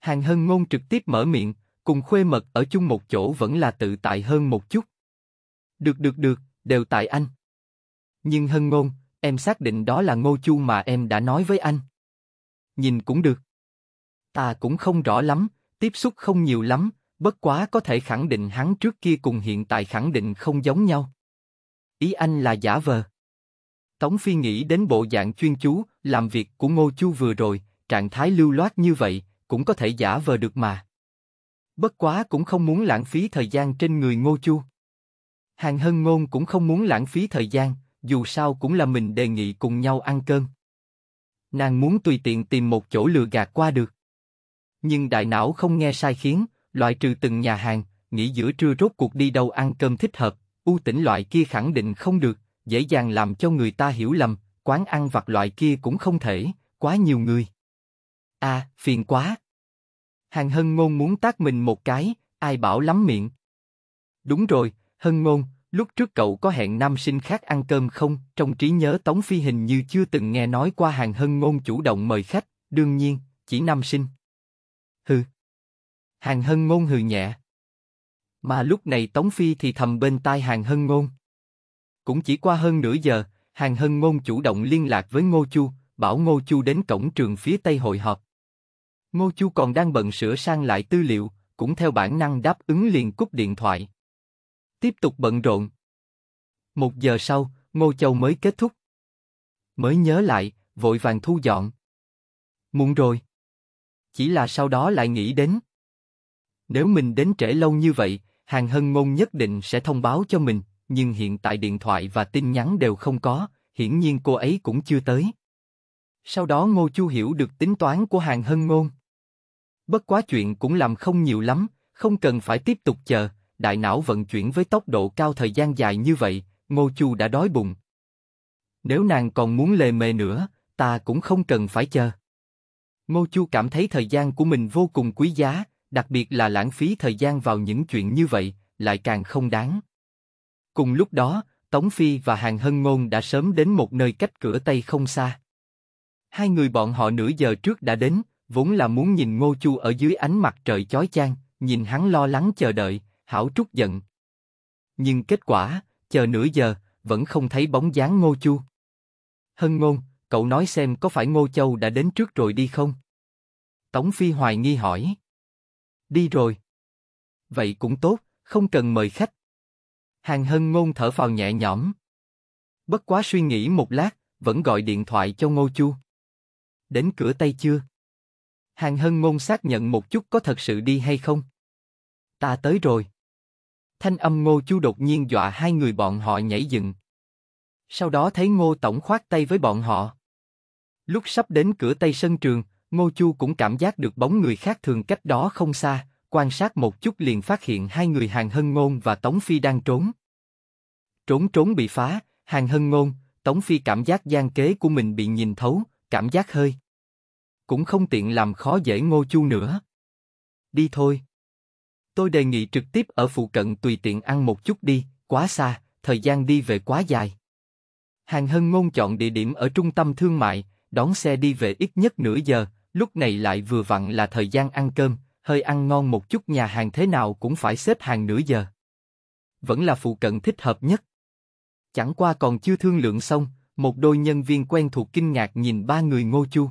[SPEAKER 1] Hàng Hân Ngôn trực tiếp mở miệng, cùng khuê mật ở chung một chỗ vẫn là tự tại hơn một chút. Được được được, đều tại anh. Nhưng Hân Ngôn, em xác định đó là Ngô Chu mà em đã nói với anh. Nhìn cũng được. Ta cũng không rõ lắm, tiếp xúc không nhiều lắm, bất quá có thể khẳng định hắn trước kia cùng hiện tại khẳng định không giống nhau. Ý anh là giả vờ. Tống Phi nghĩ đến bộ dạng chuyên chú, làm việc của Ngô Chu vừa rồi, trạng thái lưu loát như vậy, cũng có thể giả vờ được mà. Bất quá cũng không muốn lãng phí thời gian trên người Ngô Chu. Hàng Hân Ngôn cũng không muốn lãng phí thời gian, dù sao cũng là mình đề nghị cùng nhau ăn cơm. Nàng muốn tùy tiện tìm một chỗ lừa gạt qua được. Nhưng đại não không nghe sai khiến, loại trừ từng nhà hàng, nghĩ giữa trưa rốt cuộc đi đâu ăn cơm thích hợp, ưu tỉnh loại kia khẳng định không được, dễ dàng làm cho người ta hiểu lầm, quán ăn vặt loại kia cũng không thể, quá nhiều người. a à, phiền quá. Hàng Hân Ngôn muốn tác mình một cái, ai bảo lắm miệng. Đúng rồi, Hân ngôn, lúc trước cậu có hẹn nam sinh khác ăn cơm không? Trong trí nhớ Tống Phi hình như chưa từng nghe nói qua hàng hân ngôn chủ động mời khách, đương nhiên, chỉ nam sinh. Hừ. Hàng hân ngôn hừ nhẹ. Mà lúc này Tống Phi thì thầm bên tai hàng hân ngôn. Cũng chỉ qua hơn nửa giờ, hàng hân ngôn chủ động liên lạc với Ngô Chu, bảo Ngô Chu đến cổng trường phía Tây hội họp. Ngô Chu còn đang bận sửa sang lại tư liệu, cũng theo bản năng đáp ứng liền cúp điện thoại. Tiếp tục bận rộn. Một giờ sau, Ngô Châu mới kết thúc. Mới nhớ lại, vội vàng thu dọn. Muộn rồi. Chỉ là sau đó lại nghĩ đến. Nếu mình đến trễ lâu như vậy, hàng hân ngôn nhất định sẽ thông báo cho mình, nhưng hiện tại điện thoại và tin nhắn đều không có, hiển nhiên cô ấy cũng chưa tới. Sau đó Ngô Chu hiểu được tính toán của hàng hân ngôn. Bất quá chuyện cũng làm không nhiều lắm, không cần phải tiếp tục chờ, đại não vận chuyển với tốc độ cao thời gian dài như vậy, Ngô Chu đã đói bụng. Nếu nàng còn muốn lề mề nữa, ta cũng không cần phải chờ. Ngô Chu cảm thấy thời gian của mình vô cùng quý giá, đặc biệt là lãng phí thời gian vào những chuyện như vậy, lại càng không đáng. Cùng lúc đó, Tống Phi và Hàng Hân Ngôn đã sớm đến một nơi cách cửa Tây không xa. Hai người bọn họ nửa giờ trước đã đến, vốn là muốn nhìn Ngô Chu ở dưới ánh mặt trời chói chang, nhìn hắn lo lắng chờ đợi, Hảo Trúc giận. Nhưng kết quả, chờ nửa giờ, vẫn không thấy bóng dáng Ngô Chu. Hân ngôn, cậu nói xem có phải Ngô Châu đã đến trước rồi đi không? Tống Phi hoài nghi hỏi. Đi rồi. Vậy cũng tốt, không cần mời khách. Hàng Hân ngôn thở phào nhẹ nhõm. Bất quá suy nghĩ một lát, vẫn gọi điện thoại cho Ngô Chu. Đến cửa Tây chưa? Hàng Hân ngôn xác nhận một chút có thật sự đi hay không? Ta tới rồi. Thanh âm Ngô Chu đột nhiên dọa hai người bọn họ nhảy dựng. Sau đó thấy Ngô Tổng khoát tay với bọn họ. Lúc sắp đến cửa Tây Sân Trường, Ngô Chu cũng cảm giác được bóng người khác thường cách đó không xa, quan sát một chút liền phát hiện hai người Hàng Hân Ngôn và Tống Phi đang trốn. Trốn trốn bị phá, Hàng Hân Ngôn, Tống Phi cảm giác gian kế của mình bị nhìn thấu, cảm giác hơi. Cũng không tiện làm khó dễ Ngô Chu nữa. Đi thôi tôi đề nghị trực tiếp ở phụ cận tùy tiện ăn một chút đi, quá xa, thời gian đi về quá dài. Hàng Hân Ngôn chọn địa điểm ở trung tâm thương mại, đón xe đi về ít nhất nửa giờ, lúc này lại vừa vặn là thời gian ăn cơm, hơi ăn ngon một chút nhà hàng thế nào cũng phải xếp hàng nửa giờ. Vẫn là phụ cận thích hợp nhất. Chẳng qua còn chưa thương lượng xong, một đôi nhân viên quen thuộc kinh ngạc nhìn ba người ngô chu.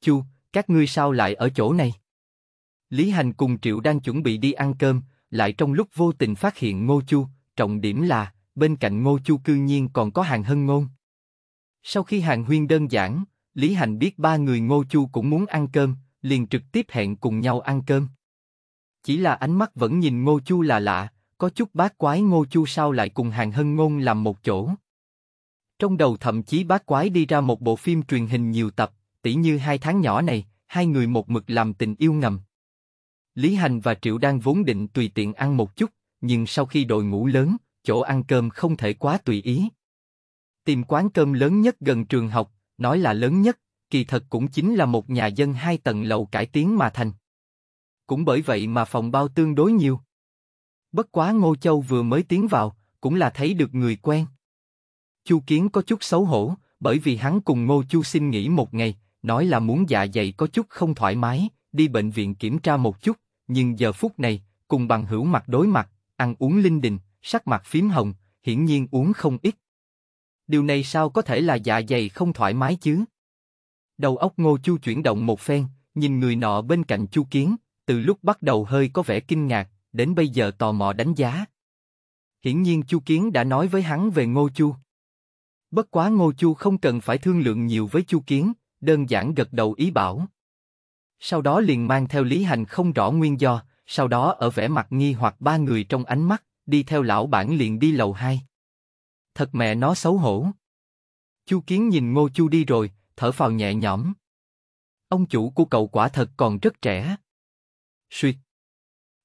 [SPEAKER 1] Chu, các ngươi sao lại ở chỗ này? Lý Hành cùng Triệu đang chuẩn bị đi ăn cơm, lại trong lúc vô tình phát hiện Ngô Chu, trọng điểm là, bên cạnh Ngô Chu cư nhiên còn có hàng hân ngôn. Sau khi hàng huyên đơn giản, Lý Hành biết ba người Ngô Chu cũng muốn ăn cơm, liền trực tiếp hẹn cùng nhau ăn cơm. Chỉ là ánh mắt vẫn nhìn Ngô Chu là lạ, có chút bát quái Ngô Chu sao lại cùng hàng hân ngôn làm một chỗ. Trong đầu thậm chí bát quái đi ra một bộ phim truyền hình nhiều tập, tỉ như hai tháng nhỏ này, hai người một mực làm tình yêu ngầm, Lý Hành và Triệu đang vốn định tùy tiện ăn một chút, nhưng sau khi đội ngũ lớn, chỗ ăn cơm không thể quá tùy ý. Tìm quán cơm lớn nhất gần trường học, nói là lớn nhất, kỳ thật cũng chính là một nhà dân hai tầng lầu cải tiến mà thành. Cũng bởi vậy mà phòng bao tương đối nhiều. Bất quá Ngô Châu vừa mới tiến vào, cũng là thấy được người quen. Chu Kiến có chút xấu hổ, bởi vì hắn cùng Ngô Chu xin nghỉ một ngày, nói là muốn dạ dày có chút không thoải mái, đi bệnh viện kiểm tra một chút, nhưng giờ phút này, cùng bằng hữu mặt đối mặt, ăn uống linh đình, sắc mặt phím hồng, hiển nhiên uống không ít. Điều này sao có thể là dạ dày không thoải mái chứ? Đầu óc ngô chu chuyển động một phen, nhìn người nọ bên cạnh chu kiến, từ lúc bắt đầu hơi có vẻ kinh ngạc, đến bây giờ tò mò đánh giá. Hiển nhiên chu kiến đã nói với hắn về ngô chu. Bất quá ngô chu không cần phải thương lượng nhiều với chu kiến, đơn giản gật đầu ý bảo sau đó liền mang theo Lý Hành không rõ nguyên do, sau đó ở vẻ mặt nghi hoặc ba người trong ánh mắt, đi theo lão bản liền đi lầu hai. Thật mẹ nó xấu hổ. Chu Kiến nhìn Ngô Chu đi rồi, thở phào nhẹ nhõm. Ông chủ của cậu quả thật còn rất trẻ. Suyệt.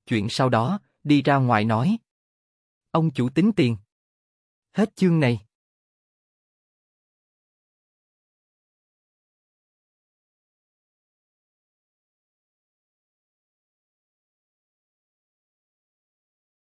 [SPEAKER 1] Chuyện sau đó, đi ra ngoài nói. Ông chủ tính tiền. Hết chương này.